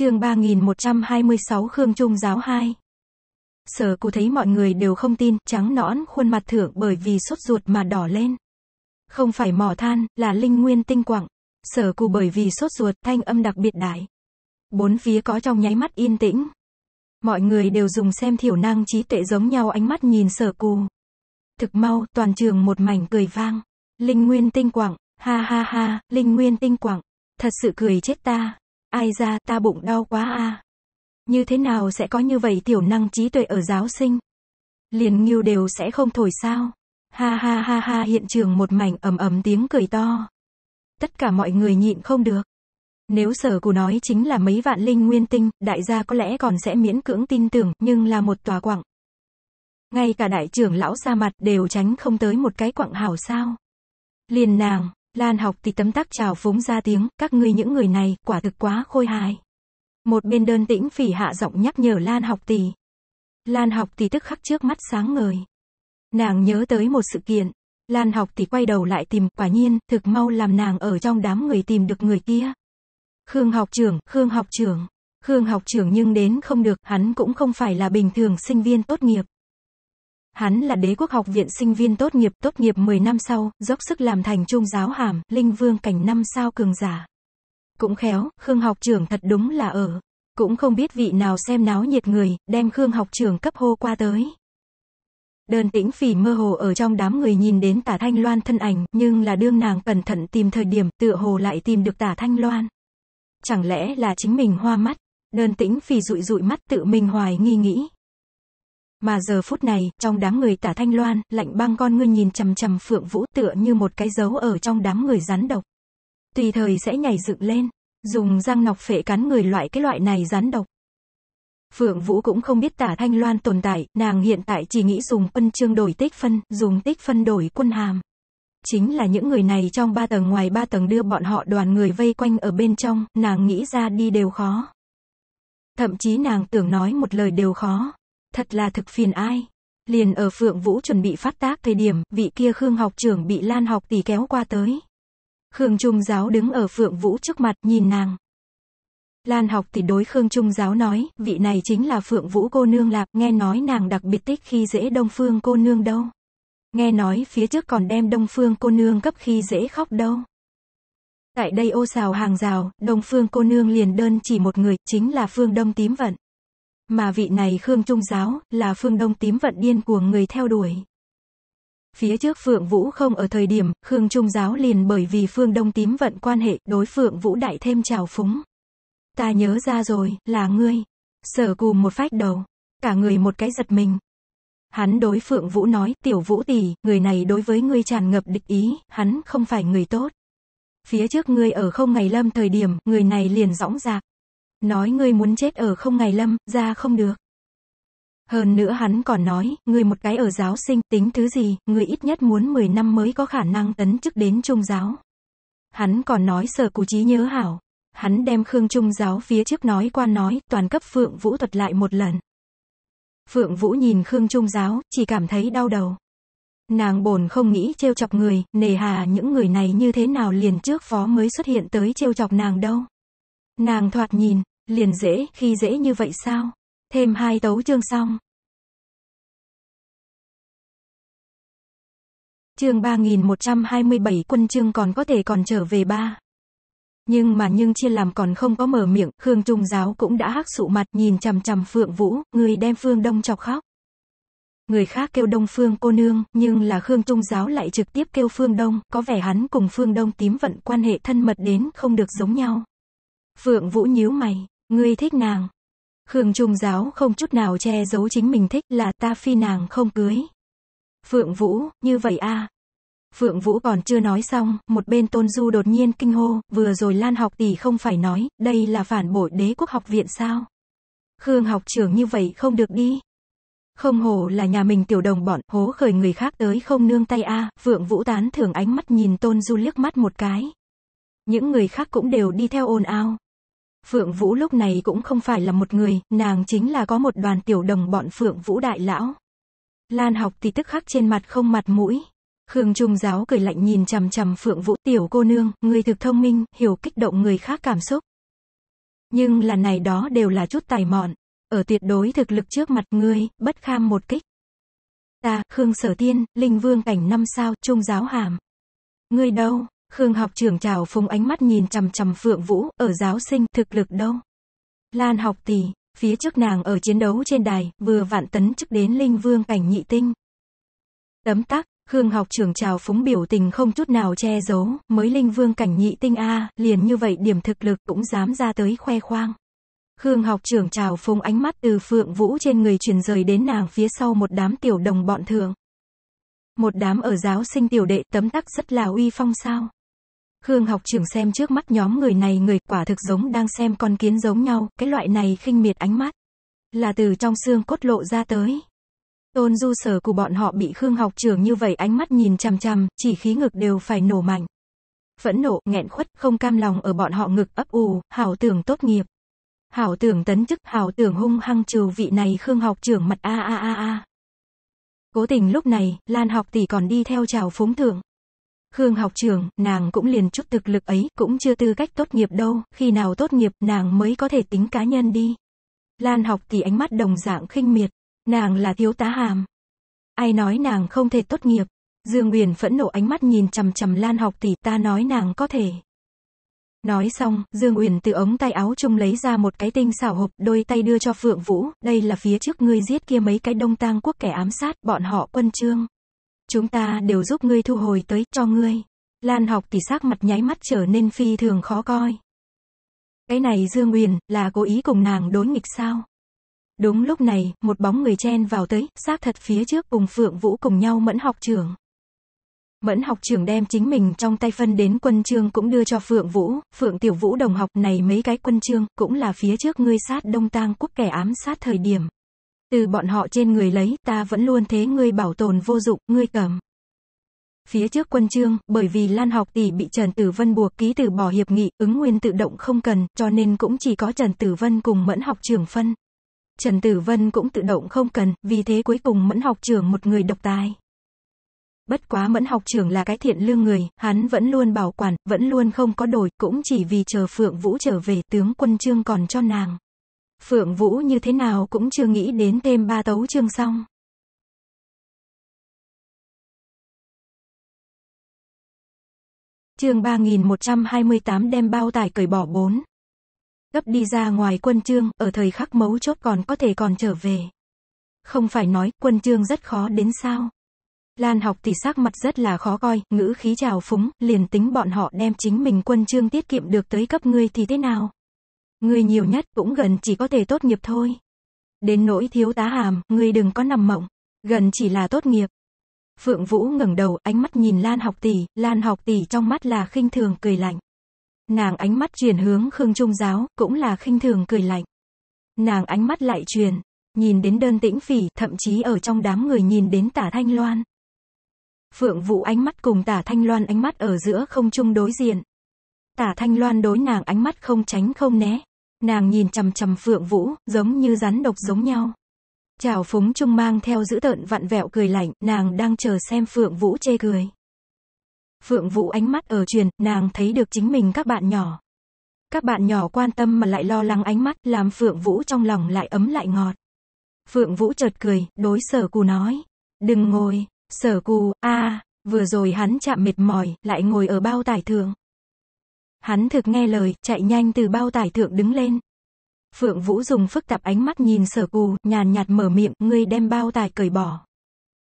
chương 3126 Khương Trung Giáo 2 Sở cụ thấy mọi người đều không tin, trắng nõn khuôn mặt thưởng bởi vì sốt ruột mà đỏ lên. Không phải mỏ than, là linh nguyên tinh quặng. Sở cụ bởi vì sốt ruột, thanh âm đặc biệt đại. Bốn phía có trong nháy mắt yên tĩnh. Mọi người đều dùng xem thiểu năng trí tuệ giống nhau ánh mắt nhìn sở cù Thực mau, toàn trường một mảnh cười vang. Linh nguyên tinh quặng, ha ha ha, linh nguyên tinh quặng. Thật sự cười chết ta. Ai ra ta bụng đau quá a. À. Như thế nào sẽ có như vậy tiểu năng trí tuệ ở giáo sinh? Liền nghiêu đều sẽ không thổi sao? Ha ha ha ha hiện trường một mảnh ầm ầm tiếng cười to. Tất cả mọi người nhịn không được. Nếu sở cù nói chính là mấy vạn linh nguyên tinh, đại gia có lẽ còn sẽ miễn cưỡng tin tưởng, nhưng là một tòa quặng. Ngay cả đại trưởng lão xa mặt đều tránh không tới một cái quặng hảo sao. Liền nàng, Lan học thì tấm tắc chào phúng ra tiếng, các ngươi những người này, quả thực quá khôi hài. Một bên đơn tĩnh phỉ hạ giọng nhắc nhở Lan học tỷ. Lan học tỷ tức khắc trước mắt sáng ngời. Nàng nhớ tới một sự kiện. Lan học tỷ quay đầu lại tìm, quả nhiên, thực mau làm nàng ở trong đám người tìm được người kia. Khương học trưởng, Khương học trưởng. Khương học trưởng nhưng đến không được, hắn cũng không phải là bình thường sinh viên tốt nghiệp. Hắn là đế quốc học viện sinh viên tốt nghiệp tốt nghiệp 10 năm sau, dốc sức làm thành trung giáo hàm, linh vương cảnh năm sao cường giả. Cũng khéo, Khương học trưởng thật đúng là ở. Cũng không biết vị nào xem náo nhiệt người, đem Khương học trưởng cấp hô qua tới. Đơn tĩnh phỉ mơ hồ ở trong đám người nhìn đến tả thanh loan thân ảnh, nhưng là đương nàng cẩn thận tìm thời điểm tựa hồ lại tìm được tả thanh loan. Chẳng lẽ là chính mình hoa mắt, đơn tĩnh phỉ rụi rụi mắt tự mình hoài nghi nghĩ. Mà giờ phút này, trong đám người tả Thanh Loan, lạnh băng con ngươi nhìn chằm chằm Phượng Vũ tựa như một cái dấu ở trong đám người rắn độc. Tùy thời sẽ nhảy dựng lên, dùng răng ngọc phệ cắn người loại cái loại này rắn độc. Phượng Vũ cũng không biết tả Thanh Loan tồn tại, nàng hiện tại chỉ nghĩ dùng quân chương đổi tích phân, dùng tích phân đổi quân hàm. Chính là những người này trong ba tầng ngoài ba tầng đưa bọn họ đoàn người vây quanh ở bên trong, nàng nghĩ ra đi đều khó. Thậm chí nàng tưởng nói một lời đều khó. Thật là thực phiền ai. Liền ở Phượng Vũ chuẩn bị phát tác thời điểm, vị kia Khương học trưởng bị Lan học tỷ kéo qua tới. Khương Trung giáo đứng ở Phượng Vũ trước mặt nhìn nàng. Lan học tỷ đối Khương Trung giáo nói, vị này chính là Phượng Vũ cô nương lạc, nghe nói nàng đặc biệt tích khi dễ Đông Phương cô nương đâu. Nghe nói phía trước còn đem Đông Phương cô nương cấp khi dễ khóc đâu. Tại đây ô xào hàng rào, Đông Phương cô nương liền đơn chỉ một người, chính là Phương Đông Tím Vận. Mà vị này Khương Trung Giáo, là phương đông tím vận điên của người theo đuổi. Phía trước Phượng Vũ không ở thời điểm, Khương Trung Giáo liền bởi vì Phương Đông tím vận quan hệ, đối Phượng Vũ đại thêm trào phúng. Ta nhớ ra rồi, là ngươi. Sở cùm một phách đầu. Cả người một cái giật mình. Hắn đối Phượng Vũ nói, tiểu Vũ tỷ, người này đối với ngươi tràn ngập địch ý, hắn không phải người tốt. Phía trước ngươi ở không ngày lâm thời điểm, người này liền rõng rạc. Nói ngươi muốn chết ở không ngày lâm, ra không được. Hơn nữa hắn còn nói, ngươi một cái ở giáo sinh, tính thứ gì, ngươi ít nhất muốn 10 năm mới có khả năng tấn chức đến trung giáo. Hắn còn nói sở cụ trí nhớ hảo. Hắn đem Khương Trung giáo phía trước nói qua nói, toàn cấp Phượng Vũ thuật lại một lần. Phượng Vũ nhìn Khương Trung giáo, chỉ cảm thấy đau đầu. Nàng bồn không nghĩ trêu chọc người, nề hà những người này như thế nào liền trước phó mới xuất hiện tới trêu chọc nàng đâu. Nàng thoạt nhìn, Liền dễ, khi dễ như vậy sao? Thêm hai tấu chương xong. Chương 3127 quân chương còn có thể còn trở về ba. Nhưng mà nhưng chia làm còn không có mở miệng, Khương Trung Giáo cũng đã hắc sụ mặt nhìn chằm chằm Phượng Vũ, người đem Phương Đông chọc khóc. Người khác kêu Đông Phương cô nương, nhưng là Khương Trung Giáo lại trực tiếp kêu Phương Đông, có vẻ hắn cùng Phương Đông tím vận quan hệ thân mật đến không được giống nhau. Phượng Vũ nhíu mày, Ngươi thích nàng. Khương Trung Giáo không chút nào che giấu chính mình thích là ta phi nàng không cưới. Phượng Vũ, như vậy a à. Phượng Vũ còn chưa nói xong, một bên Tôn Du đột nhiên kinh hô, vừa rồi Lan học tỷ không phải nói, đây là phản bội đế quốc học viện sao. Khương học trưởng như vậy không được đi. Không hồ là nhà mình tiểu đồng bọn, hố khởi người khác tới không nương tay a à. Phượng Vũ tán thưởng ánh mắt nhìn Tôn Du liếc mắt một cái. Những người khác cũng đều đi theo ồn ào, Phượng Vũ lúc này cũng không phải là một người, nàng chính là có một đoàn tiểu đồng bọn Phượng Vũ đại lão. Lan học thì tức khắc trên mặt không mặt mũi. Khương Trung giáo cười lạnh nhìn chằm chằm Phượng Vũ tiểu cô nương, người thực thông minh, hiểu kích động người khác cảm xúc. Nhưng là này đó đều là chút tài mọn. Ở tuyệt đối thực lực trước mặt ngươi, bất kham một kích. Ta, Khương Sở Tiên, Linh Vương cảnh năm sao, Trung giáo hàm. Ngươi đâu? Khương học trưởng chào phúng ánh mắt nhìn chằm chằm Phượng Vũ, ở giáo sinh, thực lực đâu? Lan học tỷ, phía trước nàng ở chiến đấu trên đài, vừa vạn tấn chức đến linh vương cảnh nhị tinh. Tấm tắc, Khương học trưởng chào phúng biểu tình không chút nào che giấu, mới linh vương cảnh nhị tinh A, liền như vậy điểm thực lực cũng dám ra tới khoe khoang. Khương học trưởng chào phúng ánh mắt từ Phượng Vũ trên người chuyển rời đến nàng phía sau một đám tiểu đồng bọn thường. Một đám ở giáo sinh tiểu đệ tấm tắc rất là uy phong sao. Khương học trưởng xem trước mắt nhóm người này người quả thực giống đang xem con kiến giống nhau, cái loại này khinh miệt ánh mắt. Là từ trong xương cốt lộ ra tới. Tôn du sở của bọn họ bị Khương học trưởng như vậy ánh mắt nhìn chằm chằm, chỉ khí ngực đều phải nổ mạnh. Phẫn nộ, nghẹn khuất, không cam lòng ở bọn họ ngực ấp ù, hảo tưởng tốt nghiệp. Hảo tưởng tấn chức, hảo tưởng hung hăng trừ vị này Khương học trưởng mặt a a a a. Cố tình lúc này, Lan học tỷ còn đi theo chào phúng thượng. Khương học trưởng, nàng cũng liền chút thực lực ấy, cũng chưa tư cách tốt nghiệp đâu, khi nào tốt nghiệp, nàng mới có thể tính cá nhân đi. Lan học thì ánh mắt đồng dạng khinh miệt, nàng là thiếu tá hàm. Ai nói nàng không thể tốt nghiệp, Dương Uyển phẫn nộ ánh mắt nhìn chằm chằm Lan học tỷ ta nói nàng có thể. Nói xong, Dương Uyển từ ống tay áo trung lấy ra một cái tinh xảo hộp, đôi tay đưa cho Phượng Vũ, đây là phía trước ngươi giết kia mấy cái đông tang quốc kẻ ám sát, bọn họ quân trương. Chúng ta đều giúp ngươi thu hồi tới, cho ngươi. Lan học thì sắc mặt nháy mắt trở nên phi thường khó coi. Cái này Dương Uyển là cố ý cùng nàng đốn nghịch sao? Đúng lúc này, một bóng người chen vào tới, xác thật phía trước cùng Phượng Vũ cùng nhau mẫn học trưởng. Mẫn học trưởng đem chính mình trong tay phân đến quân trương cũng đưa cho Phượng Vũ, Phượng Tiểu Vũ đồng học này mấy cái quân trương cũng là phía trước ngươi sát đông tang quốc kẻ ám sát thời điểm. Từ bọn họ trên người lấy, ta vẫn luôn thế ngươi bảo tồn vô dụng, ngươi cầm. Phía trước quân trương, bởi vì Lan học tỷ bị Trần Tử Vân buộc ký từ bỏ hiệp nghị, ứng nguyên tự động không cần, cho nên cũng chỉ có Trần Tử Vân cùng mẫn học trưởng phân. Trần Tử Vân cũng tự động không cần, vì thế cuối cùng mẫn học trưởng một người độc tài. Bất quá mẫn học trưởng là cái thiện lương người, hắn vẫn luôn bảo quản, vẫn luôn không có đổi, cũng chỉ vì chờ Phượng Vũ trở về tướng quân trương còn cho nàng. Phượng Vũ như thế nào cũng chưa nghĩ đến thêm ba tấu chương xong. Chương 3128 đem bao tải cởi bỏ bốn, Gấp đi ra ngoài quân chương, ở thời khắc mấu chốt còn có thể còn trở về. Không phải nói, quân chương rất khó đến sao. Lan học thì sắc mặt rất là khó coi, ngữ khí trào phúng, liền tính bọn họ đem chính mình quân chương tiết kiệm được tới cấp ngươi thì thế nào? Người nhiều nhất cũng gần chỉ có thể tốt nghiệp thôi. Đến nỗi thiếu tá hàm, người đừng có nằm mộng. Gần chỉ là tốt nghiệp. Phượng Vũ ngẩng đầu, ánh mắt nhìn Lan học tỷ, Lan học tỷ trong mắt là khinh thường cười lạnh. Nàng ánh mắt chuyển hướng Khương Trung Giáo, cũng là khinh thường cười lạnh. Nàng ánh mắt lại truyền, nhìn đến đơn tĩnh phỉ, thậm chí ở trong đám người nhìn đến tả Thanh Loan. Phượng Vũ ánh mắt cùng tả Thanh Loan ánh mắt ở giữa không chung đối diện. Tả Thanh Loan đối nàng ánh mắt không tránh không né. Nàng nhìn chằm chằm Phượng Vũ, giống như rắn độc giống nhau. Chào phúng trung mang theo dữ tợn vặn vẹo cười lạnh, nàng đang chờ xem Phượng Vũ chê cười. Phượng Vũ ánh mắt ở truyền, nàng thấy được chính mình các bạn nhỏ. Các bạn nhỏ quan tâm mà lại lo lắng ánh mắt, làm Phượng Vũ trong lòng lại ấm lại ngọt. Phượng Vũ chợt cười, đối sở cù nói. Đừng ngồi, sở cù, a vừa rồi hắn chạm mệt mỏi, lại ngồi ở bao tải thường. Hắn thực nghe lời, chạy nhanh từ bao tải thượng đứng lên. Phượng Vũ dùng phức tạp ánh mắt nhìn sở cù, nhàn nhạt mở miệng, ngươi đem bao tải cởi bỏ.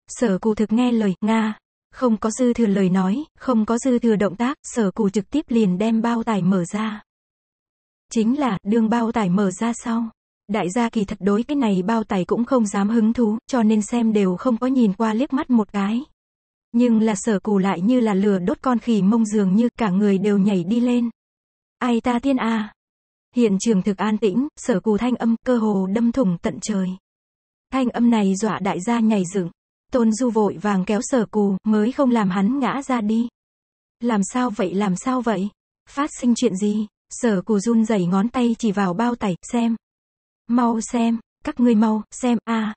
Sở cù thực nghe lời, Nga. Không có dư thừa lời nói, không có dư thừa động tác, sở cù trực tiếp liền đem bao tải mở ra. Chính là, đương bao tải mở ra sau. Đại gia kỳ thật đối cái này bao tải cũng không dám hứng thú, cho nên xem đều không có nhìn qua liếc mắt một cái. Nhưng là sở cù lại như là lửa đốt con khỉ mông dường như cả người đều nhảy đi lên. Ai ta tiên a Hiện trường thực an tĩnh, sở cù thanh âm cơ hồ đâm thủng tận trời. Thanh âm này dọa đại gia nhảy dựng. Tôn du vội vàng kéo sở cù, mới không làm hắn ngã ra đi. Làm sao vậy làm sao vậy? Phát sinh chuyện gì? Sở cù run rẩy ngón tay chỉ vào bao tẩy xem. Mau xem, các ngươi mau, xem a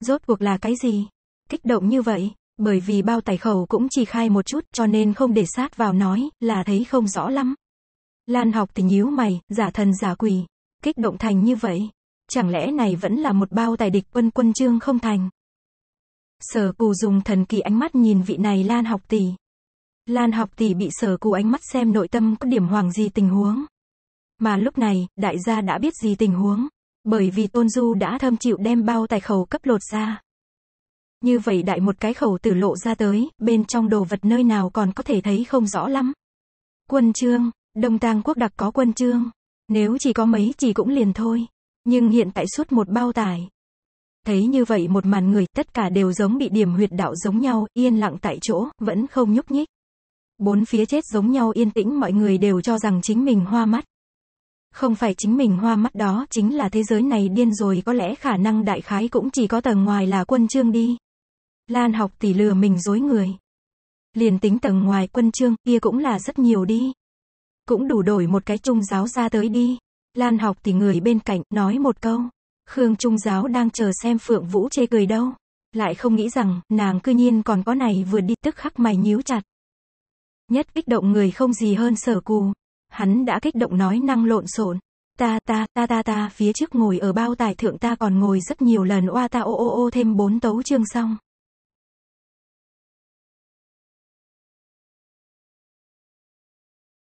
Rốt cuộc là cái gì? Kích động như vậy. Bởi vì bao tài khẩu cũng chỉ khai một chút cho nên không để sát vào nói, là thấy không rõ lắm. Lan học thì nhíu mày, giả thần giả quỷ. Kích động thành như vậy. Chẳng lẽ này vẫn là một bao tài địch quân quân trương không thành? Sở cù dùng thần kỳ ánh mắt nhìn vị này Lan học tỷ. Lan học tỷ bị sở cù ánh mắt xem nội tâm có điểm hoàng gì tình huống. Mà lúc này, đại gia đã biết gì tình huống. Bởi vì Tôn Du đã thâm chịu đem bao tài khẩu cấp lột ra. Như vậy đại một cái khẩu tử lộ ra tới, bên trong đồ vật nơi nào còn có thể thấy không rõ lắm. Quân trương Đông Tang quốc đặc có quân trương Nếu chỉ có mấy chỉ cũng liền thôi. Nhưng hiện tại suốt một bao tải. Thấy như vậy một màn người, tất cả đều giống bị điểm huyệt đạo giống nhau, yên lặng tại chỗ, vẫn không nhúc nhích. Bốn phía chết giống nhau yên tĩnh mọi người đều cho rằng chính mình hoa mắt. Không phải chính mình hoa mắt đó, chính là thế giới này điên rồi có lẽ khả năng đại khái cũng chỉ có tầng ngoài là quân trương đi. Lan học tỷ lừa mình dối người. Liền tính tầng ngoài quân chương kia cũng là rất nhiều đi. Cũng đủ đổi một cái trung giáo ra tới đi. Lan học tỷ người bên cạnh nói một câu. Khương Trung Giáo đang chờ xem Phượng Vũ chê cười đâu. Lại không nghĩ rằng, nàng cư nhiên còn có này vừa đi tức khắc mày nhíu chặt. Nhất kích động người không gì hơn sở cù. Hắn đã kích động nói năng lộn xộn. Ta ta ta ta ta phía trước ngồi ở bao tài thượng ta còn ngồi rất nhiều lần oa ta ô ô ô thêm bốn tấu chương xong.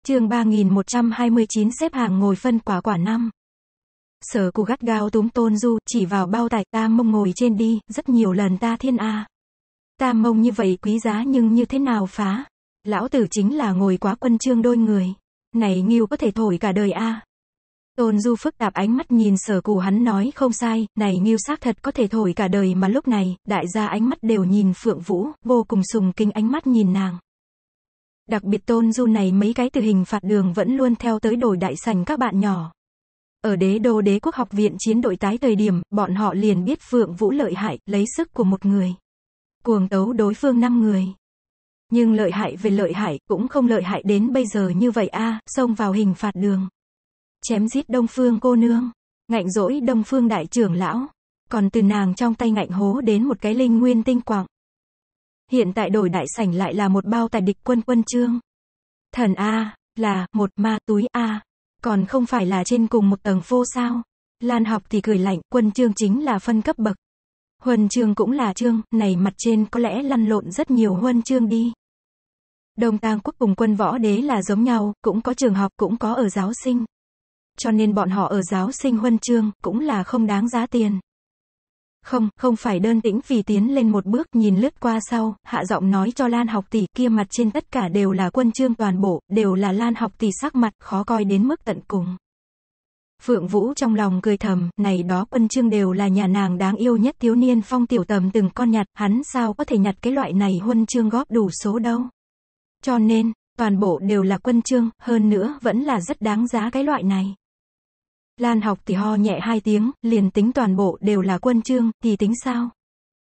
Chương 3129 xếp hàng ngồi phân quả quả năm. Sở cụ gắt gao túm tôn du, chỉ vào bao tải, ta mông ngồi trên đi, rất nhiều lần ta thiên a. ta mông như vậy quý giá nhưng như thế nào phá? Lão tử chính là ngồi quá quân trương đôi người. Này nghiêu có thể thổi cả đời a. Tôn du phức tạp ánh mắt nhìn sở cụ hắn nói không sai, này nghiêu xác thật có thể thổi cả đời mà lúc này, đại gia ánh mắt đều nhìn phượng vũ, vô cùng sùng kinh ánh mắt nhìn nàng. Đặc biệt tôn du này mấy cái từ hình phạt đường vẫn luôn theo tới đổi đại sảnh các bạn nhỏ. Ở đế đô đế quốc học viện chiến đội tái thời điểm, bọn họ liền biết Phượng Vũ lợi hại, lấy sức của một người. Cuồng tấu đối phương 5 người. Nhưng lợi hại về lợi hại, cũng không lợi hại đến bây giờ như vậy a xông vào hình phạt đường. Chém giết đông phương cô nương. Ngạnh dỗi đông phương đại trưởng lão. Còn từ nàng trong tay ngạnh hố đến một cái linh nguyên tinh quạng. Hiện tại đổi đại sảnh lại là một bao tài địch quân quân trương. Thần A, là, một ma túi A. Còn không phải là trên cùng một tầng phô sao. Lan học thì cười lạnh, quân trương chính là phân cấp bậc. Huân trương cũng là trương này mặt trên có lẽ lăn lộn rất nhiều huân trương đi. Đông Tang quốc cùng quân võ đế là giống nhau, cũng có trường học cũng có ở giáo sinh. Cho nên bọn họ ở giáo sinh huân trương cũng là không đáng giá tiền. Không, không phải đơn tĩnh vì tiến lên một bước nhìn lướt qua sau, hạ giọng nói cho Lan học tỷ kia mặt trên tất cả đều là quân chương toàn bộ, đều là Lan học tỷ sắc mặt khó coi đến mức tận cùng. Phượng Vũ trong lòng cười thầm, này đó quân chương đều là nhà nàng đáng yêu nhất thiếu niên phong tiểu tầm từng con nhặt, hắn sao có thể nhặt cái loại này huân chương góp đủ số đâu. Cho nên, toàn bộ đều là quân chương, hơn nữa vẫn là rất đáng giá cái loại này. Lan học thì ho nhẹ hai tiếng, liền tính toàn bộ đều là quân chương, thì tính sao?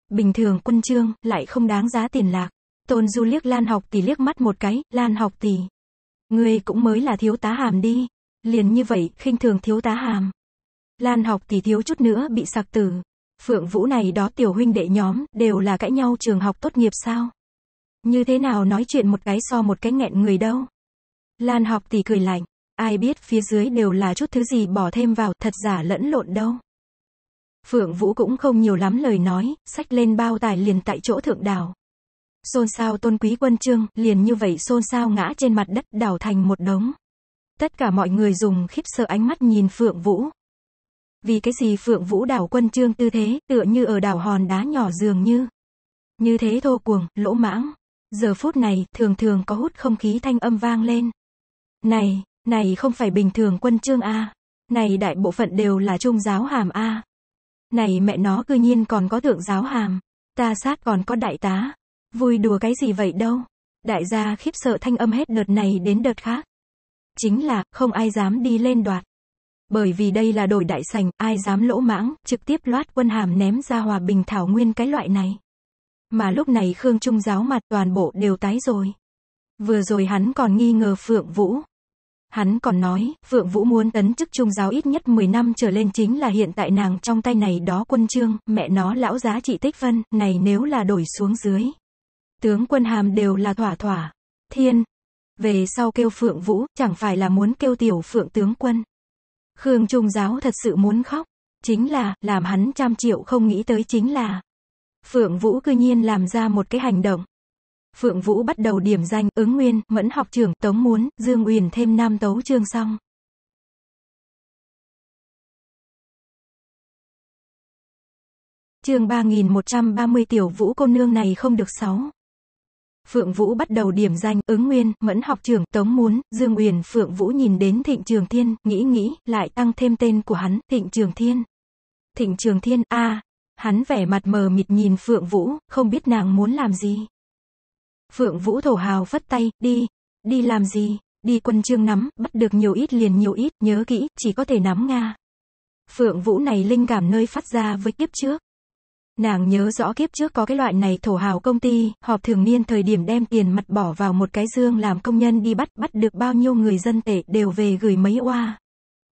Bình thường quân chương, lại không đáng giá tiền lạc. Tôn Du liếc Lan học thì liếc mắt một cái, Lan học thì. người cũng mới là thiếu tá hàm đi. Liền như vậy, khinh thường thiếu tá hàm. Lan học thì thiếu chút nữa bị sặc tử. Phượng Vũ này đó tiểu huynh đệ nhóm, đều là cãi nhau trường học tốt nghiệp sao? Như thế nào nói chuyện một cái so một cái nghẹn người đâu? Lan học thì cười lạnh ai biết phía dưới đều là chút thứ gì bỏ thêm vào, thật giả lẫn lộn đâu. Phượng Vũ cũng không nhiều lắm lời nói, sách lên bao tải liền tại chỗ thượng đảo. Xôn xao tôn quý quân trương, liền như vậy xôn xao ngã trên mặt đất đảo thành một đống. Tất cả mọi người dùng khiếp sợ ánh mắt nhìn Phượng Vũ. Vì cái gì Phượng Vũ đảo quân trương tư thế, tựa như ở đảo hòn đá nhỏ dường như. Như thế thô cuồng, lỗ mãng. Giờ phút này, thường thường có hút không khí thanh âm vang lên. Này, này không phải bình thường quân chương A. Này đại bộ phận đều là trung giáo hàm A. Này mẹ nó cư nhiên còn có thượng giáo hàm. Ta sát còn có đại tá. Vui đùa cái gì vậy đâu. Đại gia khiếp sợ thanh âm hết đợt này đến đợt khác. Chính là, không ai dám đi lên đoạt. Bởi vì đây là đổi đại sành, ai dám lỗ mãng, trực tiếp loát quân hàm ném ra hòa bình thảo nguyên cái loại này. Mà lúc này Khương Trung giáo mặt toàn bộ đều tái rồi. Vừa rồi hắn còn nghi ngờ Phượng Vũ, Hắn còn nói, Phượng Vũ muốn tấn chức trung giáo ít nhất 10 năm trở lên chính là hiện tại nàng trong tay này đó quân trương, mẹ nó lão giá trị tích phân, này nếu là đổi xuống dưới. Tướng quân hàm đều là thỏa thỏa. Thiên. Về sau kêu Phượng Vũ, chẳng phải là muốn kêu tiểu Phượng tướng quân. Khương Trung giáo thật sự muốn khóc. Chính là, làm hắn trăm triệu không nghĩ tới chính là. Phượng Vũ cư nhiên làm ra một cái hành động. Phượng Vũ bắt đầu điểm danh, ứng nguyên, mẫn học trưởng, tống muốn, Dương Uyển thêm nam tấu chương xong. Chương 3130 tiểu vũ cô nương này không được sáu. Phượng Vũ bắt đầu điểm danh, ứng nguyên, mẫn học trưởng, tống muốn, Dương Uyển Phượng Vũ nhìn đến Thịnh Trường Thiên, nghĩ nghĩ, lại tăng thêm tên của hắn, Thịnh Trường Thiên. Thịnh Trường Thiên, a hắn vẻ mặt mờ mịt nhìn Phượng Vũ, không biết nàng muốn làm gì. Phượng Vũ thổ hào vất tay, đi, đi làm gì, đi quân trương nắm, bắt được nhiều ít liền nhiều ít, nhớ kỹ, chỉ có thể nắm Nga. Phượng Vũ này linh cảm nơi phát ra với kiếp trước. Nàng nhớ rõ kiếp trước có cái loại này thổ hào công ty, họp thường niên thời điểm đem tiền mặt bỏ vào một cái dương làm công nhân đi bắt, bắt được bao nhiêu người dân tệ đều về gửi mấy oa.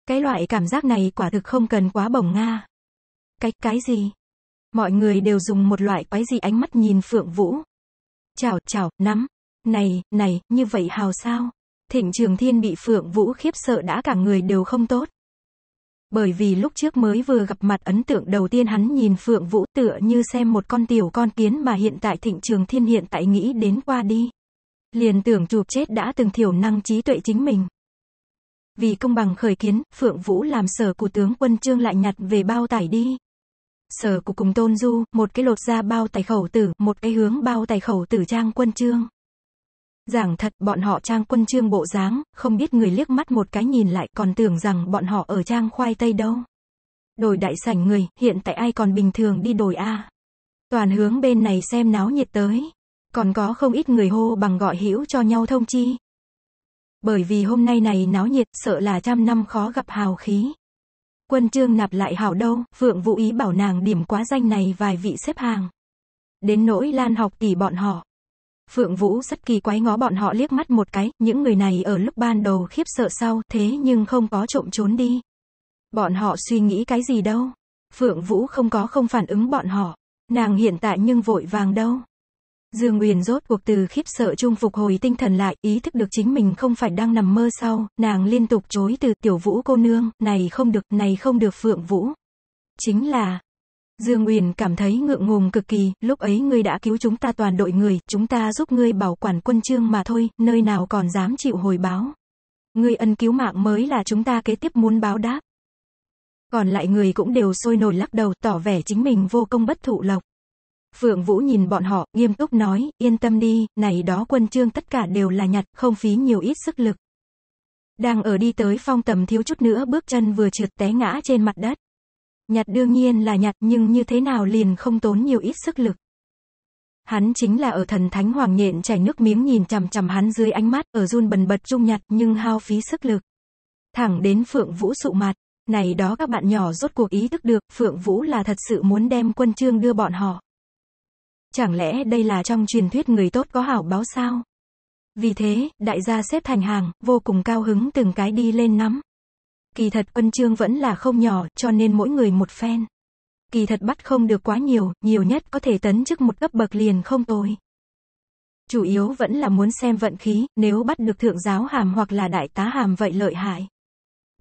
Cái loại cảm giác này quả thực không cần quá bổng Nga. Cái, cái gì? Mọi người đều dùng một loại quái gì ánh mắt nhìn Phượng Vũ chào chào nắm. Này, này, như vậy hào sao? Thịnh Trường Thiên bị Phượng Vũ khiếp sợ đã cả người đều không tốt. Bởi vì lúc trước mới vừa gặp mặt ấn tượng đầu tiên hắn nhìn Phượng Vũ tựa như xem một con tiểu con kiến mà hiện tại Thịnh Trường Thiên hiện tại nghĩ đến qua đi. Liền tưởng chụp chết đã từng thiểu năng trí tuệ chính mình. Vì công bằng khởi kiến, Phượng Vũ làm sở của tướng quân trương lại nhặt về bao tải đi sở của cùng tôn du, một cái lột ra bao tài khẩu tử, một cái hướng bao tài khẩu tử trang quân trương. Giảng thật, bọn họ trang quân trương bộ dáng, không biết người liếc mắt một cái nhìn lại còn tưởng rằng bọn họ ở trang khoai tây đâu. Đồi đại sảnh người, hiện tại ai còn bình thường đi đồi A. Toàn hướng bên này xem náo nhiệt tới. Còn có không ít người hô bằng gọi hữu cho nhau thông chi. Bởi vì hôm nay này náo nhiệt sợ là trăm năm khó gặp hào khí. Quân trương nạp lại hảo đâu, Phượng Vũ Ý bảo nàng điểm quá danh này vài vị xếp hàng. Đến nỗi Lan học tỷ bọn họ. Phượng Vũ rất kỳ quái ngó bọn họ liếc mắt một cái, những người này ở lúc ban đầu khiếp sợ sau, thế nhưng không có trộm trốn đi. Bọn họ suy nghĩ cái gì đâu. Phượng Vũ không có không phản ứng bọn họ. Nàng hiện tại nhưng vội vàng đâu. Dương Uyển rốt cuộc từ khiếp sợ chung phục hồi tinh thần lại, ý thức được chính mình không phải đang nằm mơ sau, nàng liên tục chối từ tiểu vũ cô nương, này không được, này không được phượng vũ. Chính là, Dương Uyển cảm thấy ngượng ngùng cực kỳ, lúc ấy ngươi đã cứu chúng ta toàn đội người, chúng ta giúp ngươi bảo quản quân chương mà thôi, nơi nào còn dám chịu hồi báo. Ngươi ân cứu mạng mới là chúng ta kế tiếp muốn báo đáp. Còn lại người cũng đều sôi nổi lắc đầu tỏ vẻ chính mình vô công bất thụ lộc. Phượng Vũ nhìn bọn họ, nghiêm túc nói, yên tâm đi, này đó quân trương tất cả đều là nhặt, không phí nhiều ít sức lực. Đang ở đi tới phong tầm thiếu chút nữa bước chân vừa trượt té ngã trên mặt đất. Nhặt đương nhiên là nhặt nhưng như thế nào liền không tốn nhiều ít sức lực. Hắn chính là ở thần thánh hoàng nhện chảy nước miếng nhìn chằm chằm hắn dưới ánh mắt ở run bần bật trung nhặt nhưng hao phí sức lực. Thẳng đến Phượng Vũ sụ mặt, này đó các bạn nhỏ rốt cuộc ý thức được Phượng Vũ là thật sự muốn đem quân trương đưa bọn họ. Chẳng lẽ đây là trong truyền thuyết người tốt có hảo báo sao? Vì thế, đại gia xếp thành hàng, vô cùng cao hứng từng cái đi lên nắm. Kỳ thật quân trương vẫn là không nhỏ, cho nên mỗi người một phen. Kỳ thật bắt không được quá nhiều, nhiều nhất có thể tấn chức một cấp bậc liền không tồi. Chủ yếu vẫn là muốn xem vận khí, nếu bắt được thượng giáo hàm hoặc là đại tá hàm vậy lợi hại.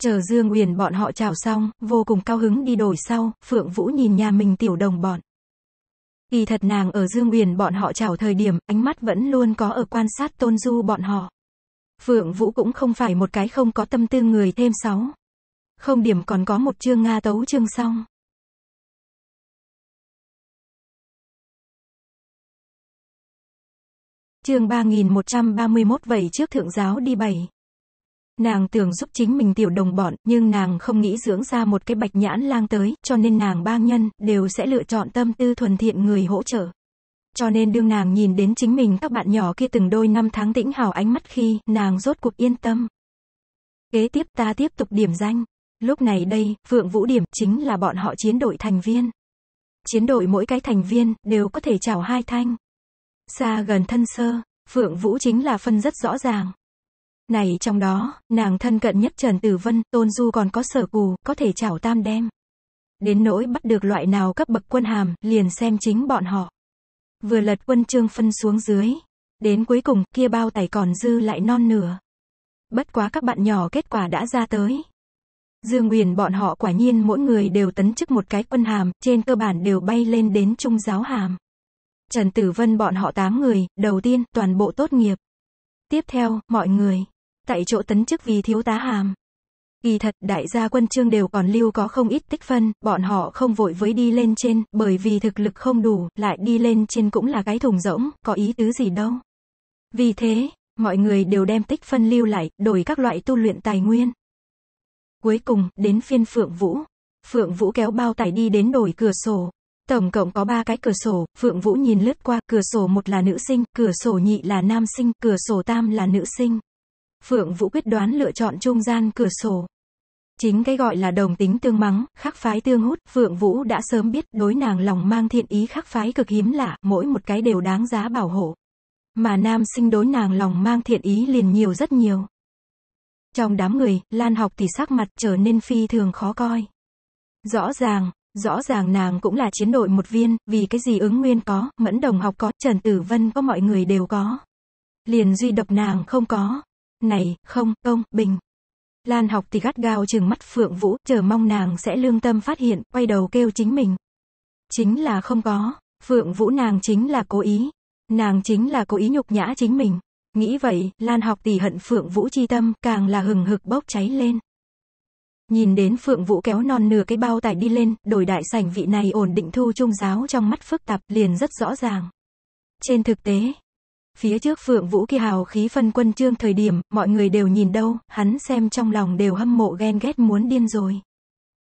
Chờ Dương Uyển bọn họ chào xong, vô cùng cao hứng đi đổi sau, Phượng Vũ nhìn nhà mình tiểu đồng bọn. Kỳ thật nàng ở Dương Uyển bọn họ chảo thời điểm, ánh mắt vẫn luôn có ở quan sát tôn du bọn họ. Phượng Vũ cũng không phải một cái không có tâm tư người thêm sáu. Không điểm còn có một chương Nga tấu chương xong. Chương 3131 vậy trước thượng giáo đi bảy. Nàng tưởng giúp chính mình tiểu đồng bọn, nhưng nàng không nghĩ dưỡng ra một cái bạch nhãn lang tới, cho nên nàng bang nhân, đều sẽ lựa chọn tâm tư thuần thiện người hỗ trợ. Cho nên đương nàng nhìn đến chính mình các bạn nhỏ kia từng đôi năm tháng tĩnh hào ánh mắt khi, nàng rốt cuộc yên tâm. Kế tiếp ta tiếp tục điểm danh. Lúc này đây, Phượng Vũ điểm chính là bọn họ chiến đội thành viên. Chiến đội mỗi cái thành viên, đều có thể chào hai thanh. Xa gần thân sơ, Phượng Vũ chính là phân rất rõ ràng. Này trong đó, nàng thân cận nhất Trần Tử Vân, Tôn Du còn có sở cù, có thể chảo tam đem. Đến nỗi bắt được loại nào cấp bậc quân hàm, liền xem chính bọn họ. Vừa lật quân trương phân xuống dưới. Đến cuối cùng, kia bao tài còn dư lại non nửa. Bất quá các bạn nhỏ kết quả đã ra tới. Dương Uyển bọn họ quả nhiên mỗi người đều tấn chức một cái quân hàm, trên cơ bản đều bay lên đến trung giáo hàm. Trần Tử Vân bọn họ 8 người, đầu tiên, toàn bộ tốt nghiệp. Tiếp theo, mọi người tại chỗ tấn chức vì thiếu tá hàm. Kỳ thật, đại gia quân trương đều còn lưu có không ít tích phân, bọn họ không vội với đi lên trên, bởi vì thực lực không đủ, lại đi lên trên cũng là cái thùng rỗng, có ý tứ gì đâu. Vì thế, mọi người đều đem tích phân lưu lại, đổi các loại tu luyện tài nguyên. Cuối cùng, đến phiên Phượng Vũ. Phượng Vũ kéo bao tải đi đến đổi cửa sổ. Tổng cộng có 3 cái cửa sổ, Phượng Vũ nhìn lướt qua, cửa sổ một là nữ sinh, cửa sổ nhị là nam sinh, cửa sổ tam là nữ sinh. Phượng Vũ quyết đoán lựa chọn trung gian cửa sổ. Chính cái gọi là đồng tính tương mắng, khắc phái tương hút, Phượng Vũ đã sớm biết đối nàng lòng mang thiện ý khắc phái cực hiếm lạ, mỗi một cái đều đáng giá bảo hộ. Mà nam sinh đối nàng lòng mang thiện ý liền nhiều rất nhiều. Trong đám người, Lan học thì sắc mặt trở nên phi thường khó coi. Rõ ràng, rõ ràng nàng cũng là chiến đội một viên, vì cái gì ứng nguyên có, mẫn đồng học có, Trần Tử Vân có mọi người đều có. Liền duy độc nàng không có. Này, không, ông, Bình. Lan học thì gắt gao chừng mắt Phượng Vũ, chờ mong nàng sẽ lương tâm phát hiện, quay đầu kêu chính mình. Chính là không có, Phượng Vũ nàng chính là cố ý. Nàng chính là cố ý nhục nhã chính mình. Nghĩ vậy, Lan học tỷ hận Phượng Vũ chi tâm, càng là hừng hực bốc cháy lên. Nhìn đến Phượng Vũ kéo non nửa cái bao tải đi lên, đổi đại sảnh vị này ổn định thu trung giáo trong mắt phức tạp, liền rất rõ ràng. Trên thực tế, Phía trước Phượng Vũ kia hào khí phân quân trương thời điểm, mọi người đều nhìn đâu, hắn xem trong lòng đều hâm mộ ghen ghét muốn điên rồi.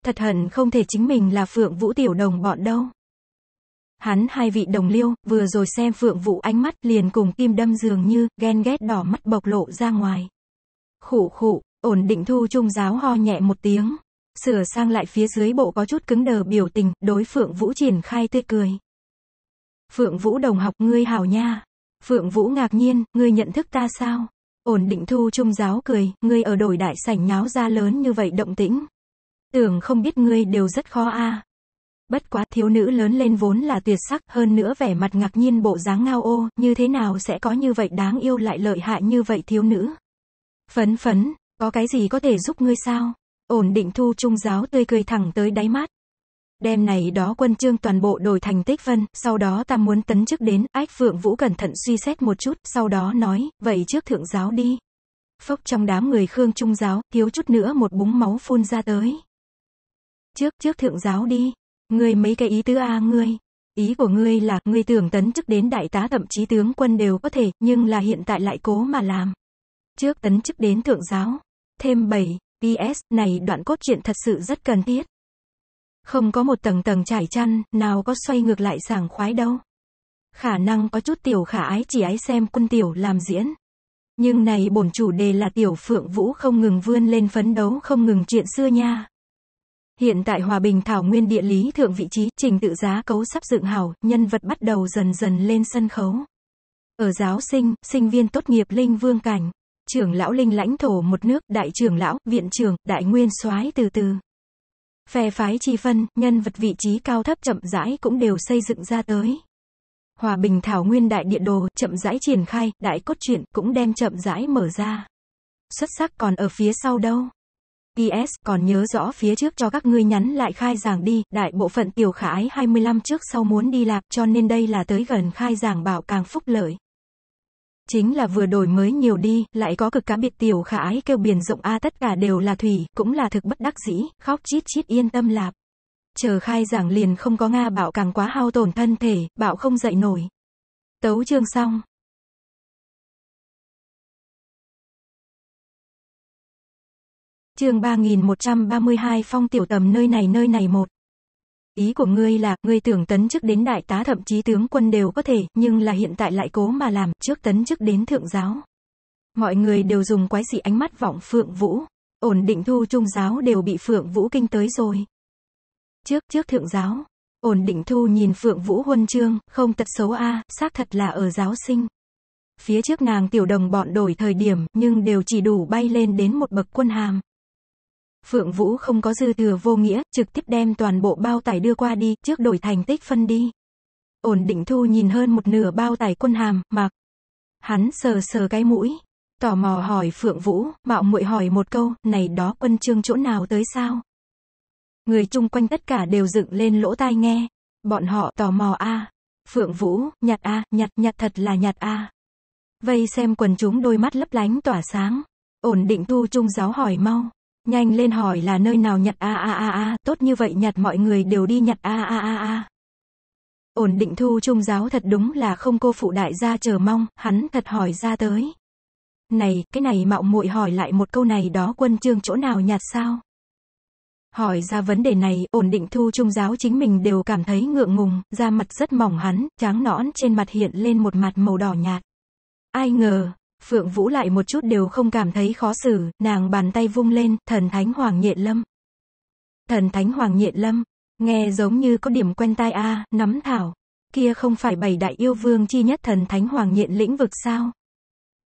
Thật hận không thể chính mình là Phượng Vũ tiểu đồng bọn đâu. Hắn hai vị đồng liêu, vừa rồi xem Phượng Vũ ánh mắt liền cùng kim đâm dường như, ghen ghét đỏ mắt bộc lộ ra ngoài. Khủ khủ, ổn định thu trung giáo ho nhẹ một tiếng. Sửa sang lại phía dưới bộ có chút cứng đờ biểu tình, đối Phượng Vũ triển khai tươi cười. Phượng Vũ đồng học ngươi hảo nha, Phượng Vũ ngạc nhiên, ngươi nhận thức ta sao? Ổn định thu trung giáo cười, ngươi ở đổi đại sảnh nháo ra lớn như vậy động tĩnh. Tưởng không biết ngươi đều rất khó a. À. Bất quá thiếu nữ lớn lên vốn là tuyệt sắc, hơn nữa vẻ mặt ngạc nhiên bộ dáng ngao ô, như thế nào sẽ có như vậy đáng yêu lại lợi hại như vậy thiếu nữ. Phấn phấn, có cái gì có thể giúp ngươi sao? Ổn định thu trung giáo tươi cười thẳng tới đáy mắt đem này đó quân trương toàn bộ đổi thành tích vân sau đó ta muốn tấn chức đến, ách phượng vũ cẩn thận suy xét một chút, sau đó nói, vậy trước thượng giáo đi. Phốc trong đám người Khương Trung giáo, thiếu chút nữa một búng máu phun ra tới. Trước, trước thượng giáo đi. Ngươi mấy cái ý tứ a ngươi. Ý của ngươi là, ngươi tưởng tấn chức đến đại tá thậm chí tướng quân đều có thể, nhưng là hiện tại lại cố mà làm. Trước tấn chức đến thượng giáo. Thêm 7, PS, này đoạn cốt truyện thật sự rất cần thiết. Không có một tầng tầng trải chăn, nào có xoay ngược lại sảng khoái đâu. Khả năng có chút tiểu khả ái chỉ ái xem quân tiểu làm diễn. Nhưng này bổn chủ đề là tiểu phượng vũ không ngừng vươn lên phấn đấu không ngừng chuyện xưa nha. Hiện tại hòa bình thảo nguyên địa lý thượng vị trí, trình tự giá cấu sắp dựng hảo, nhân vật bắt đầu dần dần lên sân khấu. Ở giáo sinh, sinh viên tốt nghiệp linh vương cảnh, trưởng lão linh lãnh thổ một nước, đại trưởng lão, viện trưởng, đại nguyên soái từ từ. Phe phái chi phân, nhân vật vị trí cao thấp chậm rãi cũng đều xây dựng ra tới. Hòa bình thảo nguyên đại địa đồ, chậm rãi triển khai, đại cốt truyện cũng đem chậm rãi mở ra. Xuất sắc còn ở phía sau đâu? PS còn nhớ rõ phía trước cho các ngươi nhắn lại khai giảng đi, đại bộ phận tiểu khái 25 trước sau muốn đi lạc cho nên đây là tới gần khai giảng bảo càng phúc lợi. Chính là vừa đổi mới nhiều đi, lại có cực cá biệt tiểu khả ái kêu biển rộng a tất cả đều là thủy, cũng là thực bất đắc dĩ, khóc chít chít yên tâm lạp. Chờ khai giảng liền không có Nga bạo càng quá hao tổn thân thể, bạo không dậy nổi. Tấu chương xong. Chương 3132 Phong tiểu tầm nơi này nơi này một Ý của ngươi là, ngươi tưởng tấn chức đến đại tá thậm chí tướng quân đều có thể, nhưng là hiện tại lại cố mà làm, trước tấn chức đến thượng giáo. Mọi người đều dùng quái dị ánh mắt vọng Phượng Vũ. Ổn định thu trung giáo đều bị Phượng Vũ kinh tới rồi. Trước, trước thượng giáo. Ổn định thu nhìn Phượng Vũ huân chương, không tật xấu a, xác thật là ở giáo sinh. Phía trước nàng tiểu đồng bọn đổi thời điểm, nhưng đều chỉ đủ bay lên đến một bậc quân hàm. Phượng Vũ không có dư thừa vô nghĩa, trực tiếp đem toàn bộ bao tải đưa qua đi, trước đổi thành tích phân đi. Ổn định thu nhìn hơn một nửa bao tải quân hàm, mặc. Hắn sờ sờ cái mũi, tò mò hỏi Phượng Vũ, mạo muội hỏi một câu, này đó quân trương chỗ nào tới sao? Người chung quanh tất cả đều dựng lên lỗ tai nghe, bọn họ tò mò a Phượng Vũ, nhặt a à, nhặt, nhặt thật là nhặt a Vây xem quần chúng đôi mắt lấp lánh tỏa sáng. Ổn định thu trung giáo hỏi mau nhanh lên hỏi là nơi nào nhặt a a a a, tốt như vậy nhặt mọi người đều đi nhặt a a a a. Ổn định thu trung giáo thật đúng là không cô phụ đại gia chờ mong, hắn thật hỏi ra tới. Này, cái này mạo muội hỏi lại một câu này đó quân chương chỗ nào nhặt sao? Hỏi ra vấn đề này, ổn định thu trung giáo chính mình đều cảm thấy ngượng ngùng, da mặt rất mỏng hắn, tráng nõn trên mặt hiện lên một mặt màu đỏ nhạt. Ai ngờ, Phượng Vũ lại một chút đều không cảm thấy khó xử, nàng bàn tay vung lên, thần thánh hoàng nhện lâm. Thần thánh hoàng nhện lâm, nghe giống như có điểm quen tai a, nắm thảo. Kia không phải bảy đại yêu vương chi nhất thần thánh hoàng nhện lĩnh vực sao?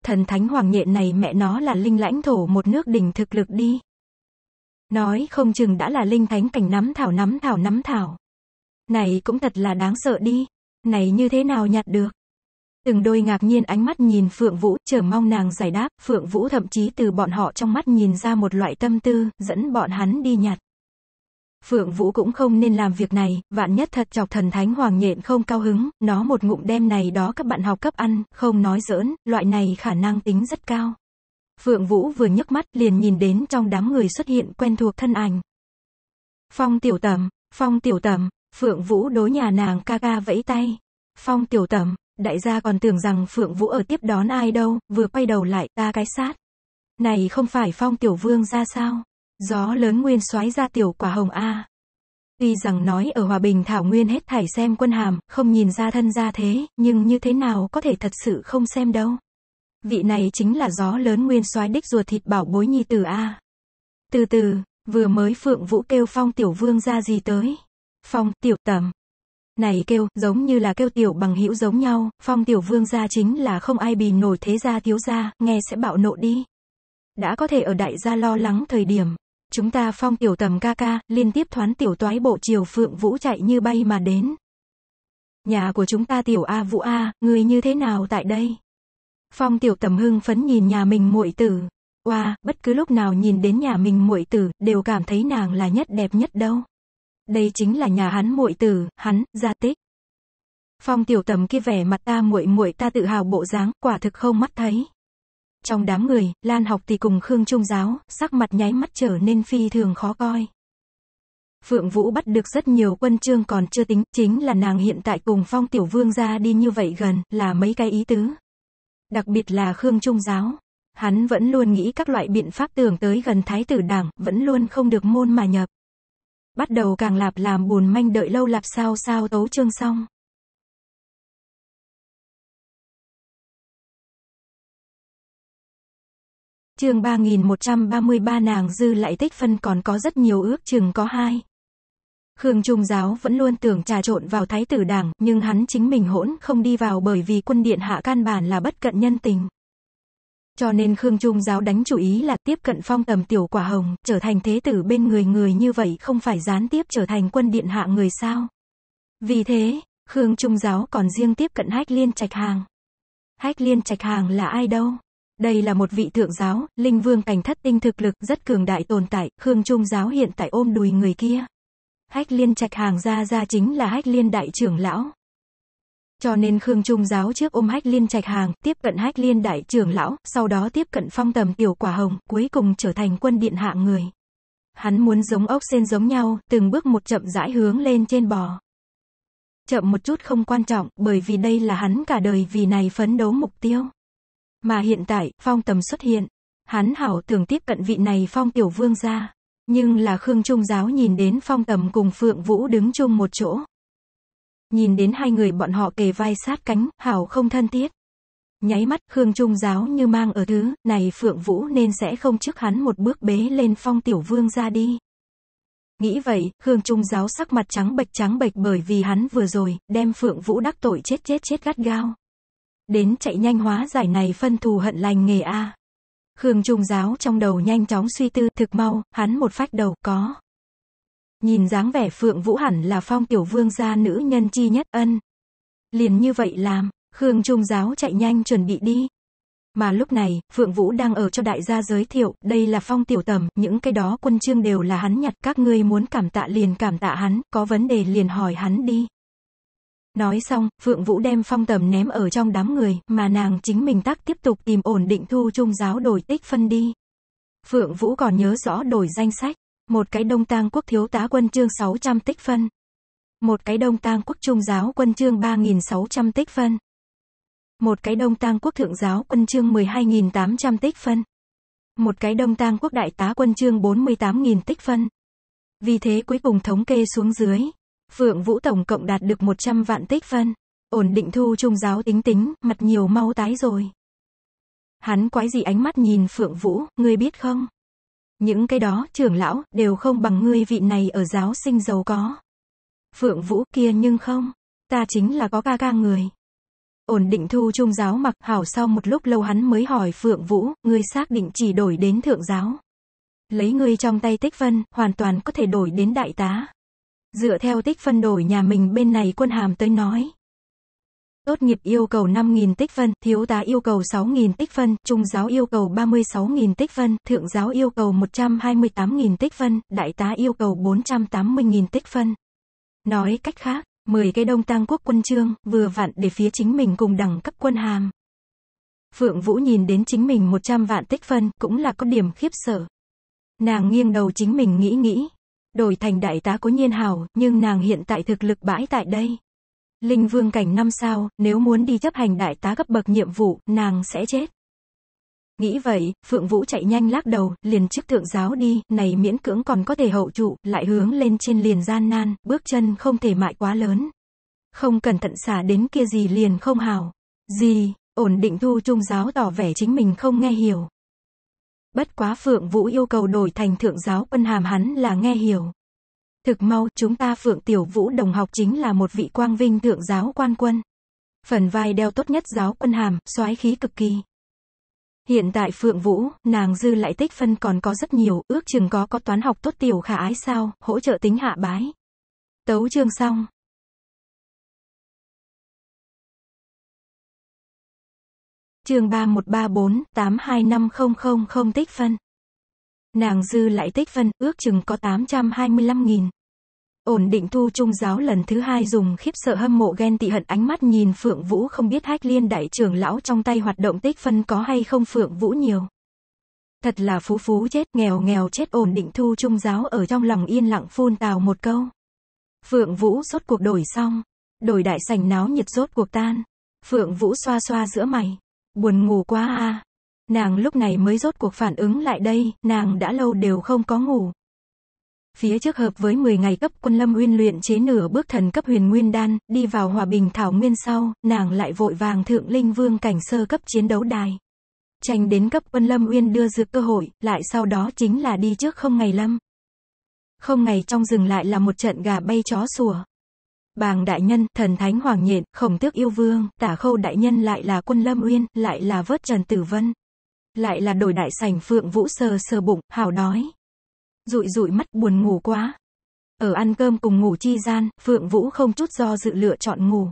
Thần thánh hoàng nhện này mẹ nó là linh lãnh thổ một nước đỉnh thực lực đi. Nói không chừng đã là linh thánh cảnh nắm thảo nắm thảo nắm thảo. Này cũng thật là đáng sợ đi. Này như thế nào nhặt được? Từng đôi ngạc nhiên ánh mắt nhìn Phượng Vũ, chờ mong nàng giải đáp, Phượng Vũ thậm chí từ bọn họ trong mắt nhìn ra một loại tâm tư, dẫn bọn hắn đi nhặt. Phượng Vũ cũng không nên làm việc này, vạn nhất thật chọc thần thánh hoàng nhện không cao hứng, nó một ngụm đem này đó các bạn học cấp ăn, không nói giỡn, loại này khả năng tính rất cao. Phượng Vũ vừa nhấc mắt liền nhìn đến trong đám người xuất hiện quen thuộc thân ảnh. Phong tiểu tầm, phong tiểu tầm, Phượng Vũ đối nhà nàng ca ca vẫy tay. Phong tiểu tầm, đại gia còn tưởng rằng Phượng Vũ ở tiếp đón ai đâu, vừa quay đầu lại, ta cái sát. Này không phải phong tiểu vương ra sao? Gió lớn nguyên xoáy ra tiểu quả hồng A. Tuy rằng nói ở Hòa Bình Thảo Nguyên hết thảy xem quân hàm, không nhìn ra thân ra thế, nhưng như thế nào có thể thật sự không xem đâu. Vị này chính là gió lớn nguyên soái đích ruột thịt bảo bối nhi tử A. Từ từ, vừa mới Phượng Vũ kêu Phong Tiểu Vương ra gì tới. Phong Tiểu Tầm, này kêu, giống như là kêu tiểu bằng hữu giống nhau, phong tiểu vương gia chính là không ai bì nổi thế gia thiếu gia, nghe sẽ bạo nộ đi. Đã có thể ở đại gia lo lắng thời điểm, chúng ta phong tiểu tầm ca ca, liên tiếp thoán tiểu toái bộ triều phượng vũ chạy như bay mà đến. Nhà của chúng ta tiểu A Vũ A, người như thế nào tại đây? Phong tiểu tầm hưng phấn nhìn nhà mình muội tử. Oa, wow, bất cứ lúc nào nhìn đến nhà mình muội tử, đều cảm thấy nàng là nhất đẹp nhất đâu. Đây chính là nhà hắn muội tử, hắn, gia tích. Phong tiểu tầm kia vẻ mặt ta muội muội ta tự hào bộ dáng, quả thực không mắt thấy. Trong đám người, Lan học thì cùng Khương Trung giáo, sắc mặt nháy mắt trở nên phi thường khó coi. Phượng Vũ bắt được rất nhiều quân chương còn chưa tính, chính là nàng hiện tại cùng phong tiểu vương ra đi như vậy gần, là mấy cái ý tứ. Đặc biệt là Khương Trung giáo. Hắn vẫn luôn nghĩ các loại biện pháp tưởng tới gần thái tử đảng, vẫn luôn không được môn mà nhập bắt đầu càng lạp làm buồn manh đợi lâu lạp sao sao tấu chương xong. Chương 3133 nàng dư lại tích phân còn có rất nhiều ước chừng có hai. Khương Trung Giáo vẫn luôn tưởng trà trộn vào thái tử đảng, nhưng hắn chính mình hỗn không đi vào bởi vì quân điện hạ căn bản là bất cận nhân tình. Cho nên Khương Trung giáo đánh chủ ý là tiếp cận phong tầm tiểu quả hồng, trở thành thế tử bên người người như vậy không phải gián tiếp trở thành quân điện hạ người sao. Vì thế, Khương Trung giáo còn riêng tiếp cận hách liên trạch hàng. Hách liên trạch hàng là ai đâu? Đây là một vị thượng giáo, linh vương cảnh thất tinh thực lực, rất cường đại tồn tại, Khương Trung giáo hiện tại ôm đùi người kia. Hách liên trạch hàng ra ra chính là hách liên đại trưởng lão. Cho nên Khương Trung giáo trước ôm Hách Liên trạch hàng, tiếp cận Hách Liên đại trưởng lão, sau đó tiếp cận phong tầm tiểu quả hồng, cuối cùng trở thành quân điện hạ người. Hắn muốn giống ốc sen giống nhau, từng bước một chậm rãi hướng lên trên bò. Chậm một chút không quan trọng, bởi vì đây là hắn cả đời vì này phấn đấu mục tiêu. Mà hiện tại, phong tầm xuất hiện. Hắn hảo tưởng tiếp cận vị này phong tiểu vương ra. Nhưng là Khương Trung giáo nhìn đến phong tầm cùng Phượng Vũ đứng chung một chỗ, Nhìn đến hai người bọn họ kề vai sát cánh, hảo không thân thiết. Nháy mắt, Khương Trung giáo như mang ở thứ, này Phượng Vũ nên sẽ không trước hắn một bước bế lên phong tiểu vương ra đi. Nghĩ vậy, Khương Trung giáo sắc mặt trắng bệch trắng bệch bởi vì hắn vừa rồi, đem Phượng Vũ đắc tội chết chết chết gắt gao. Đến chạy nhanh hóa giải này phân thù hận lành nghề A. Khương Trung giáo trong đầu nhanh chóng suy tư thực mau, hắn một phách đầu, có. Nhìn dáng vẻ Phượng Vũ hẳn là phong tiểu vương gia nữ nhân chi nhất ân. Liền như vậy làm, Khương Trung Giáo chạy nhanh chuẩn bị đi. Mà lúc này, Phượng Vũ đang ở cho đại gia giới thiệu, đây là phong tiểu tầm, những cái đó quân trương đều là hắn nhặt, các ngươi muốn cảm tạ liền cảm tạ hắn, có vấn đề liền hỏi hắn đi. Nói xong, Phượng Vũ đem phong tầm ném ở trong đám người, mà nàng chính mình tác tiếp tục tìm ổn định thu trung giáo đổi tích phân đi. Phượng Vũ còn nhớ rõ đổi danh sách một cái đông tang quốc thiếu tá quân chương 600 tích phân. Một cái đông tang quốc trung giáo quân chương 3.600 tích phân. Một cái đông tang quốc thượng giáo quân chương 12.800 tích phân. Một cái đông tang quốc đại tá quân chương 48.000 tích phân. Vì thế cuối cùng thống kê xuống dưới, Phượng Vũ tổng cộng đạt được 100 vạn tích phân. Ổn định thu trung giáo tính tính, mặt nhiều mau tái rồi. Hắn quái gì ánh mắt nhìn Phượng Vũ, ngươi biết không? Những cái đó, trưởng lão, đều không bằng ngươi vị này ở giáo sinh giàu có. Phượng Vũ kia nhưng không, ta chính là có ca ca người. Ổn định thu trung giáo mặc hảo sau một lúc lâu hắn mới hỏi Phượng Vũ, ngươi xác định chỉ đổi đến thượng giáo. Lấy ngươi trong tay tích phân, hoàn toàn có thể đổi đến đại tá. Dựa theo tích phân đổi nhà mình bên này quân hàm tới nói tốt nghiệp yêu cầu 5.000 tích phân, thiếu tá yêu cầu 6.000 tích phân, trung giáo yêu cầu 36.000 tích phân, thượng giáo yêu cầu 128.000 tích phân, đại tá yêu cầu 480.000 tích phân. Nói cách khác, 10 cây đông tăng quốc quân trương, vừa vặn để phía chính mình cùng đẳng cấp quân hàm. Phượng Vũ nhìn đến chính mình 100 vạn tích phân, cũng là có điểm khiếp sợ. Nàng nghiêng đầu chính mình nghĩ nghĩ. Đổi thành đại tá có nhiên hào nhưng nàng hiện tại thực lực bãi tại đây. Linh vương cảnh năm sao, nếu muốn đi chấp hành đại tá cấp bậc nhiệm vụ, nàng sẽ chết. Nghĩ vậy, Phượng Vũ chạy nhanh lắc đầu, liền trước thượng giáo đi, này miễn cưỡng còn có thể hậu trụ, lại hướng lên trên liền gian nan, bước chân không thể mại quá lớn. Không cẩn thận xả đến kia gì liền không hào. Gì, ổn định thu trung giáo tỏ vẻ chính mình không nghe hiểu. Bất quá Phượng Vũ yêu cầu đổi thành thượng giáo quân hàm hắn là nghe hiểu. Thực mau, chúng ta Phượng Tiểu Vũ đồng học chính là một vị quang vinh thượng giáo quan quân. Phần vai đeo tốt nhất giáo quân hàm, soái khí cực kỳ. Hiện tại Phượng Vũ, nàng dư lại tích phân còn có rất nhiều, ước chừng có có toán học tốt tiểu khả ái sao, hỗ trợ tính hạ bái. Tấu chương xong. Chương 313482500 tích phân. Nàng dư lại tích phân, ước chừng có 825.000. Ổn định thu trung giáo lần thứ hai dùng khiếp sợ hâm mộ ghen tị hận ánh mắt nhìn Phượng Vũ không biết hách liên đại trưởng lão trong tay hoạt động tích phân có hay không Phượng Vũ nhiều. Thật là phú phú chết, nghèo nghèo chết ổn định thu trung giáo ở trong lòng yên lặng phun tào một câu. Phượng Vũ rốt cuộc đổi xong. Đổi đại sành náo nhiệt rốt cuộc tan. Phượng Vũ xoa xoa giữa mày. Buồn ngủ quá a à nàng lúc này mới rốt cuộc phản ứng lại đây, nàng đã lâu đều không có ngủ. Phía trước hợp với 10 ngày cấp quân lâm uyên luyện chế nửa bước thần cấp huyền nguyên đan, đi vào hòa bình thảo nguyên sau, nàng lại vội vàng thượng linh vương cảnh sơ cấp chiến đấu đài. Tranh đến cấp quân lâm uyên đưa dược cơ hội, lại sau đó chính là đi trước không ngày lâm. Không ngày trong rừng lại là một trận gà bay chó sủa. Bàng đại nhân, thần thánh hoàng nhện, khổng tước yêu vương, tả khâu đại nhân lại là quân lâm uyên, lại là vớt trần tử vân. Lại là đổi đại sảnh Phượng Vũ sờ sờ bụng, hảo đói. Rụi rụi mắt buồn ngủ quá. Ở ăn cơm cùng ngủ chi gian, Phượng Vũ không chút do dự lựa chọn ngủ.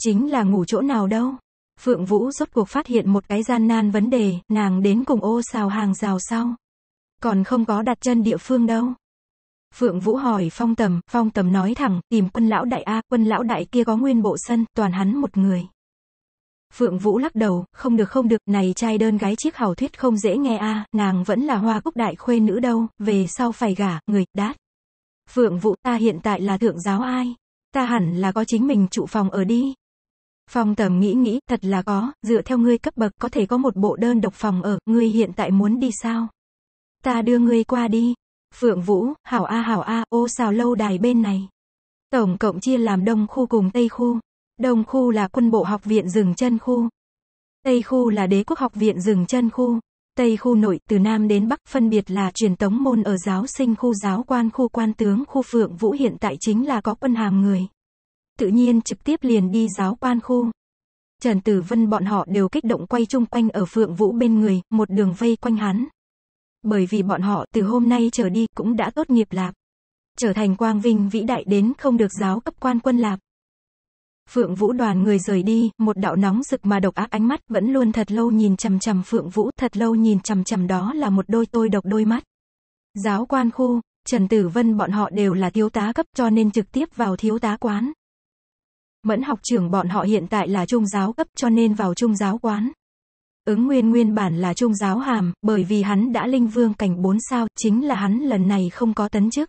Chính là ngủ chỗ nào đâu. Phượng Vũ rốt cuộc phát hiện một cái gian nan vấn đề, nàng đến cùng ô xào hàng rào sau. Còn không có đặt chân địa phương đâu. Phượng Vũ hỏi Phong Tầm, Phong Tầm nói thẳng, tìm quân lão đại A, quân lão đại kia có nguyên bộ sân, toàn hắn một người. Phượng Vũ lắc đầu, không được không được, này trai đơn gái chiếc hảo thuyết không dễ nghe a, nàng vẫn là hoa cúc đại khuê nữ đâu, về sau phải gả, người, đát. Phượng Vũ ta hiện tại là thượng giáo ai? Ta hẳn là có chính mình trụ phòng ở đi. Phòng tầm nghĩ nghĩ, thật là có, dựa theo ngươi cấp bậc có thể có một bộ đơn độc phòng ở, ngươi hiện tại muốn đi sao? Ta đưa ngươi qua đi. Phượng Vũ, hảo a hảo a, ô xào lâu đài bên này. Tổng cộng chia làm đông khu cùng tây khu. Đông khu là quân bộ học viện rừng chân khu. Tây khu là đế quốc học viện rừng chân khu. Tây khu nội từ Nam đến Bắc phân biệt là truyền tống môn ở giáo sinh khu giáo quan khu quan tướng khu phượng vũ hiện tại chính là có quân hàm người. Tự nhiên trực tiếp liền đi giáo quan khu. Trần Tử Vân bọn họ đều kích động quay chung quanh ở phượng vũ bên người, một đường vây quanh hắn. Bởi vì bọn họ từ hôm nay trở đi cũng đã tốt nghiệp lạp. Trở thành quang vinh vĩ đại đến không được giáo cấp quan quân lạp. Phượng Vũ đoàn người rời đi, một đạo nóng rực mà độc ác ánh mắt vẫn luôn thật lâu nhìn chằm chằm Phượng Vũ, thật lâu nhìn chằm chằm đó là một đôi tôi độc đôi mắt. Giáo quan khu, Trần Tử Vân bọn họ đều là thiếu tá cấp cho nên trực tiếp vào thiếu tá quán. Mẫn học trưởng bọn họ hiện tại là trung giáo cấp cho nên vào trung giáo quán. Ứng nguyên nguyên bản là trung giáo hàm, bởi vì hắn đã linh vương cảnh 4 sao, chính là hắn lần này không có tấn chức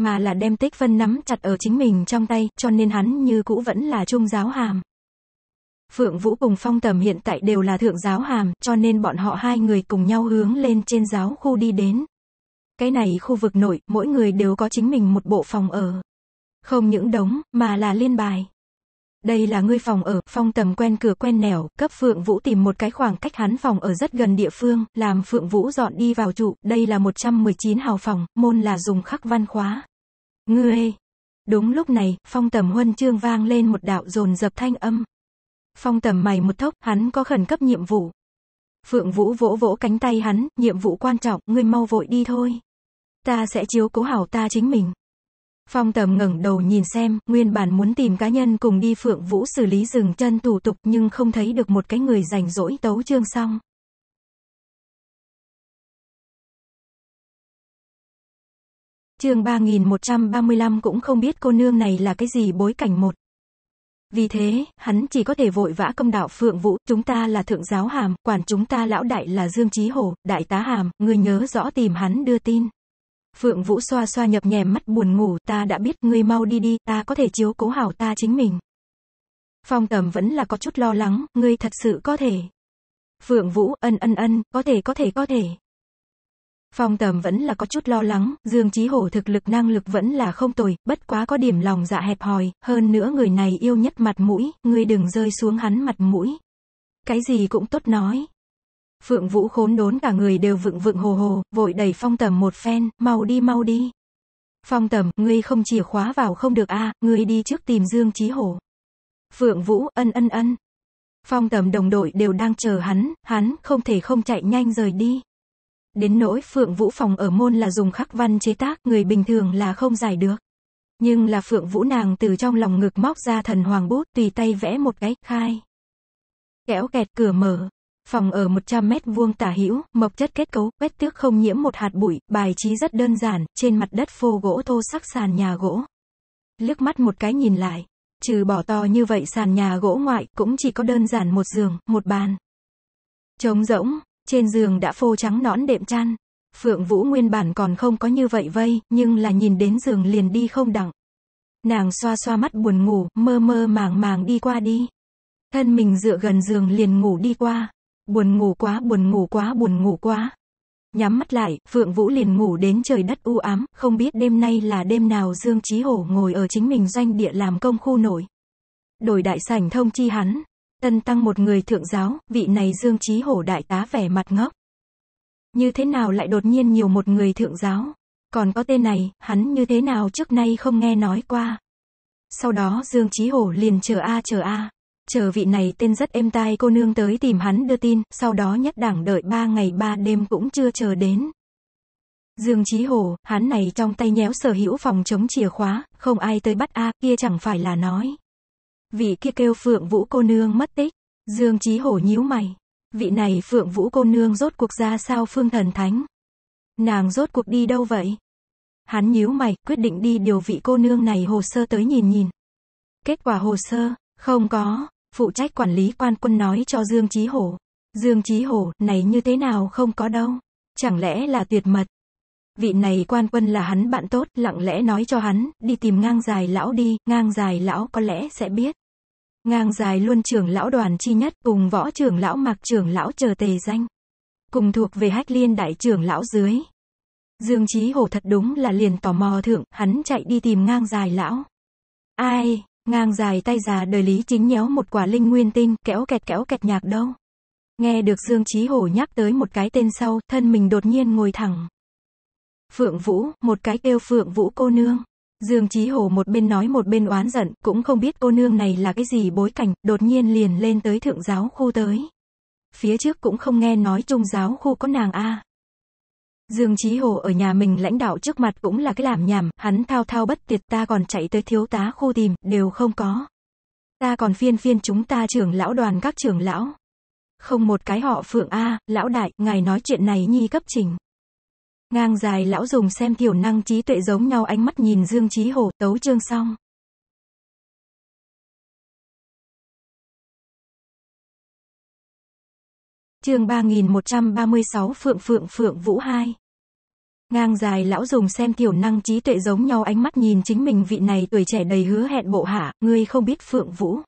mà là đem Tích phân nắm chặt ở chính mình trong tay, cho nên hắn như cũ vẫn là trung giáo hàm. Phượng Vũ cùng Phong Tầm hiện tại đều là thượng giáo hàm, cho nên bọn họ hai người cùng nhau hướng lên trên giáo khu đi đến. Cái này khu vực nội mỗi người đều có chính mình một bộ phòng ở. Không những đống, mà là liên bài. Đây là ngươi phòng ở, Phong Tầm quen cửa quen nẻo, cấp Phượng Vũ tìm một cái khoảng cách hắn phòng ở rất gần địa phương, làm Phượng Vũ dọn đi vào trụ, đây là 119 hào phòng, môn là dùng khắc văn khóa. Ngươi! Đúng lúc này, phong tầm huân chương vang lên một đạo dồn dập thanh âm. Phong tầm mày một thốc, hắn có khẩn cấp nhiệm vụ. Phượng Vũ vỗ vỗ cánh tay hắn, nhiệm vụ quan trọng, ngươi mau vội đi thôi. Ta sẽ chiếu cố hảo ta chính mình. Phong tầm ngẩng đầu nhìn xem, nguyên bản muốn tìm cá nhân cùng đi Phượng Vũ xử lý dừng chân thủ tục nhưng không thấy được một cái người rảnh rỗi tấu chương xong. chương 3135 cũng không biết cô nương này là cái gì bối cảnh một. Vì thế, hắn chỉ có thể vội vã công đạo Phượng Vũ, chúng ta là thượng giáo hàm, quản chúng ta lão đại là Dương Chí Hổ, đại tá hàm, người nhớ rõ tìm hắn đưa tin. Phượng Vũ xoa xoa nhập nhèm mắt buồn ngủ, ta đã biết, ngươi mau đi đi, ta có thể chiếu cố hảo ta chính mình. Phong tầm vẫn là có chút lo lắng, ngươi thật sự có thể. Phượng Vũ, ân ân ân, có thể có thể có thể. Phong tầm vẫn là có chút lo lắng, Dương Chí Hổ thực lực năng lực vẫn là không tồi, bất quá có điểm lòng dạ hẹp hòi, hơn nữa người này yêu nhất mặt mũi, ngươi đừng rơi xuống hắn mặt mũi. Cái gì cũng tốt nói. Phượng Vũ khốn đốn cả người đều vựng vựng hồ hồ, vội đẩy phong tầm một phen, mau đi mau đi. Phong tầm, ngươi không chìa khóa vào không được a, à, ngươi đi trước tìm Dương Chí Hổ. Phượng Vũ, ân ân ân. Phong tầm đồng đội đều đang chờ hắn, hắn không thể không chạy nhanh rời đi. Đến nỗi Phượng Vũ phòng ở môn là dùng khắc văn chế tác, người bình thường là không giải được. Nhưng là Phượng Vũ nàng từ trong lòng ngực móc ra thần hoàng bút, tùy tay vẽ một cái, khai. Kéo kẹt cửa mở. Phòng ở 100 mét vuông tả hữu, mộc chất kết cấu, quét tước không nhiễm một hạt bụi, bài trí rất đơn giản, trên mặt đất phô gỗ thô sắc sàn nhà gỗ. Liếc mắt một cái nhìn lại, trừ bỏ to như vậy sàn nhà gỗ ngoại, cũng chỉ có đơn giản một giường, một bàn. Trống rỗng, trên giường đã phô trắng nõn đệm chăn. Phượng Vũ nguyên bản còn không có như vậy vây, nhưng là nhìn đến giường liền đi không đặng. Nàng xoa xoa mắt buồn ngủ, mơ mơ màng màng đi qua đi. Thân mình dựa gần giường liền ngủ đi qua. Buồn ngủ quá, buồn ngủ quá, buồn ngủ quá. Nhắm mắt lại, Phượng Vũ liền ngủ đến trời đất u ám, không biết đêm nay là đêm nào Dương Chí Hổ ngồi ở chính mình doanh địa làm công khu nổi. Đổi đại sảnh thông chi hắn, Tân tăng một người thượng giáo, vị này Dương Chí Hổ đại tá vẻ mặt ngốc. Như thế nào lại đột nhiên nhiều một người thượng giáo? Còn có tên này, hắn như thế nào trước nay không nghe nói qua. Sau đó Dương Chí Hổ liền chờ a chờ a, chờ vị này tên rất êm tai cô nương tới tìm hắn đưa tin, sau đó nhất đảng đợi ba ngày ba đêm cũng chưa chờ đến. Dương Chí Hổ, hắn này trong tay nhéo sở hữu phòng chống chìa khóa, không ai tới bắt a, kia chẳng phải là nói. Vị kia kêu Phượng Vũ cô nương mất tích. Dương Chí Hổ nhíu mày. Vị này Phượng Vũ cô nương rốt cuộc ra sao Phương Thần Thánh? Nàng rốt cuộc đi đâu vậy? Hắn nhíu mày, quyết định đi điều vị cô nương này hồ sơ tới nhìn nhìn. Kết quả hồ sơ, không có, phụ trách quản lý quan quân nói cho Dương Chí Hổ. Dương Chí Hổ, này như thế nào không có đâu. Chẳng lẽ là tuyệt mật? Vị này quan quân là hắn bạn tốt, lặng lẽ nói cho hắn, đi tìm ngang dài lão đi, ngang dài lão có lẽ sẽ biết. Ngang dài luôn trưởng lão đoàn chi nhất cùng võ trưởng lão mặc trưởng lão chờ tề danh. Cùng thuộc về hách liên đại trưởng lão dưới. Dương Chí Hổ thật đúng là liền tò mò thượng, hắn chạy đi tìm ngang dài lão. Ai, ngang dài tay già đời lý chính nhéo một quả linh nguyên tinh, kéo kẹt kéo kẹt nhạc đâu. Nghe được Dương Chí Hổ nhắc tới một cái tên sau, thân mình đột nhiên ngồi thẳng. Phượng Vũ, một cái kêu Phượng Vũ cô nương. Dương Chí Hổ một bên nói một bên oán giận, cũng không biết cô nương này là cái gì bối cảnh, đột nhiên liền lên tới thượng giáo khu tới. Phía trước cũng không nghe nói trung giáo khu có nàng a. Dương Chí Hổ ở nhà mình lãnh đạo trước mặt cũng là cái làm nhảm, hắn thao thao bất tuyệt ta còn chạy tới thiếu tá khu tìm, đều không có. Ta còn phiên phiên chúng ta trưởng lão đoàn các trưởng lão. Không một cái họ phượng A, lão đại, ngài nói chuyện này nhi cấp trình. Ngang dài lão dùng xem thiểu năng trí tuệ giống nhau ánh mắt nhìn Dương Chí Hổ, tấu chương xong. Chương 3136 Phượng Phượng Phượng Vũ 2 Ngang dài lão dùng xem thiểu năng trí tuệ giống nhau ánh mắt nhìn chính mình vị này tuổi trẻ đầy hứa hẹn bộ hạ, ngươi không biết Phượng Vũ.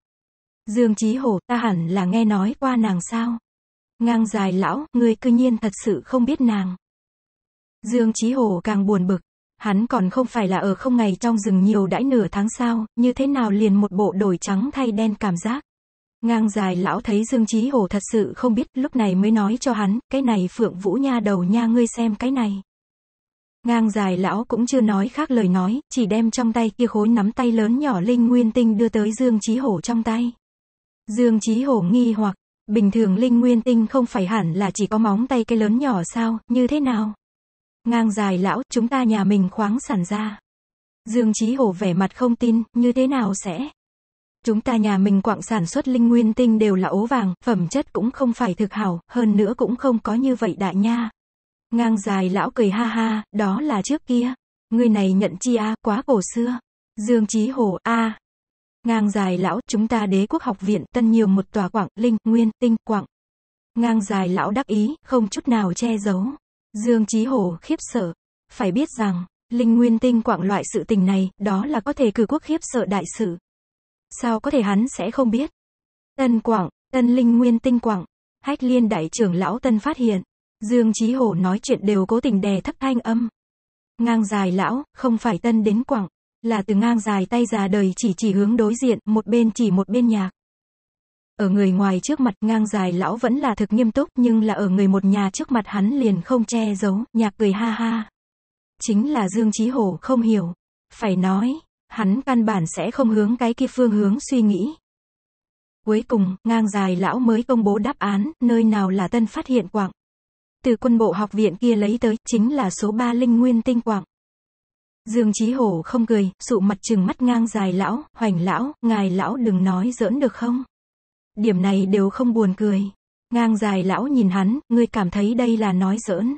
Dương Chí Hổ, ta hẳn là nghe nói qua nàng sao. Ngang dài lão, ngươi cư nhiên thật sự không biết nàng. Dương Chí Hổ càng buồn bực. Hắn còn không phải là ở không ngày trong rừng nhiều đãi nửa tháng sao, như thế nào liền một bộ đổi trắng thay đen cảm giác. Ngang dài lão thấy Dương Chí Hổ thật sự không biết, lúc này mới nói cho hắn, cái này Phượng Vũ nha đầu nha ngươi xem cái này. Ngang dài lão cũng chưa nói khác lời nói, chỉ đem trong tay kia khối nắm tay lớn nhỏ linh nguyên tinh đưa tới Dương Chí Hổ trong tay. Dương Chí Hổ nghi hoặc, bình thường linh nguyên tinh không phải hẳn là chỉ có móng tay cái lớn nhỏ sao, như thế nào? Ngang dài lão, chúng ta nhà mình khoáng sản ra. Dương Chí Hổ vẻ mặt không tin, như thế nào sẽ? Chúng ta nhà mình quạng sản xuất linh nguyên tinh đều là ố vàng, phẩm chất cũng không phải thực hảo, hơn nữa cũng không có như vậy đại nha. Ngang dài lão cười ha ha, đó là trước kia. Người này nhận chi a quá cổ xưa. Dương Chí Hổ a. Ngang dài lão, chúng ta đế quốc học viện tân nhiều một tòa quạng linh, nguyên, tinh, quạng Ngang dài lão đắc ý, không chút nào che giấu. Dương Chí Hổ khiếp sợ. Phải biết rằng, Linh Nguyên Tinh quạng loại sự tình này, đó là có thể cử quốc khiếp sợ đại sự. Sao có thể hắn sẽ không biết? Tân Quảng, Tân Linh Nguyên Tinh Quảng, Hách Liên Đại trưởng Lão Tân phát hiện, Dương Chí Hổ nói chuyện đều cố tình đè thấp thanh âm. Ngang dài lão, không phải Tân đến Quảng, là từ ngang dài tay già đời chỉ chỉ hướng đối diện, một bên chỉ một bên nhạc ở người ngoài trước mặt ngang dài lão vẫn là thực nghiêm túc nhưng là ở người một nhà trước mặt hắn liền không che giấu, nhạc cười ha ha. Chính là Dương Chí Hổ không hiểu. Phải nói, hắn căn bản sẽ không hướng cái kia phương hướng suy nghĩ. Cuối cùng, ngang dài lão mới công bố đáp án, nơi nào là tân phát hiện quạng Từ quân bộ học viện kia lấy tới, chính là số 3 linh nguyên tinh quạng Dương Chí Hổ không cười, sụ mặt chừng mắt ngang dài lão, hoành lão, ngài lão đừng nói giỡn được không? Điểm này đều không buồn cười. Ngang dài lão nhìn hắn, ngươi cảm thấy đây là nói giỡn.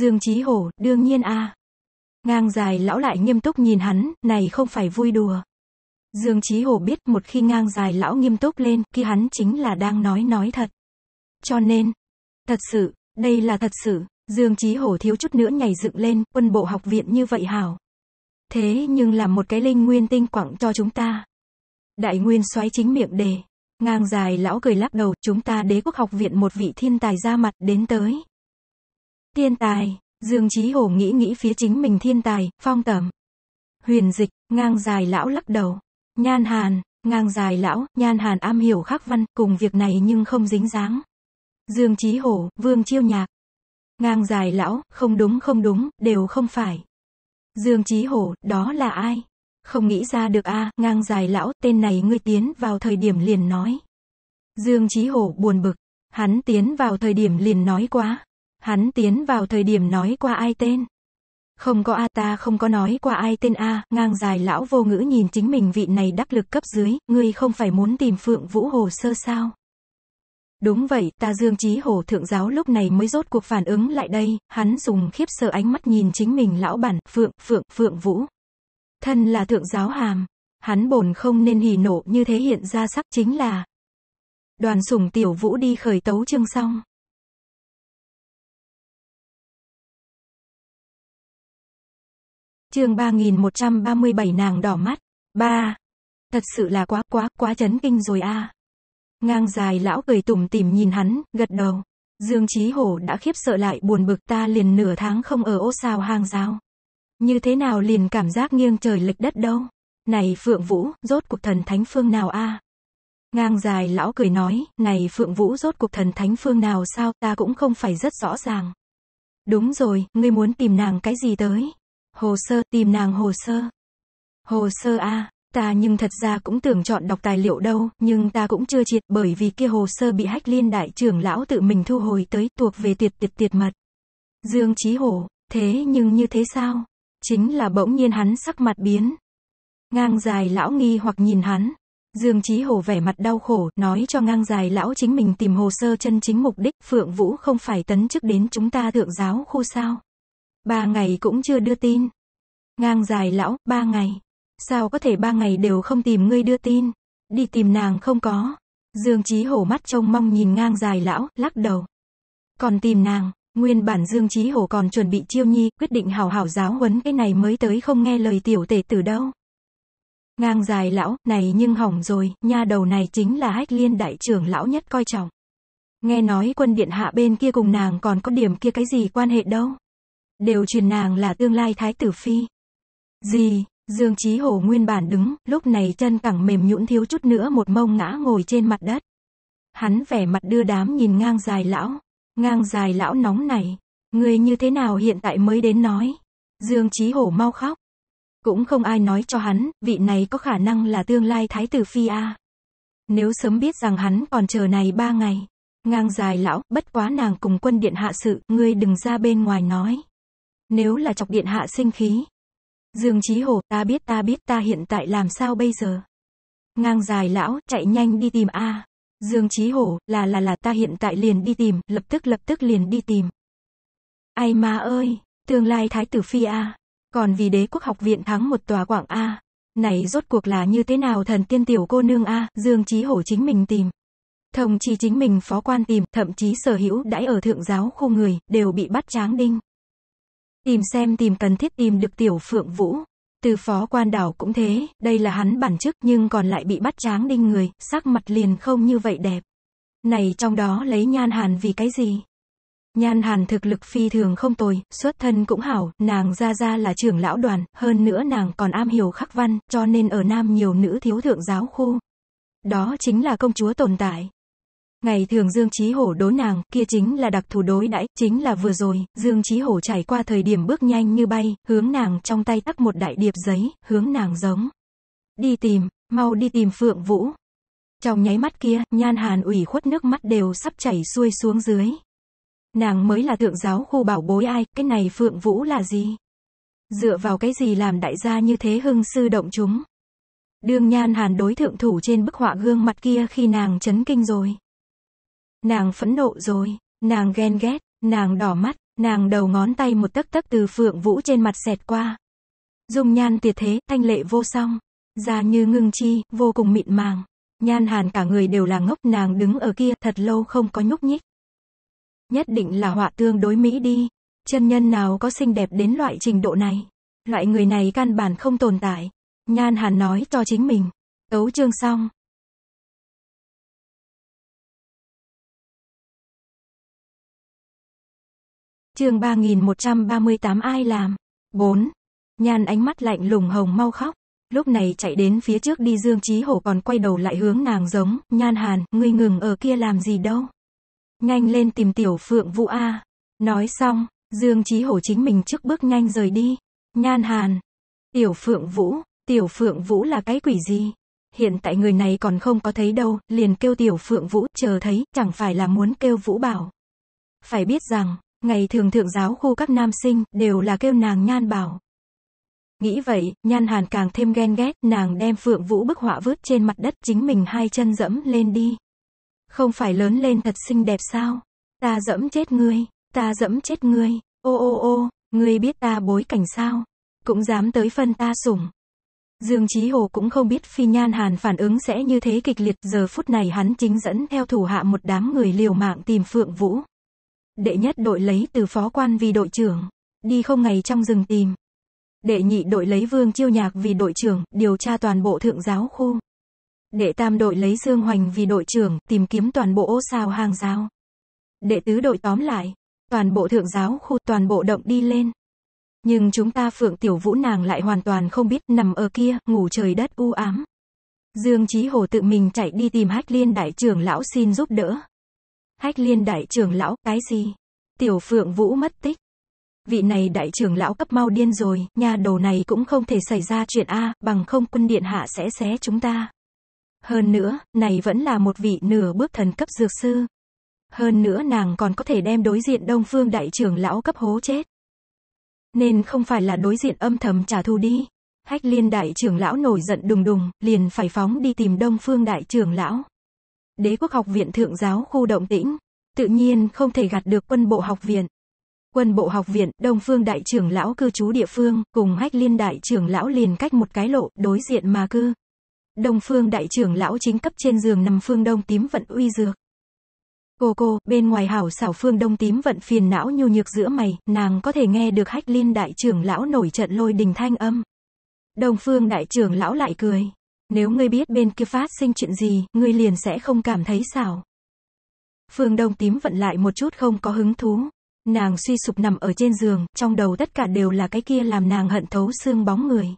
Dương Chí Hổ, đương nhiên a. Ngang dài lão lại nghiêm túc nhìn hắn, này không phải vui đùa. Dương Chí Hổ biết một khi ngang dài lão nghiêm túc lên, khi hắn chính là đang nói nói thật. Cho nên, thật sự, đây là thật sự, Dương Chí Hổ thiếu chút nữa nhảy dựng lên, quân bộ học viện như vậy hảo. Thế nhưng là một cái linh nguyên tinh quặng cho chúng ta. Đại nguyên xoáy chính miệng đề. Ngang dài lão cười lắc đầu, chúng ta đế quốc học viện một vị thiên tài ra mặt, đến tới. Thiên tài, Dương Chí Hổ nghĩ nghĩ phía chính mình thiên tài, phong tầm Huyền dịch, ngang dài lão lắc đầu. Nhan hàn, ngang dài lão, nhan hàn am hiểu khắc văn, cùng việc này nhưng không dính dáng. Dương Chí Hổ, Vương Chiêu Nhạc. Ngang dài lão, không đúng không đúng, đều không phải. Dương Chí Hổ, đó là ai? không nghĩ ra được a à, ngang dài lão, tên này ngươi tiến vào thời điểm liền nói. Dương Chí Hổ buồn bực, hắn tiến vào thời điểm liền nói quá. Hắn tiến vào thời điểm nói qua ai tên. Không có a à, ta không có nói qua ai tên a, à, ngang dài lão vô ngữ nhìn chính mình vị này đắc lực cấp dưới, ngươi không phải muốn tìm Phượng Vũ Hồ sơ sao? Đúng vậy, ta Dương Chí Hổ thượng giáo lúc này mới rốt cuộc phản ứng lại đây, hắn dùng khiếp sợ ánh mắt nhìn chính mình lão bản, Phượng, Phượng, Phượng Vũ. Thân là thượng giáo hàm, hắn bổn không nên hỉ nộ như thế hiện ra sắc chính là. Đoàn sùng tiểu vũ đi khởi tấu chương xong. Chương 3137 nàng đỏ mắt. ba Thật sự là quá quá quá chấn kinh rồi a. À. Ngang dài lão cười tủm tỉm nhìn hắn, gật đầu. Dương Chí Hổ đã khiếp sợ lại buồn bực ta liền nửa tháng không ở ô sao hang giao. Như thế nào liền cảm giác nghiêng trời lệch đất đâu? Này Phượng Vũ, rốt cuộc thần thánh phương nào a? Ngang dài lão cười nói, này Phượng Vũ rốt cuộc thần thánh phương nào sao, ta cũng không phải rất rõ ràng. Đúng rồi, ngươi muốn tìm nàng cái gì tới? Hồ sơ, tìm nàng hồ sơ. Hồ sơ a, ta nhưng thật ra cũng tưởng chọn đọc tài liệu đâu, nhưng ta cũng chưa triệt bởi vì kia hồ sơ bị hách liên đại trưởng lão tự mình thu hồi tới, thuộc về tuyệt tiệt tiệt mật. Dương trí Hổ, thế nhưng như thế sao? Chính là bỗng nhiên hắn sắc mặt biến. Ngang dài lão nghi hoặc nhìn hắn. Dương Chí Hổ vẻ mặt đau khổ, nói cho ngang dài lão chính mình tìm hồ sơ chân chính mục đích, Phượng Vũ không phải tấn chức đến chúng ta thượng giáo khu sao. Ba ngày cũng chưa đưa tin. Ngang dài lão, ba ngày. Sao có thể ba ngày đều không tìm ngươi đưa tin? Đi tìm nàng không có. Dương Chí Hổ mắt trông mong nhìn ngang dài lão, lắc đầu. Còn tìm nàng, Nguyên bản Dương Chí Hổ còn chuẩn bị chiêu nhi, quyết định hào hảo giáo huấn cái này mới tới không nghe lời tiểu tể từ đâu. Ngang dài lão, này nhưng hỏng rồi, nha đầu này chính là hách liên đại trưởng lão nhất coi trọng. Nghe nói quân điện hạ bên kia cùng nàng còn có điểm kia cái gì quan hệ đâu. Đều truyền nàng là tương lai thái tử phi. Gì, Dương Chí Hổ nguyên bản đứng, lúc này chân cẳng mềm nhũn thiếu chút nữa một mông ngã ngồi trên mặt đất. Hắn vẻ mặt đưa đám nhìn ngang dài lão, Ngang dài lão nóng này, người như thế nào hiện tại mới đến nói. Dương Chí Hổ mau khóc. Cũng không ai nói cho hắn, vị này có khả năng là tương lai thái tử Phi A. Nếu sớm biết rằng hắn còn chờ này ba ngày. Ngang dài lão, bất quá nàng cùng quân điện hạ sự, ngươi đừng ra bên ngoài nói. Nếu là chọc điện hạ sinh khí. Dương Chí Hổ, ta biết ta biết ta hiện tại làm sao bây giờ. Ngang dài lão, chạy nhanh đi tìm A. Dương Chí Hổ, là là là ta hiện tại liền đi tìm, lập tức lập tức liền đi tìm. Ai mà ơi, tương lai thái tử phi a, còn vì đế quốc học viện thắng một tòa quảng a. Này rốt cuộc là như thế nào thần tiên tiểu cô nương a, Dương Chí Hổ chính mình tìm. Thông chí chính mình phó quan tìm, thậm chí sở hữu đãi ở thượng giáo khu người, đều bị bắt tráng đinh. Tìm xem tìm cần thiết tìm được tiểu phượng vũ. Từ phó quan đảo cũng thế, đây là hắn bản chức nhưng còn lại bị bắt tráng đinh người, sắc mặt liền không như vậy đẹp. Này trong đó lấy nhan hàn vì cái gì? Nhan hàn thực lực phi thường không tồi, xuất thân cũng hảo, nàng ra ra là trưởng lão đoàn, hơn nữa nàng còn am hiểu khắc văn, cho nên ở nam nhiều nữ thiếu thượng giáo khu. Đó chính là công chúa tồn tại. Ngày thường Dương Chí Hổ đố nàng, kia chính là đặc thù đối đãi, chính là vừa rồi, Dương Chí Hổ trải qua thời điểm bước nhanh như bay, hướng nàng trong tay tắc một đại điệp giấy, hướng nàng giống. Đi tìm, mau đi tìm Phượng Vũ. Trong nháy mắt kia, nhan hàn ủy khuất nước mắt đều sắp chảy xuôi xuống dưới. Nàng mới là thượng giáo khu bảo bối ai, cái này Phượng Vũ là gì? Dựa vào cái gì làm đại gia như thế hưng sư động chúng? Đương nhan hàn đối thượng thủ trên bức họa gương mặt kia khi nàng chấn kinh rồi nàng phẫn nộ rồi, nàng ghen ghét, nàng đỏ mắt, nàng đầu ngón tay một tấc tấc từ phượng vũ trên mặt xẹt qua. Dung nhan tuyệt thế, thanh lệ vô song, già như ngưng chi, vô cùng mịn màng. Nhan hàn cả người đều là ngốc nàng đứng ở kia thật lâu không có nhúc nhích. Nhất định là họa tương đối Mỹ đi. Chân nhân nào có xinh đẹp đến loại trình độ này. Loại người này căn bản không tồn tại. Nhan hàn nói cho chính mình. Tấu chương xong. chương 3138 ai làm? 4. Nhan ánh mắt lạnh lùng hồng mau khóc. Lúc này chạy đến phía trước đi Dương Chí Hổ còn quay đầu lại hướng nàng giống, Nhan Hàn, ngươi ngừng ở kia làm gì đâu. Nhanh lên tìm tiểu phượng vũ A. Nói xong, Dương Chí Hổ chính mình trước bước nhanh rời đi. Nhan Hàn. Tiểu phượng vũ, tiểu phượng vũ là cái quỷ gì? Hiện tại người này còn không có thấy đâu, liền kêu tiểu phượng vũ, chờ thấy, chẳng phải là muốn kêu vũ bảo. Phải biết rằng, Ngày thường thượng giáo khu các nam sinh đều là kêu nàng nhan bảo. Nghĩ vậy, nhan hàn càng thêm ghen ghét, nàng đem phượng vũ bức họa vứt trên mặt đất chính mình hai chân dẫm lên đi. Không phải lớn lên thật xinh đẹp sao? Ta dẫm chết ngươi, ta dẫm chết ngươi, ô ô ô, ngươi biết ta bối cảnh sao? Cũng dám tới phân ta sủng. Dương Chí Hồ cũng không biết phi nhan hàn phản ứng sẽ như thế kịch liệt giờ phút này hắn chính dẫn theo thủ hạ một đám người liều mạng tìm Phượng Vũ. Đệ nhất đội lấy từ phó quan vì đội trưởng. Đi không ngày trong rừng tìm. Đệ nhị đội lấy vương chiêu nhạc vì đội trưởng, điều tra toàn bộ thượng giáo khu. Đệ tam đội lấy Dương Hoành vì đội trưởng, tìm kiếm toàn bộ ô sao hàng giáo. Đệ tứ đội tóm lại, toàn bộ thượng giáo khu toàn bộ động đi lên. Nhưng chúng ta Phượng Tiểu Vũ nàng lại hoàn toàn không biết nằm ở kia, ngủ trời đất u ám. Dương Chí Hồ tự mình chạy đi tìm Hách Liên đại trưởng lão xin giúp đỡ. Hách liên đại trưởng lão, cái gì? Tiểu phượng vũ mất tích. Vị này đại trưởng lão cấp mau điên rồi, nhà đầu này cũng không thể xảy ra chuyện A, bằng không quân điện hạ sẽ xé chúng ta. Hơn nữa, này vẫn là một vị nửa bước thần cấp dược sư. Hơn nữa nàng còn có thể đem đối diện đông phương đại trưởng lão cấp hố chết. Nên không phải là đối diện âm thầm trả thù đi. Hách liên đại trưởng lão nổi giận đùng đùng, liền phải phóng đi tìm đông phương đại trưởng lão đế quốc học viện thượng giáo khu động tĩnh, tự nhiên không thể gạt được quân bộ học viện. Quân bộ học viện, Đông Phương đại trưởng lão cư trú địa phương, cùng Hách Liên đại trưởng lão liền cách một cái lộ, đối diện mà cư. Đông Phương đại trưởng lão chính cấp trên giường nằm phương đông tím vận uy dược. Cô cô, bên ngoài hảo xảo phương đông tím vận phiền não nhu nhược giữa mày, nàng có thể nghe được Hách Liên đại trưởng lão nổi trận lôi đình thanh âm. Đông Phương đại trưởng lão lại cười. Nếu ngươi biết bên kia phát sinh chuyện gì, ngươi liền sẽ không cảm thấy xảo. Phương Đông tím vận lại một chút không có hứng thú. Nàng suy sụp nằm ở trên giường, trong đầu tất cả đều là cái kia làm nàng hận thấu xương bóng người.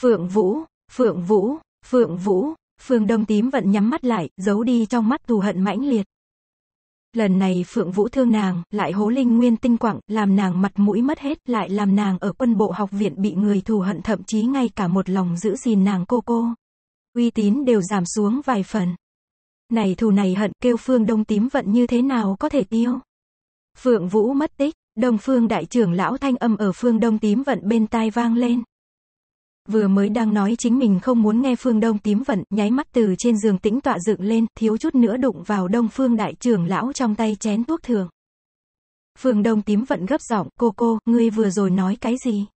Phượng Vũ, Phượng Vũ, Phượng Vũ, Phương Đông tím vận nhắm mắt lại, giấu đi trong mắt thù hận mãnh liệt. Lần này Phượng Vũ thương nàng, lại hố linh nguyên tinh quặng, làm nàng mặt mũi mất hết, lại làm nàng ở quân bộ học viện bị người thù hận thậm chí ngay cả một lòng giữ gìn nàng cô cô uy tín đều giảm xuống vài phần. Này thù này hận kêu phương đông tím vận như thế nào có thể tiêu. Phượng Vũ mất tích, đông phương đại trưởng lão thanh âm ở phương đông tím vận bên tai vang lên. Vừa mới đang nói chính mình không muốn nghe phương đông tím vận, nháy mắt từ trên giường tĩnh tọa dựng lên, thiếu chút nữa đụng vào đông phương đại trưởng lão trong tay chén thuốc thường. Phương đông tím vận gấp giọng, cô cô, ngươi vừa rồi nói cái gì?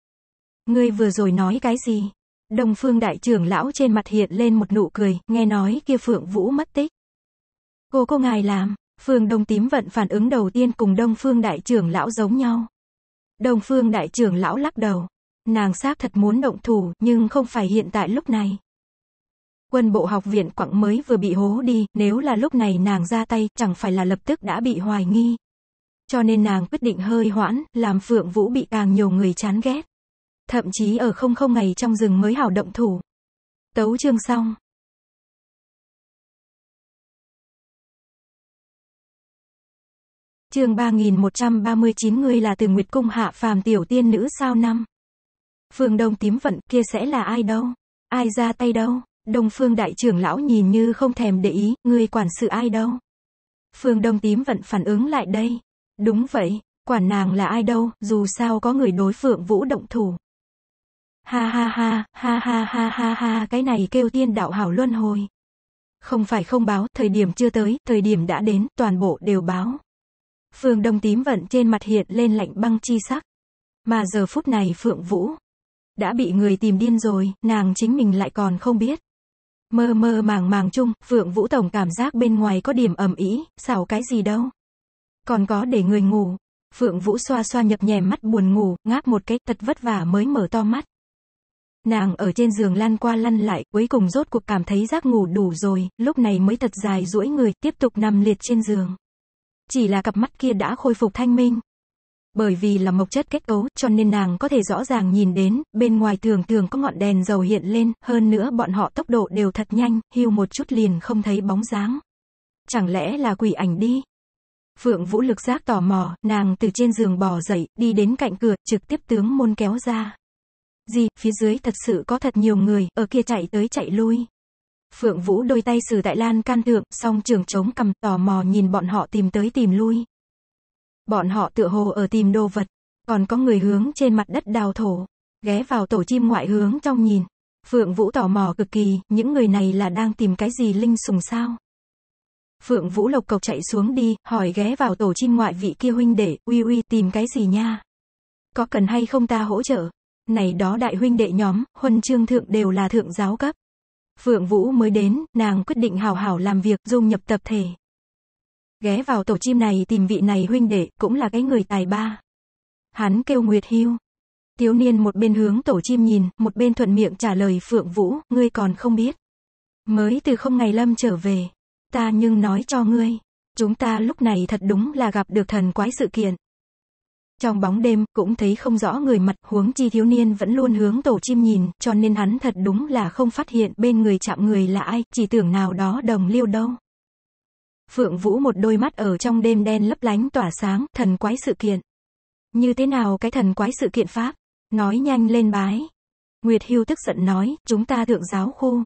Ngươi vừa rồi nói cái gì? Đông Phương đại trưởng lão trên mặt hiện lên một nụ cười, nghe nói kia Phượng Vũ mất tích. Cô cô ngài làm, Phương Đông tím vận phản ứng đầu tiên cùng Đông Phương đại trưởng lão giống nhau. Đông Phương đại trưởng lão lắc đầu. Nàng xác thật muốn động thủ, nhưng không phải hiện tại lúc này. Quân bộ học viện quặng mới vừa bị hố đi, nếu là lúc này nàng ra tay, chẳng phải là lập tức đã bị hoài nghi. Cho nên nàng quyết định hơi hoãn, làm Phượng Vũ bị càng nhiều người chán ghét. Thậm chí ở không không ngày trong rừng mới hảo động thủ. Tấu chương xong. Chương 3139 người là Từ Nguyệt cung hạ phàm tiểu tiên nữ sao năm. Phương Đông tím vận kia sẽ là ai đâu? Ai ra tay đâu? Đông Phương đại trưởng lão nhìn như không thèm để ý, người quản sự ai đâu? Phương Đông tím vận phản ứng lại đây. Đúng vậy, quản nàng là ai đâu, dù sao có người đối Phượng Vũ động thủ. Ha ha ha, ha ha ha ha ha, cái này kêu tiên đạo hảo luân hồi. Không phải không báo, thời điểm chưa tới, thời điểm đã đến, toàn bộ đều báo. Phương Đông tím vận trên mặt hiện lên lạnh băng chi sắc. Mà giờ phút này Phượng Vũ đã bị người tìm điên rồi, nàng chính mình lại còn không biết. Mơ mơ màng màng chung, Phượng Vũ Tổng cảm giác bên ngoài có điểm ẩm ý, xảo cái gì đâu. Còn có để người ngủ. Phượng Vũ xoa xoa nhập nhèm mắt buồn ngủ, ngáp một cái, thật vất vả mới mở to mắt. Nàng ở trên giường lăn qua lăn lại, cuối cùng rốt cuộc cảm thấy giấc ngủ đủ rồi, lúc này mới thật dài duỗi người, tiếp tục nằm liệt trên giường. Chỉ là cặp mắt kia đã khôi phục thanh minh. Bởi vì là mộc chất kết cấu, cho nên nàng có thể rõ ràng nhìn đến, bên ngoài thường thường có ngọn đèn dầu hiện lên, hơn nữa bọn họ tốc độ đều thật nhanh, hưu một chút liền không thấy bóng dáng. Chẳng lẽ là quỷ ảnh đi? Phượng Vũ lực giác tò mò, nàng từ trên giường bò dậy, đi đến cạnh cửa, trực tiếp tướng môn kéo ra. Gì, phía dưới thật sự có thật nhiều người, ở kia chạy tới chạy lui. Phượng Vũ đôi tay xử tại lan can thượng, song trường Trống cầm tò mò nhìn bọn họ tìm tới tìm lui. Bọn họ tựa hồ ở tìm đồ vật, còn có người hướng trên mặt đất đào thổ, ghé vào tổ chim ngoại hướng trong nhìn. Phượng Vũ tò mò cực kỳ, những người này là đang tìm cái gì linh sùng sao? Phượng Vũ lộc cộc chạy xuống đi, hỏi ghé vào tổ chim ngoại vị kia huynh để, uy uy tìm cái gì nha? Có cần hay không ta hỗ trợ? Này đó đại huynh đệ nhóm, huân chương thượng đều là thượng giáo cấp. Phượng Vũ mới đến, nàng quyết định hào hảo làm việc, dung nhập tập thể. Ghé vào tổ chim này tìm vị này huynh đệ, cũng là cái người tài ba. Hắn kêu Nguyệt Hưu. Thiếu niên một bên hướng tổ chim nhìn, một bên thuận miệng trả lời Phượng Vũ, ngươi còn không biết. Mới từ không ngày lâm trở về. Ta nhưng nói cho ngươi, chúng ta lúc này thật đúng là gặp được thần quái sự kiện. Trong bóng đêm, cũng thấy không rõ người mặt, huống chi thiếu niên vẫn luôn hướng tổ chim nhìn, cho nên hắn thật đúng là không phát hiện bên người chạm người là ai, chỉ tưởng nào đó đồng liêu đâu. Phượng Vũ một đôi mắt ở trong đêm đen lấp lánh tỏa sáng, thần quái sự kiện. Như thế nào cái thần quái sự kiện pháp? Nói nhanh lên bái. Nguyệt Hưu tức giận nói, chúng ta thượng giáo khu,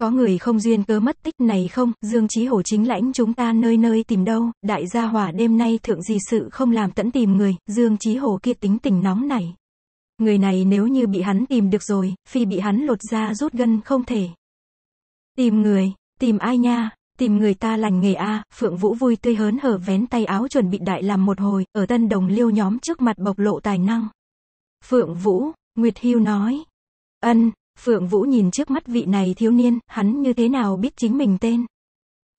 có người không duyên cớ mất tích này không, Dương Chí Hổ chính lãnh chúng ta nơi nơi tìm đâu, đại gia hỏa đêm nay thượng gì sự không làm tẫn tìm người, Dương Chí Hổ kia tính tình nóng này. Người này nếu như bị hắn tìm được rồi, phi bị hắn lột ra rút gân không thể. Tìm người, tìm ai nha, tìm người ta lành nghề a phượng vũ vui tươi hớn hở vén tay áo chuẩn bị đại làm một hồi ở tân đồng liêu nhóm trước mặt bộc lộ tài năng phượng vũ nguyệt hưu nói ân Phượng Vũ nhìn trước mắt vị này thiếu niên, hắn như thế nào biết chính mình tên.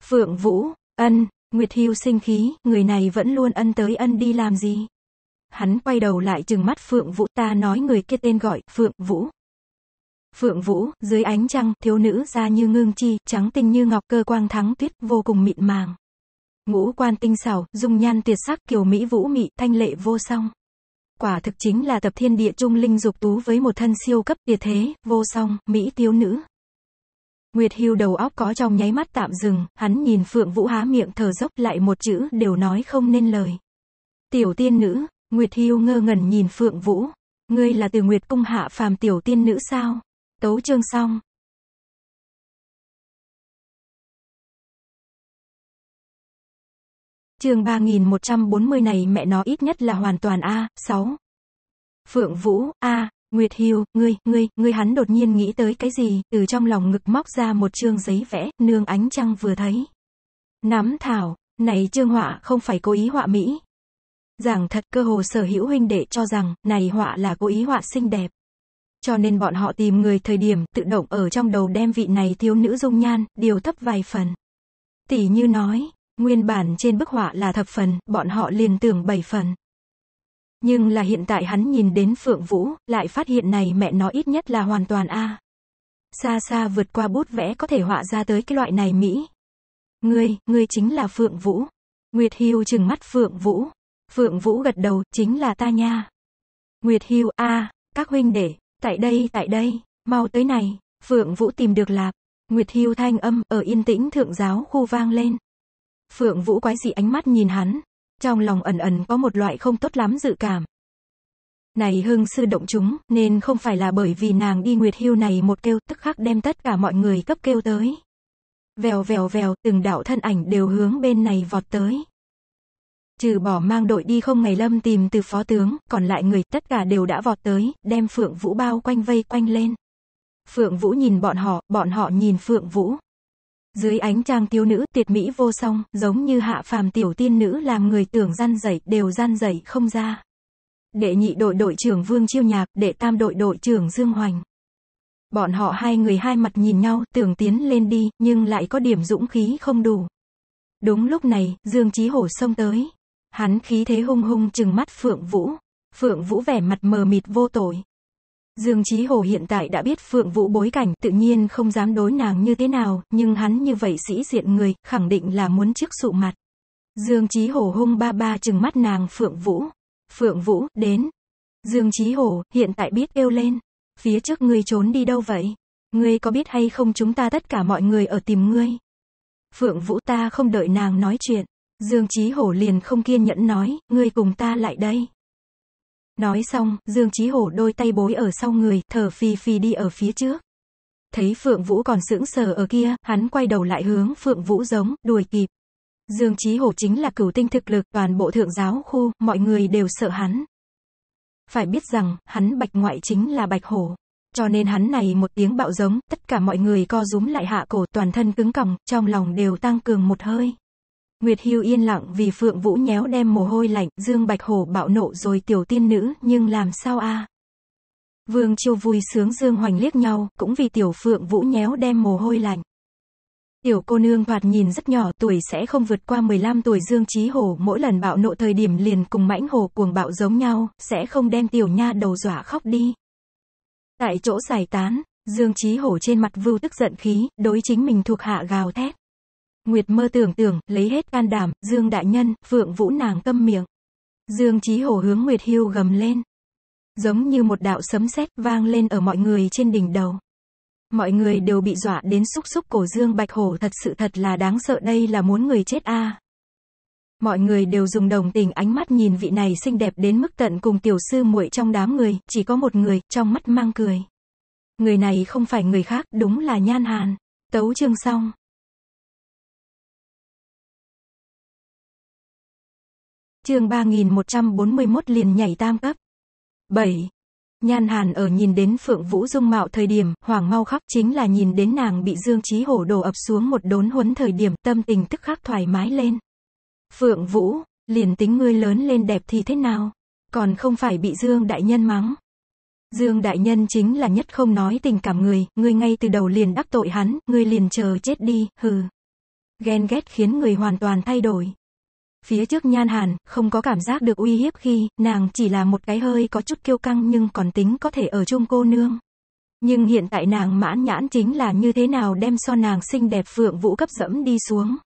Phượng Vũ, ân, Nguyệt Hưu sinh khí, người này vẫn luôn ân tới ân đi làm gì. Hắn quay đầu lại trừng mắt Phượng Vũ ta nói người kia tên gọi, Phượng Vũ. Phượng Vũ, dưới ánh trăng, thiếu nữ da như ngương chi, trắng tinh như ngọc cơ quang thắng tuyết, vô cùng mịn màng. Ngũ quan tinh xảo, dung nhan tuyệt sắc kiều Mỹ Vũ Mị, thanh lệ vô song quả thực chính là tập thiên địa trung linh dục tú với một thân siêu cấp địa thế, vô song, mỹ tiêu nữ. Nguyệt Hưu đầu óc có trong nháy mắt tạm dừng, hắn nhìn Phượng Vũ há miệng thở dốc lại một chữ đều nói không nên lời. Tiểu tiên nữ, Nguyệt Hưu ngơ ngẩn nhìn Phượng Vũ. Ngươi là từ Nguyệt Cung hạ phàm tiểu tiên nữ sao? Tấu chương xong. Chương 3140 này mẹ nó ít nhất là hoàn toàn a, 6. Phượng Vũ, a, Nguyệt Hiu, ngươi, ngươi, ngươi hắn đột nhiên nghĩ tới cái gì, từ trong lòng ngực móc ra một chương giấy vẽ, nương ánh trăng vừa thấy. Nắm thảo, này chương họa không phải cố ý họa Mỹ. Rằng thật cơ hồ sở hữu huynh đệ cho rằng, này họa là cố ý họa xinh đẹp. Cho nên bọn họ tìm người thời điểm tự động ở trong đầu đem vị này thiếu nữ dung nhan, điều thấp vài phần. Tỷ như nói, Nguyên bản trên bức họa là thập phần, bọn họ liền tưởng bảy phần. Nhưng là hiện tại hắn nhìn đến Phượng Vũ, lại phát hiện này mẹ nó ít nhất là hoàn toàn A. Xa xa vượt qua bút vẽ có thể họa ra tới cái loại này Mỹ. Ngươi, ngươi chính là Phượng Vũ. Nguyệt hiu trừng mắt Phượng Vũ. Phượng Vũ gật đầu, chính là ta nha. Nguyệt hiu a, các huynh đệ, tại đây, tại đây, mau tới này. Phượng Vũ tìm được lạp. Nguyệt hiu thanh âm ở yên tĩnh thượng giáo khu vang lên. Phượng Vũ quái dị ánh mắt nhìn hắn, trong lòng ẩn ẩn có một loại không tốt lắm dự cảm. Này hưng sư động chúng, nên không phải là bởi vì nàng đi nguyệt hưu này một kêu tức khắc đem tất cả mọi người cấp kêu tới. Vèo vèo vèo, từng đạo thân ảnh đều hướng bên này vọt tới. Trừ bỏ mang đội đi không ngày lâm tìm từ phó tướng, còn lại người tất cả đều đã vọt tới, đem Phượng Vũ bao quanh vây quanh lên. Phượng Vũ nhìn bọn họ, bọn họ nhìn Phượng Vũ. Dưới ánh trang thiếu nữ tuyệt mỹ vô song, giống như hạ phàm tiểu tiên nữ làm người tưởng gian dậy, đều gian dậy không ra. Đệ nhị đội đội trưởng Vương Chiêu Nhạc, đệ tam đội đội trưởng Dương Hoành. Bọn họ hai người hai mặt nhìn nhau, tưởng tiến lên đi, nhưng lại có điểm dũng khí không đủ. Đúng lúc này, Dương Chí Hổ xông tới. Hắn khí thế hung hung chừng mắt Phượng Vũ. Phượng Vũ vẻ mặt mờ mịt vô tội. Dương Chí Hồ hiện tại đã biết Phượng Vũ bối cảnh, tự nhiên không dám đối nàng như thế nào, nhưng hắn như vậy sĩ diện người, khẳng định là muốn trước sụ mặt. Dương Chí Hồ hung ba ba chừng mắt nàng Phượng Vũ. Phượng Vũ, đến. Dương Chí Hồ, hiện tại biết kêu lên. Phía trước ngươi trốn đi đâu vậy? Ngươi có biết hay không chúng ta tất cả mọi người ở tìm ngươi? Phượng Vũ ta không đợi nàng nói chuyện. Dương Chí Hổ liền không kiên nhẫn nói, ngươi cùng ta lại đây. Nói xong, Dương Chí Hổ đôi tay bối ở sau người, thở phì phì đi ở phía trước. Thấy Phượng Vũ còn sững sờ ở kia, hắn quay đầu lại hướng Phượng Vũ giống, đuổi kịp. Dương Chí Hổ chính là cửu tinh thực lực, toàn bộ thượng giáo khu, mọi người đều sợ hắn. Phải biết rằng, hắn bạch ngoại chính là bạch hổ. Cho nên hắn này một tiếng bạo giống, tất cả mọi người co rúm lại hạ cổ toàn thân cứng còng, trong lòng đều tăng cường một hơi. Nguyệt Hưu yên lặng vì Phượng Vũ nhéo đem mồ hôi lạnh, Dương Bạch Hổ bạo nộ rồi tiểu tiên nữ, nhưng làm sao a? Vương Chiêu vui sướng Dương Hoành liếc nhau, cũng vì tiểu Phượng Vũ nhéo đem mồ hôi lạnh. Tiểu cô nương thoạt nhìn rất nhỏ, tuổi sẽ không vượt qua 15 tuổi Dương Chí Hổ mỗi lần bạo nộ thời điểm liền cùng mãnh hổ cuồng bạo giống nhau, sẽ không đem tiểu nha đầu dọa khóc đi. Tại chỗ giải tán, Dương Chí Hổ trên mặt vưu tức giận khí, đối chính mình thuộc hạ gào thét. Nguyệt mơ tưởng tưởng, lấy hết can đảm, Dương đại nhân, Phượng Vũ nàng câm miệng. Dương Chí Hổ hướng Nguyệt Hưu gầm lên. Giống như một đạo sấm sét vang lên ở mọi người trên đỉnh đầu. Mọi người đều bị dọa đến xúc xúc cổ Dương Bạch Hổ thật sự thật là đáng sợ đây là muốn người chết a. Mọi người đều dùng đồng tình ánh mắt nhìn vị này xinh đẹp đến mức tận cùng tiểu sư muội trong đám người, chỉ có một người, trong mắt mang cười. Người này không phải người khác, đúng là Nhan Hàn. Tấu chương xong. chương 3141 liền nhảy tam cấp. 7. Nhan Hàn ở nhìn đến Phượng Vũ Dung Mạo thời điểm, Hoàng mau khóc chính là nhìn đến nàng bị Dương Chí Hổ đổ ập xuống một đốn huấn thời điểm, tâm tình tức khắc thoải mái lên. Phượng Vũ, liền tính ngươi lớn lên đẹp thì thế nào? Còn không phải bị Dương Đại Nhân mắng. Dương Đại Nhân chính là nhất không nói tình cảm người, ngươi ngay từ đầu liền đắc tội hắn, ngươi liền chờ chết đi, hừ. Ghen ghét khiến người hoàn toàn thay đổi. Phía trước Nhan Hàn, không có cảm giác được uy hiếp khi, nàng chỉ là một cái hơi có chút kiêu căng nhưng còn tính có thể ở chung cô nương. Nhưng hiện tại nàng mãn nhãn chính là như thế nào đem so nàng xinh đẹp Phượng Vũ cấp dẫm đi xuống.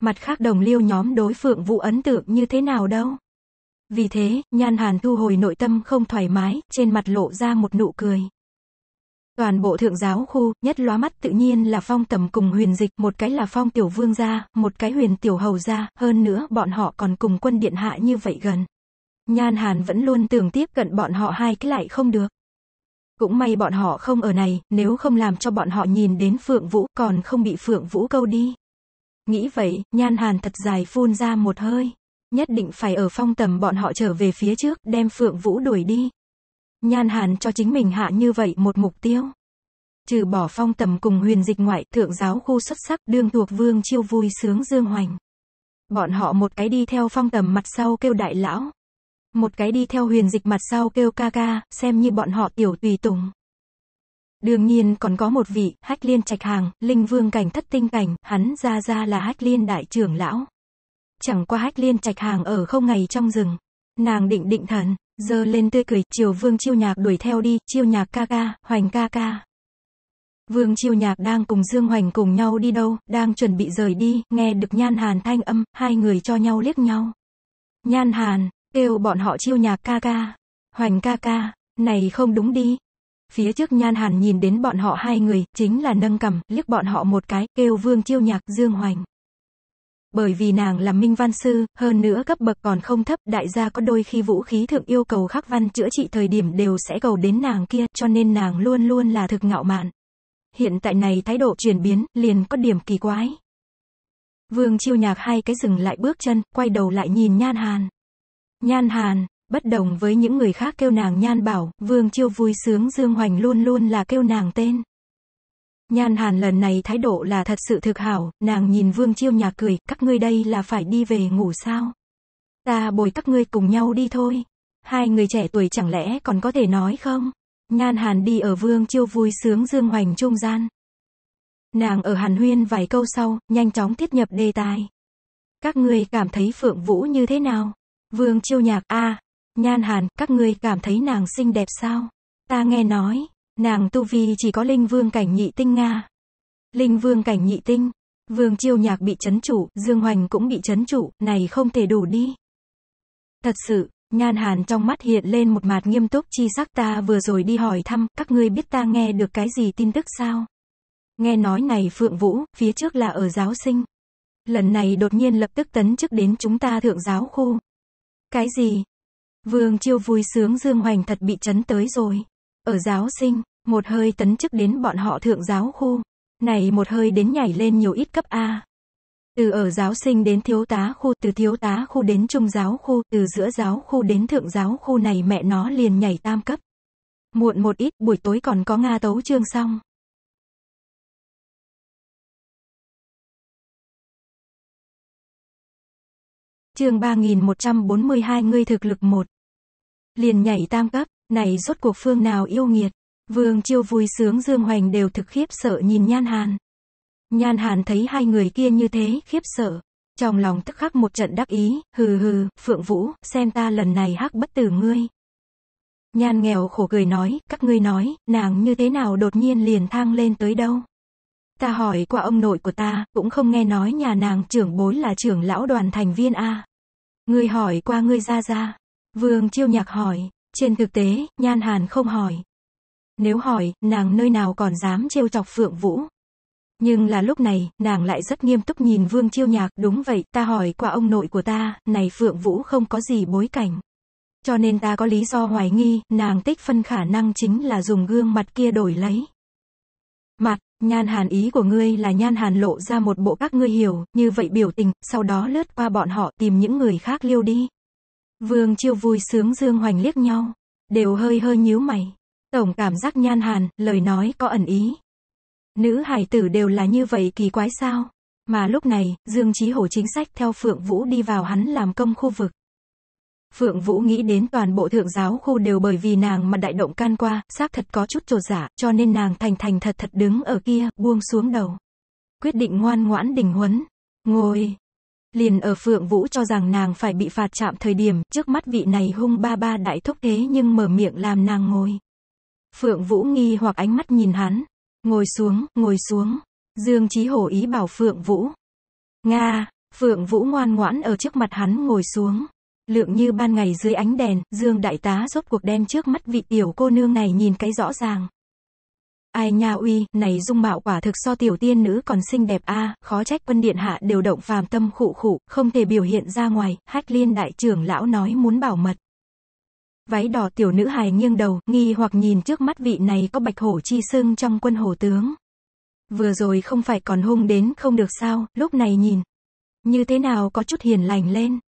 Mặt khác đồng liêu nhóm đối Phượng Vũ ấn tượng như thế nào đâu. Vì thế, Nhan Hàn thu hồi nội tâm không thoải mái, trên mặt lộ ra một nụ cười. Toàn bộ thượng giáo khu, nhất lóa mắt tự nhiên là phong tầm cùng huyền dịch, một cái là phong tiểu vương gia, một cái huyền tiểu hầu gia, hơn nữa bọn họ còn cùng quân điện hạ như vậy gần. Nhan Hàn vẫn luôn tưởng tiếp cận bọn họ hai cái lại không được. Cũng may bọn họ không ở này, nếu không làm cho bọn họ nhìn đến Phượng Vũ còn không bị Phượng Vũ câu đi. Nghĩ vậy, Nhan Hàn thật dài phun ra một hơi. Nhất định phải ở phong tầm bọn họ trở về phía trước, đem Phượng Vũ đuổi đi. Nhan Hàn cho chính mình hạ như vậy một mục tiêu. Trừ bỏ phong tầm cùng huyền dịch ngoại, thượng giáo khu xuất sắc, đương thuộc vương chiêu vui sướng dương hoành. Bọn họ một cái đi theo phong tầm mặt sau kêu đại lão. Một cái đi theo huyền dịch mặt sau kêu ca ca, xem như bọn họ tiểu tùy tùng. Đương nhiên còn có một vị, hách liên trạch hàng, linh vương cảnh thất tinh cảnh, hắn ra ra là hách liên đại trưởng lão. Chẳng qua hách liên trạch hàng ở không ngày trong rừng. Nàng định định thần, Giờ lên tươi cười, chiều vương chiêu nhạc đuổi theo đi, chiêu nhạc ca ca, hoành ca ca. Vương chiêu nhạc đang cùng Dương Hoành cùng nhau đi đâu, đang chuẩn bị rời đi, nghe được nhan hàn thanh âm, hai người cho nhau liếc nhau. Nhan hàn, kêu bọn họ chiêu nhạc ca ca, hoành ca ca, này không đúng đi. Phía trước nhan hàn nhìn đến bọn họ hai người, chính là nâng cầm, liếc bọn họ một cái, kêu vương chiêu nhạc Dương Hoành. Bởi vì nàng là minh văn sư, hơn nữa cấp bậc còn không thấp, đại gia có đôi khi vũ khí thượng yêu cầu khắc văn chữa trị thời điểm đều sẽ cầu đến nàng kia, cho nên nàng luôn luôn là thực ngạo mạn. Hiện tại này thái độ chuyển biến, liền có điểm kỳ quái. Vương chiêu nhạc hai cái dừng lại bước chân, quay đầu lại nhìn nhan hàn. Nhan hàn, bất đồng với những người khác kêu nàng nhan bảo, vương chiêu vui sướng dương hoành luôn luôn là kêu nàng tên. Nhan Hàn lần này thái độ là thật sự thực hảo, nàng nhìn Vương Chiêu Nhạc cười, các ngươi đây là phải đi về ngủ sao? Ta bồi các ngươi cùng nhau đi thôi. Hai người trẻ tuổi chẳng lẽ còn có thể nói không? Nhan Hàn đi ở Vương Chiêu vui sướng Dương Hoành trung gian. Nàng ở Hàn Huyên vài câu sau, nhanh chóng thiết nhập đề tài. Các ngươi cảm thấy Phượng Vũ như thế nào? Vương Chiêu Nhạc a, à, Nhan Hàn, các ngươi cảm thấy nàng xinh đẹp sao? Ta nghe nói, Nàng tu vi chỉ có linh vương cảnh nhị tinh Nga. Linh vương cảnh nhị tinh. Vương chiêu nhạc bị chấn chủ, Dương Hoành cũng bị chấn chủ, này không thể đủ đi. Thật sự, nhan hàn trong mắt hiện lên một mặt nghiêm túc chi sắc ta vừa rồi đi hỏi thăm, các ngươi biết ta nghe được cái gì tin tức sao? Nghe nói này Phượng Vũ, phía trước là ở giáo sinh. Lần này đột nhiên lập tức tấn chức đến chúng ta thượng giáo khu. Cái gì? Vương chiêu vui sướng Dương Hoành thật bị chấn tới rồi. Ở giáo sinh, một hơi tấn chức đến bọn họ thượng giáo khu. Này một hơi đến nhảy lên nhiều ít cấp A. Từ ở giáo sinh đến thiếu tá khu, từ thiếu tá khu đến trung giáo khu, từ giữa giáo khu đến thượng giáo khu này mẹ nó liền nhảy tam cấp. Muộn một ít, buổi tối còn có Nga tấu chương xong. Chương 3142 ngươi thực lực một Liền nhảy tam cấp. Này rốt cuộc phương nào yêu nghiệt. Vương Chiêu vui sướng Dương Hoành đều thực khiếp sợ nhìn Nhan Hàn. Nhan Hàn thấy hai người kia như thế, khiếp sợ. Trong lòng tức khắc một trận đắc ý, hừ hừ, Phượng Vũ, xem ta lần này hắc bất tử ngươi. Nhan nghèo khổ cười nói, các ngươi nói, nàng như thế nào đột nhiên liền thang lên tới đâu. Ta hỏi qua ông nội của ta, cũng không nghe nói nhà nàng trưởng bối là trưởng lão đoàn thành viên A. Ngươi hỏi qua ngươi ra ra. Vương Chiêu Nhạc hỏi, trên thực tế, Nhan Hàn không hỏi. Nếu hỏi, nàng nơi nào còn dám trêu chọc Phượng Vũ. Nhưng là lúc này, nàng lại rất nghiêm túc nhìn Vương Chiêu Nhạc, đúng vậy, ta hỏi qua ông nội của ta, này Phượng Vũ không có gì bối cảnh. Cho nên ta có lý do hoài nghi, nàng tích phân khả năng chính là dùng gương mặt kia đổi lấy. Mặt, nhan hàn ý của ngươi là nhan hàn lộ ra một bộ các ngươi hiểu, như vậy biểu tình, sau đó lướt qua bọn họ tìm những người khác liêu đi. Vương Chiêu vui sướng Dương Hoành liếc nhau, đều hơi hơi nhíu mày. Tổng cảm giác nhan hàn, lời nói có ẩn ý. Nữ hải tử đều là như vậy kỳ quái sao? Mà lúc này, Dương Chí Hổ chính sách theo Phượng Vũ đi vào hắn làm công khu vực. Phượng Vũ nghĩ đến toàn bộ thượng giáo khu đều bởi vì nàng mà đại động can qua, xác thật có chút trột giả, dạ, cho nên nàng thành thành thật thật đứng ở kia, buông xuống đầu. Quyết định ngoan ngoãn đình huấn. Ngồi, Liền ở Phượng Vũ cho rằng nàng phải bị phạt chạm thời điểm, trước mắt vị này hung ba ba đại thúc thế nhưng mở miệng làm nàng ngồi. Phượng Vũ nghi hoặc ánh mắt nhìn hắn. Ngồi xuống, ngồi xuống. Dương Chí Hổ ý bảo Phượng Vũ. Nga, Phượng Vũ ngoan ngoãn ở trước mặt hắn ngồi xuống. Lượng như ban ngày dưới ánh đèn, Dương Đại Tá rốt cuộc đem trước mắt vị tiểu cô nương này nhìn cái rõ ràng. Ai nha uy, này dung mạo quả thực so tiểu tiên nữ còn xinh đẹp a, khó trách quân điện hạ đều động phàm tâm khụ khụ, không thể biểu hiện ra ngoài, hách liên đại trưởng lão nói muốn bảo mật. Váy đỏ tiểu nữ hài nghiêng đầu, nghi hoặc nhìn trước mắt vị này có bạch hổ chi sưng trong quân hổ tướng. Vừa rồi không phải còn hung đến không được sao, lúc này nhìn. Như thế nào có chút hiền lành lên.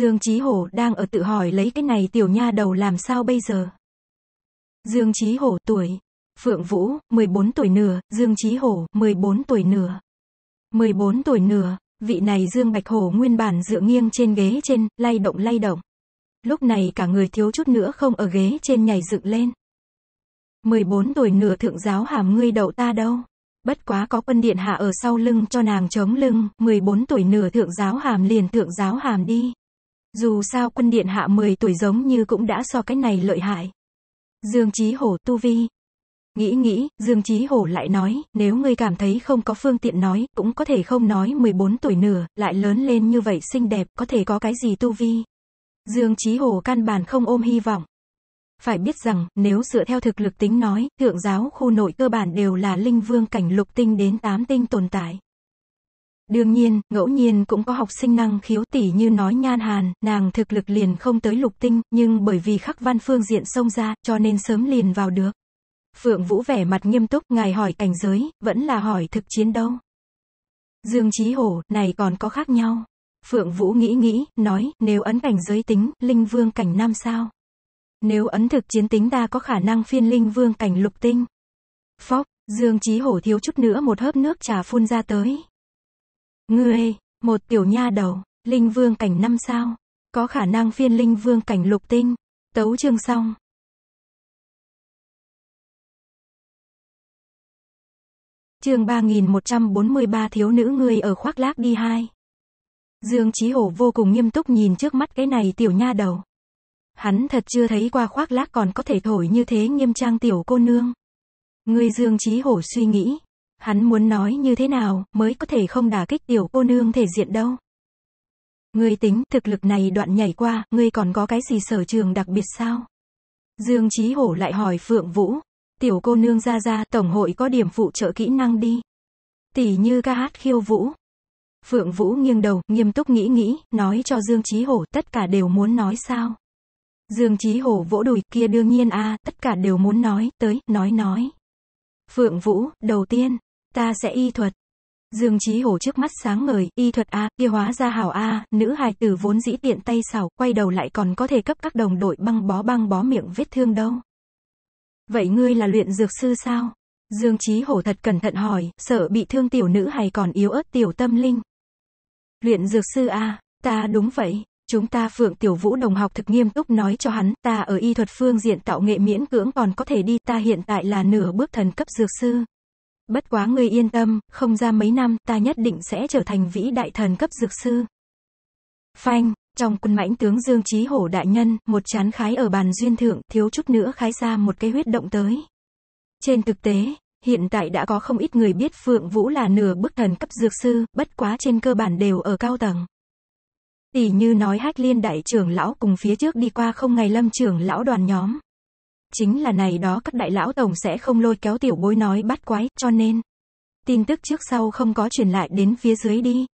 Dương Chí Hổ đang ở tự hỏi lấy cái này tiểu nha đầu làm sao bây giờ. Dương Chí Hổ tuổi, Phượng Vũ, 14 tuổi nửa, Dương Chí Hổ, 14 tuổi nửa. 14 tuổi nửa, vị này Dương Bạch Hổ nguyên bản dựa nghiêng trên ghế trên, lay động lay động. Lúc này cả người thiếu chút nữa không ở ghế trên nhảy dựng lên. 14 tuổi nửa thượng giáo hàm ngươi đậu ta đâu. Bất quá có quân điện hạ ở sau lưng cho nàng chống lưng, 14 tuổi nửa thượng giáo hàm liền thượng giáo hàm đi. Dù sao quân điện hạ 10 tuổi giống như cũng đã so cái này lợi hại. Dương Chí Hổ Tu Vi, Nghĩ nghĩ, Dương Chí Hổ lại nói, nếu ngươi cảm thấy không có phương tiện nói, cũng có thể không nói 14 tuổi nửa, lại lớn lên như vậy xinh đẹp, có thể có cái gì tu vi. Dương Chí Hổ căn bản không ôm hy vọng. Phải biết rằng, nếu dựa theo thực lực tính nói, thượng giáo khu nội cơ bản đều là linh vương cảnh lục tinh đến tám tinh tồn tại. Đương nhiên, ngẫu nhiên cũng có học sinh năng khiếu tỷ như nói nhan hàn, nàng thực lực liền không tới lục tinh, nhưng bởi vì khắc văn phương diện xông ra, cho nên sớm liền vào được. Phượng Vũ vẻ mặt nghiêm túc, ngài hỏi cảnh giới, vẫn là hỏi thực chiến đâu. Dương Chí Hổ, này còn có khác nhau. Phượng Vũ nghĩ nghĩ, nói, nếu ấn cảnh giới tính, linh vương cảnh năm sao? Nếu ấn thực chiến tính ta có khả năng phiên linh vương cảnh lục tinh. Phóc, Dương Chí Hổ thiếu chút nữa một hớp nước trà phun ra tới. Ngươi, một tiểu nha đầu, linh vương cảnh năm sao, có khả năng phiên linh vương cảnh lục tinh. Tấu chương xong. Chương 3143 thiếu nữ người ở khoác lác đi hai. Dương Chí Hổ vô cùng nghiêm túc nhìn trước mắt cái này tiểu nha đầu. Hắn thật chưa thấy qua khoác lác còn có thể thổi như thế nghiêm trang tiểu cô nương. Ngươi Dương Chí Hổ suy nghĩ, hắn muốn nói như thế nào mới có thể không đả kích tiểu cô nương thể diện đâu. Ngươi tính thực lực này đoạn nhảy qua, ngươi còn có cái gì sở trường đặc biệt sao? Dương Chí Hổ lại hỏi Phượng Vũ, tiểu cô nương ra ra tổng hội có điểm phụ trợ kỹ năng đi. Tỷ như ca hát khiêu vũ. Phượng Vũ nghiêng đầu, nghiêm túc nghĩ nghĩ, nói cho Dương Chí Hổ, tất cả đều muốn nói sao. Dương Chí Hổ vỗ đùi, kia đương nhiên a, tất cả đều muốn nói, tới, nói nói. Phượng Vũ, đầu tiên, ta sẽ y thuật. Dương Chí Hổ trước mắt sáng ngời, y thuật a, kia hóa ra hảo a, nữ hài tử vốn dĩ tiện tay xảo, quay đầu lại còn có thể cấp các đồng đội băng bó băng bó miệng vết thương đâu. Vậy ngươi là luyện dược sư sao? Dương Chí Hổ thật cẩn thận hỏi, sợ bị thương tiểu nữ hay còn yếu ớt tiểu tâm linh. Luyện dược sư a, ta đúng vậy. Chúng ta Phượng Tiểu Vũ đồng học thực nghiêm túc nói cho hắn, ta ở y thuật phương diện tạo nghệ miễn cưỡng còn có thể đi, ta hiện tại là nửa bước thần cấp dược sư. Bất quá ngươi yên tâm, không ra mấy năm, ta nhất định sẽ trở thành vĩ đại thần cấp dược sư. Phanh, trong quân mãnh tướng Dương Chí Hổ đại nhân, một chán khái ở bàn duyên thượng, thiếu chút nữa khái ra một cái huyết động tới. Trên thực tế, hiện tại đã có không ít người biết Phượng Vũ là nửa bức thần cấp dược sư, bất quá trên cơ bản đều ở cao tầng. Tỷ như nói hách liên đại trưởng lão cùng phía trước đi qua không ngày lâm trưởng lão đoàn nhóm. Chính là này đó các đại lão tổng sẽ không lôi kéo tiểu bối nói bắt quái, cho nên. Tin tức trước sau không có truyền lại đến phía dưới đi.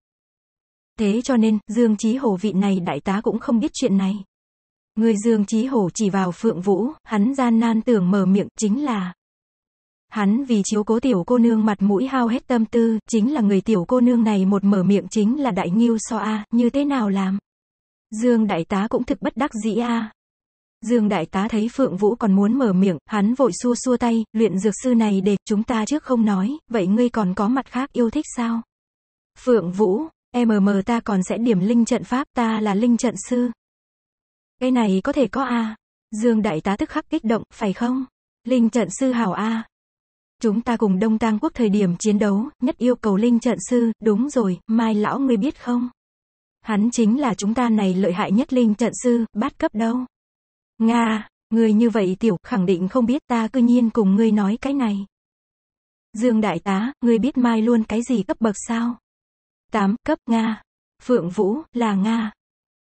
Thế cho nên, Dương Chí Hổ vị này đại tá cũng không biết chuyện này. Người Dương Chí Hổ chỉ vào Phượng Vũ, hắn gian nan tưởng mở miệng chính là Hắn vì chiếu cố tiểu cô nương mặt mũi hao hết tâm tư, chính là người tiểu cô nương này một mở miệng chính là đại nghiêu so a, như thế nào làm? Dương đại tá cũng thực bất đắc dĩ a. Dương đại tá thấy Phượng Vũ còn muốn mở miệng, hắn vội xua xua tay, luyện dược sư này để chúng ta trước không nói, vậy ngươi còn có mặt khác yêu thích sao? Phượng Vũ, MM ta còn sẽ điểm linh trận pháp, ta là linh trận sư. Cái này có thể có a Dương đại tá tức khắc kích động, phải không? Linh trận sư hảo a Chúng ta cùng Đông Tang quốc thời điểm chiến đấu, nhất yêu cầu linh trận sư, đúng rồi, mai lão ngươi biết không? Hắn chính là chúng ta này lợi hại nhất linh trận sư, bát cấp đâu. Nga, người như vậy tiểu, khẳng định không biết ta cư nhiên cùng ngươi nói cái này. Dương đại tá, ngươi biết mai luôn cái gì cấp bậc sao? 8. Cấp Nga. Phượng Vũ, là Nga.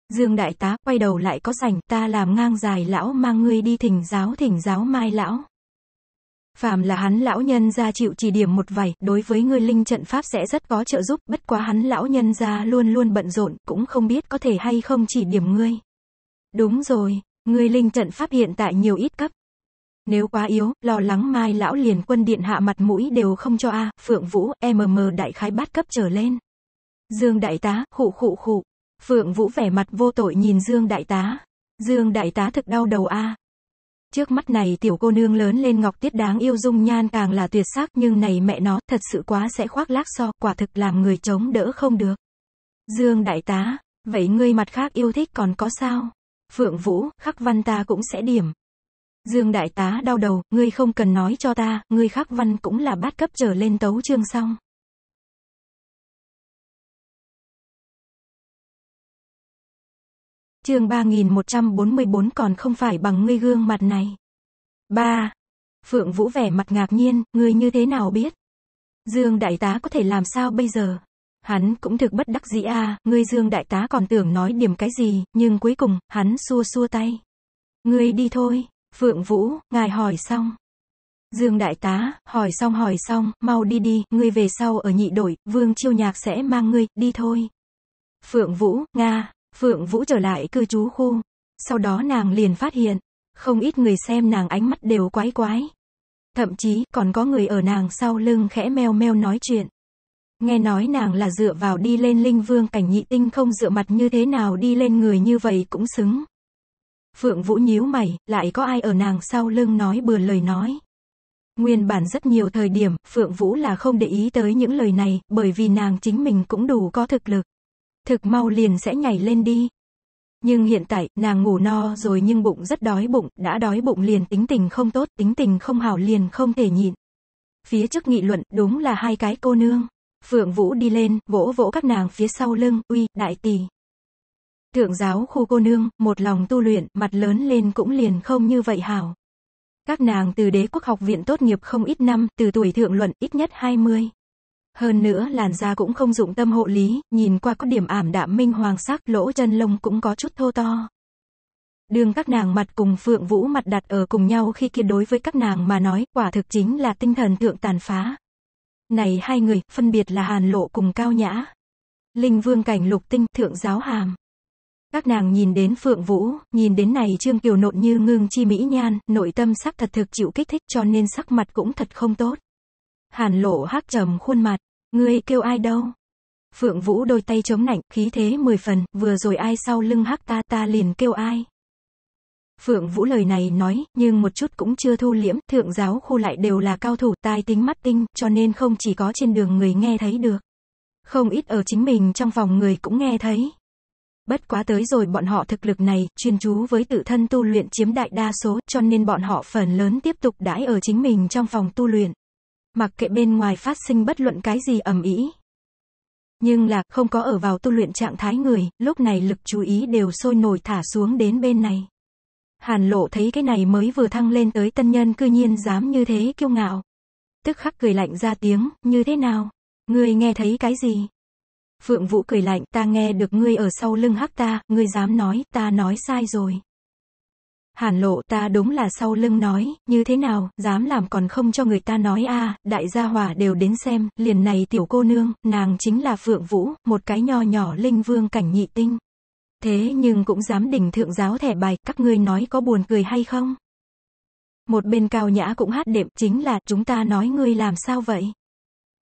Dương Đại Tá quay đầu lại có sảnh, ta làm ngang dài lão mang ngươi đi thỉnh giáo thỉnh giáo mai lão. phàm là hắn lão nhân gia chịu chỉ điểm một vài, đối với ngươi linh trận pháp sẽ rất có trợ giúp, bất quá hắn lão nhân gia luôn luôn bận rộn, cũng không biết có thể hay không chỉ điểm ngươi. Đúng rồi, ngươi linh trận pháp hiện tại nhiều ít cấp. Nếu quá yếu, lo lắng mai lão liền quân điện hạ mặt mũi đều không cho A, Phượng Vũ, MM đại khái bát cấp trở lên. Dương đại tá, khụ khụ khụ. Phượng Vũ vẻ mặt vô tội nhìn Dương đại tá. Dương đại tá thực đau đầu a. Trước mắt này tiểu cô nương lớn lên ngọc tiết đáng yêu dung nhan càng là tuyệt sắc nhưng này mẹ nó thật sự quá sẽ khoác lác so, quả thực làm người chống đỡ không được. Dương đại tá, vậy ngươi mặt khác yêu thích còn có sao? Phượng Vũ, khắc văn ta cũng sẽ điểm. Dương đại tá đau đầu, ngươi không cần nói cho ta, ngươi khắc văn cũng là bát cấp trở lên tấu chương xong. Chương 3144 còn không phải bằng ngươi gương mặt này. 3. Phượng Vũ vẻ mặt ngạc nhiên, ngươi như thế nào biết? Dương đại tá có thể làm sao bây giờ? Hắn cũng thực bất đắc dĩ a ngươi Dương đại tá còn tưởng nói điểm cái gì, nhưng cuối cùng, hắn xua xua tay. Ngươi đi thôi, Phượng Vũ, ngài hỏi xong. Dương đại tá, hỏi xong hỏi xong, mau đi đi, ngươi về sau ở nhị đổi, Vương Chiêu Nhạc sẽ mang ngươi, đi thôi. Phượng Vũ, Nga, Phượng Vũ trở lại cư trú khu. Sau đó nàng liền phát hiện, không ít người xem nàng ánh mắt đều quái quái. Thậm chí còn có người ở nàng sau lưng khẽ meo meo nói chuyện. Nghe nói nàng là dựa vào đi lên linh vương cảnh nhị tinh không dựa mặt như thế nào đi lên người như vậy cũng xứng. Phượng Vũ nhíu mày, lại có ai ở nàng sau lưng nói bừa lời nói. Nguyên bản rất nhiều thời điểm, Phượng Vũ là không để ý tới những lời này, bởi vì nàng chính mình cũng đủ có thực lực thực mau liền sẽ nhảy lên đi. Nhưng hiện tại, nàng ngủ no rồi nhưng bụng rất đói bụng, đã đói bụng liền tính tình không tốt, tính tình không hảo liền không thể nhịn. Phía trước nghị luận, đúng là hai cái cô nương. Phượng Vũ đi lên, vỗ vỗ các nàng phía sau lưng, uy, đại tỷ. Thượng giáo khu cô nương, một lòng tu luyện, mặt lớn lên cũng liền không như vậy hảo. Các nàng từ đế quốc học viện tốt nghiệp không ít năm, từ tuổi thượng luận, ít nhất 20. Hơn nữa làn da cũng không dụng tâm hộ lý, nhìn qua có điểm ảm đạm minh hoàng sắc, lỗ chân lông cũng có chút thô to. Đường các nàng mặt cùng Phượng Vũ mặt đặt ở cùng nhau khi kia đối với các nàng mà nói, quả thực chính là tinh thần thượng tàn phá. Này hai người, phân biệt là Hàn Lộ cùng Cao Nhã. Linh Vương cảnh lục tinh, thượng giáo hàm. Các nàng nhìn đến Phượng Vũ, nhìn đến này Trương Kiều nộn như ngưng chi mỹ nhan, nội tâm sắc thật thực chịu kích thích cho nên sắc mặt cũng thật không tốt. Hàn lộ hắc trầm khuôn mặt. Ngươi kêu ai đâu? Phượng Vũ đôi tay chống nạnh, khí thế mười phần, vừa rồi ai sau lưng hắc ta ta liền kêu ai? Phượng Vũ lời này nói, nhưng một chút cũng chưa thu liễm, thượng giáo khu lại đều là cao thủ tai tính mắt tinh, cho nên không chỉ có trên đường người nghe thấy được. Không ít ở chính mình trong phòng người cũng nghe thấy. Bất quá tới rồi bọn họ thực lực này, chuyên chú với tự thân tu luyện chiếm đại đa số, cho nên bọn họ phần lớn tiếp tục đãi ở chính mình trong phòng tu luyện mặc kệ bên ngoài phát sinh bất luận cái gì ầm ĩ. Nhưng là, không có ở vào tu luyện trạng thái người, lúc này lực chú ý đều sôi nổi thả xuống đến bên này. Hàn lộ thấy cái này mới vừa thăng lên tới tân nhân cư nhiên dám như thế kiêu ngạo. Tức khắc cười lạnh ra tiếng, như thế nào? Ngươi nghe thấy cái gì? Phượng Vũ cười lạnh, ta nghe được ngươi ở sau lưng hắc ta, ngươi dám nói, ta nói sai rồi. Hàn lộ ta đúng là sau lưng nói, như thế nào, dám làm còn không cho người ta nói a đại gia hỏa đều đến xem, liền này tiểu cô nương, nàng chính là Phượng Vũ, một cái nho nhỏ linh vương cảnh nhị tinh. Thế nhưng cũng dám đỉnh thượng giáo thẻ bài, các ngươi nói có buồn cười hay không? Một bên cao nhã cũng hát đệm, chính là, chúng ta nói ngươi làm sao vậy?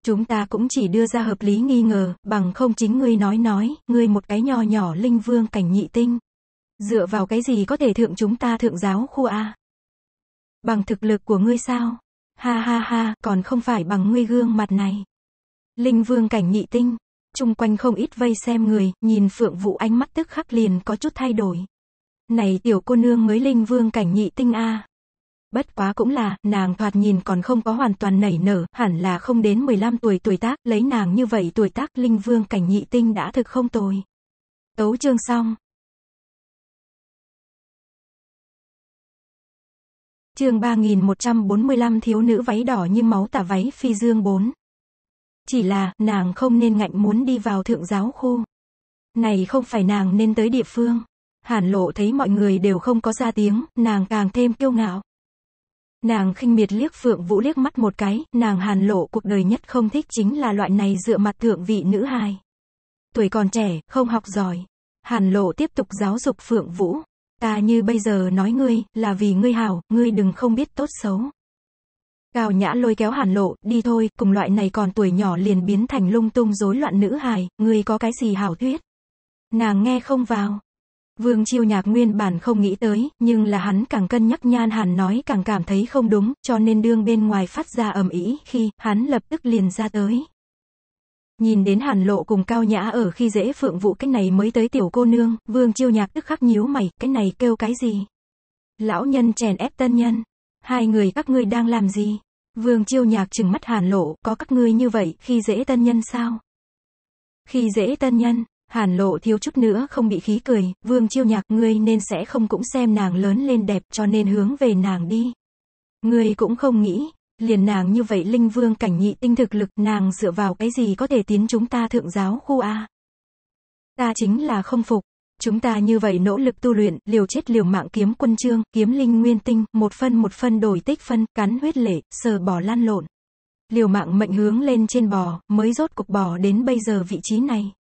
Chúng ta cũng chỉ đưa ra hợp lý nghi ngờ, bằng không chính ngươi nói nói, ngươi một cái nho nhỏ linh vương cảnh nhị tinh. Dựa vào cái gì có thể thượng chúng ta thượng giáo khu A? Bằng thực lực của ngươi sao? Ha ha ha, còn không phải bằng ngươi gương mặt này. Linh vương cảnh nhị tinh, chung quanh không ít vây xem người, nhìn phượng vụ ánh mắt tức khắc liền có chút thay đổi. Này tiểu cô nương mới linh vương cảnh nhị tinh A. Bất quá cũng là, nàng thoạt nhìn còn không có hoàn toàn nảy nở, hẳn là không đến 15 tuổi tuổi tác, lấy nàng như vậy tuổi tác linh vương cảnh nhị tinh đã thực không tồi. Tấu chương xong. Chương 3145 thiếu nữ váy đỏ như máu tả váy phi dương 4. Chỉ là, nàng không nên ngạnh muốn đi vào thượng giáo khu. Này không phải nàng nên tới địa phương. Hàn lộ thấy mọi người đều không có ra tiếng, nàng càng thêm kiêu ngạo. Nàng khinh miệt liếc Phượng Vũ liếc mắt một cái, nàng hàn lộ cuộc đời nhất không thích chính là loại này dựa mặt thượng vị nữ hài. Tuổi còn trẻ, không học giỏi. Hàn lộ tiếp tục giáo dục Phượng Vũ. Ta như bây giờ nói ngươi, là vì ngươi hảo, ngươi đừng không biết tốt xấu. Gào nhã lôi kéo hàn lộ, đi thôi, cùng loại này còn tuổi nhỏ liền biến thành lung tung rối loạn nữ hài, ngươi có cái gì hảo thuyết. Nàng nghe không vào. Vương chiêu nhạc nguyên bản không nghĩ tới, nhưng là hắn càng cân nhắc nhan hàn nói càng cảm thấy không đúng, cho nên đương bên ngoài phát ra ầm ý khi, hắn lập tức liền ra tới. Nhìn đến hàn lộ cùng cao nhã ở khi dễ phượng vụ cái này mới tới tiểu cô nương, vương chiêu nhạc tức khắc nhíu mày, cái này kêu cái gì? Lão nhân chèn ép tân nhân. Hai người các ngươi đang làm gì? Vương chiêu nhạc chừng mắt hàn lộ, có các ngươi như vậy, khi dễ tân nhân sao? Khi dễ tân nhân, hàn lộ thiếu chút nữa không bị khí cười, vương chiêu nhạc ngươi nên sẽ không cũng xem nàng lớn lên đẹp cho nên hướng về nàng đi. Ngươi cũng không nghĩ, liền nàng như vậy linh vương cảnh nhị tinh thực lực, nàng dựa vào cái gì có thể tiến chúng ta thượng giáo khu A. Ta chính là không phục. Chúng ta như vậy nỗ lực tu luyện, liều chết liều mạng kiếm quân trương kiếm linh nguyên tinh, một phân một phân đổi tích phân, cắn huyết lệ, sờ bỏ lan lộn. Liều mạng mệnh hướng lên trên bò, mới rốt cục bò đến bây giờ vị trí này.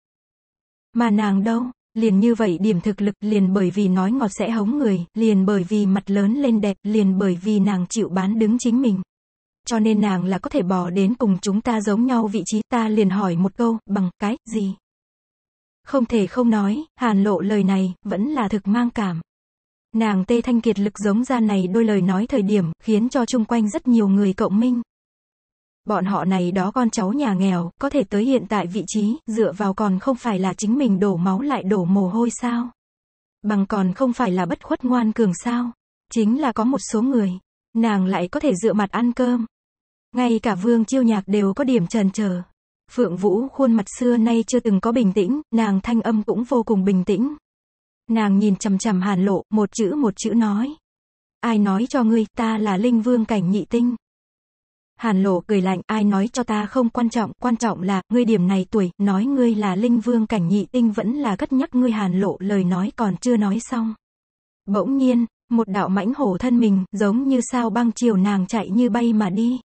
Mà nàng đâu, liền như vậy điểm thực lực, liền bởi vì nói ngọt sẽ hống người, liền bởi vì mặt lớn lên đẹp, liền bởi vì nàng chịu bán đứng chính mình cho nên nàng là có thể bỏ đến cùng chúng ta giống nhau vị trí, ta liền hỏi một câu, bằng cái gì? Không thể không nói, Hàn Lộ lời này vẫn là thực mang cảm. Nàng Tê Thanh Kiệt lực giống ra này đôi lời nói thời điểm, khiến cho chung quanh rất nhiều người cộng minh. Bọn họ này đó con cháu nhà nghèo, có thể tới hiện tại vị trí, dựa vào còn không phải là chính mình đổ máu lại đổ mồ hôi sao? Bằng còn không phải là bất khuất ngoan cường sao? Chính là có một số người, nàng lại có thể dựa mặt ăn cơm, ngay cả vương chiêu nhạc đều có điểm trần chờ Phượng Vũ khuôn mặt xưa nay chưa từng có bình tĩnh, nàng thanh âm cũng vô cùng bình tĩnh. Nàng nhìn chầm chầm hàn lộ, một chữ một chữ nói. Ai nói cho ngươi, ta là linh vương cảnh nhị tinh. Hàn lộ cười lạnh, ai nói cho ta không quan trọng, quan trọng là, ngươi điểm này tuổi, nói ngươi là linh vương cảnh nhị tinh vẫn là cất nhắc ngươi hàn lộ, lời nói còn chưa nói xong. Bỗng nhiên, một đạo mãnh hổ thân mình, giống như sao băng chiều nàng chạy như bay mà đi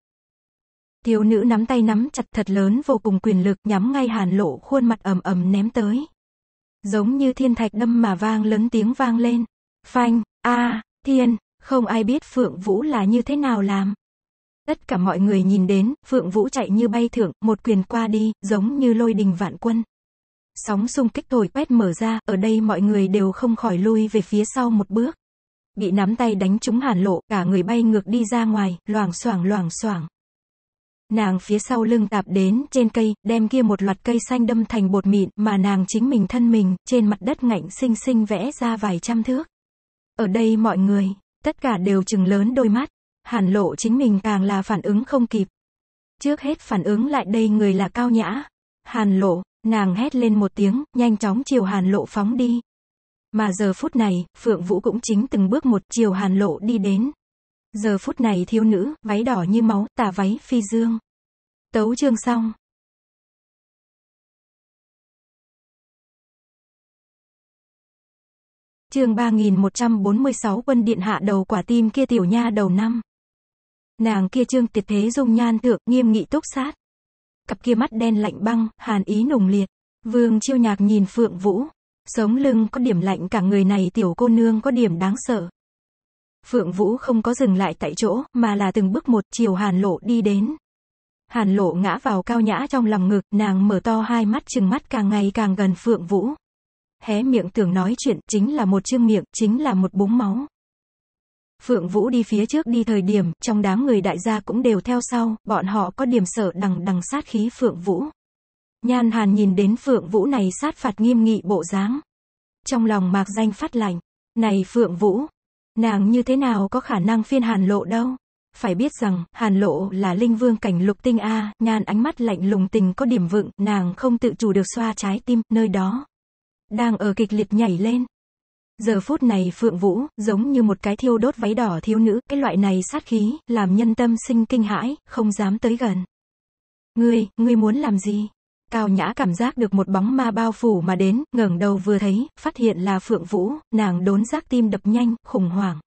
thiếu nữ nắm tay nắm chặt thật lớn vô cùng quyền lực nhắm ngay hàn lộ khuôn mặt ầm ầm ném tới. Giống như thiên thạch đâm mà vang lớn tiếng vang lên. Phanh, a, thiên, không ai biết Phượng Vũ là như thế nào làm. Tất cả mọi người nhìn đến, Phượng Vũ chạy như bay thượng, một quyền qua đi, giống như lôi đình vạn quân. Sóng xung kích thổi quét mở ra, ở đây mọi người đều không khỏi lui về phía sau một bước. Bị nắm tay đánh trúng hàn lộ, cả người bay ngược đi ra ngoài, loảng xoảng loảng xoảng nàng phía sau lưng tạp đến trên cây, đem kia một loạt cây xanh đâm thành bột mịn mà nàng chính mình thân mình, trên mặt đất ngạnh xinh xinh vẽ ra vài trăm thước. Ở đây mọi người, tất cả đều chừng lớn đôi mắt, hàn lộ chính mình càng là phản ứng không kịp. Trước hết phản ứng lại đây người là cao nhã. Hàn lộ, nàng hét lên một tiếng, nhanh chóng chiều hàn lộ phóng đi. Mà giờ phút này, Phượng Vũ cũng chính từng bước một chiều hàn lộ đi đến. Giờ phút này thiếu nữ, váy đỏ như máu, tà váy, phi dương. Tấu chương xong. Chương 3146 quân điện hạ đầu quả tim kia tiểu nha đầu năm. Nàng kia trương tiệt thế dung nhan thượng, nghiêm nghị túc sát. Cặp kia mắt đen lạnh băng, hàn ý nùng liệt. Vương chiêu nhạc nhìn Phượng Vũ. Sống lưng có điểm lạnh cả người này tiểu cô nương có điểm đáng sợ. Phượng Vũ không có dừng lại tại chỗ, mà là từng bước một chiều Hàn Lộ đi đến. Hàn Lộ ngã vào cao nhã trong lòng ngực, nàng mở to hai mắt chừng mắt càng ngày càng gần Phượng Vũ. Hé miệng tưởng nói chuyện, chính là một chương miệng, chính là một búng máu. Phượng Vũ đi phía trước đi thời điểm, trong đám người đại gia cũng đều theo sau, bọn họ có điểm sợ đằng đằng sát khí Phượng Vũ. Nhan Hàn nhìn đến Phượng Vũ này sát phạt nghiêm nghị bộ dáng. Trong lòng mạc danh phát lạnh, này Phượng Vũ, Nàng như thế nào có khả năng phiên hàn lộ đâu. Phải biết rằng, hàn lộ là linh vương cảnh lục tinh A, à, nhan ánh mắt lạnh lùng tình có điểm vựng, nàng không tự chủ được xoa trái tim, nơi đó. Đang ở kịch liệt nhảy lên. Giờ phút này Phượng Vũ, giống như một cái thiêu đốt váy đỏ thiếu nữ, cái loại này sát khí, làm nhân tâm sinh kinh hãi, không dám tới gần. Ngươi, ngươi muốn làm gì? Cao Nhã cảm giác được một bóng ma bao phủ mà đến, ngẩng đầu vừa thấy, phát hiện là Phượng Vũ, nàng đốn giác tim đập nhanh, khủng hoảng.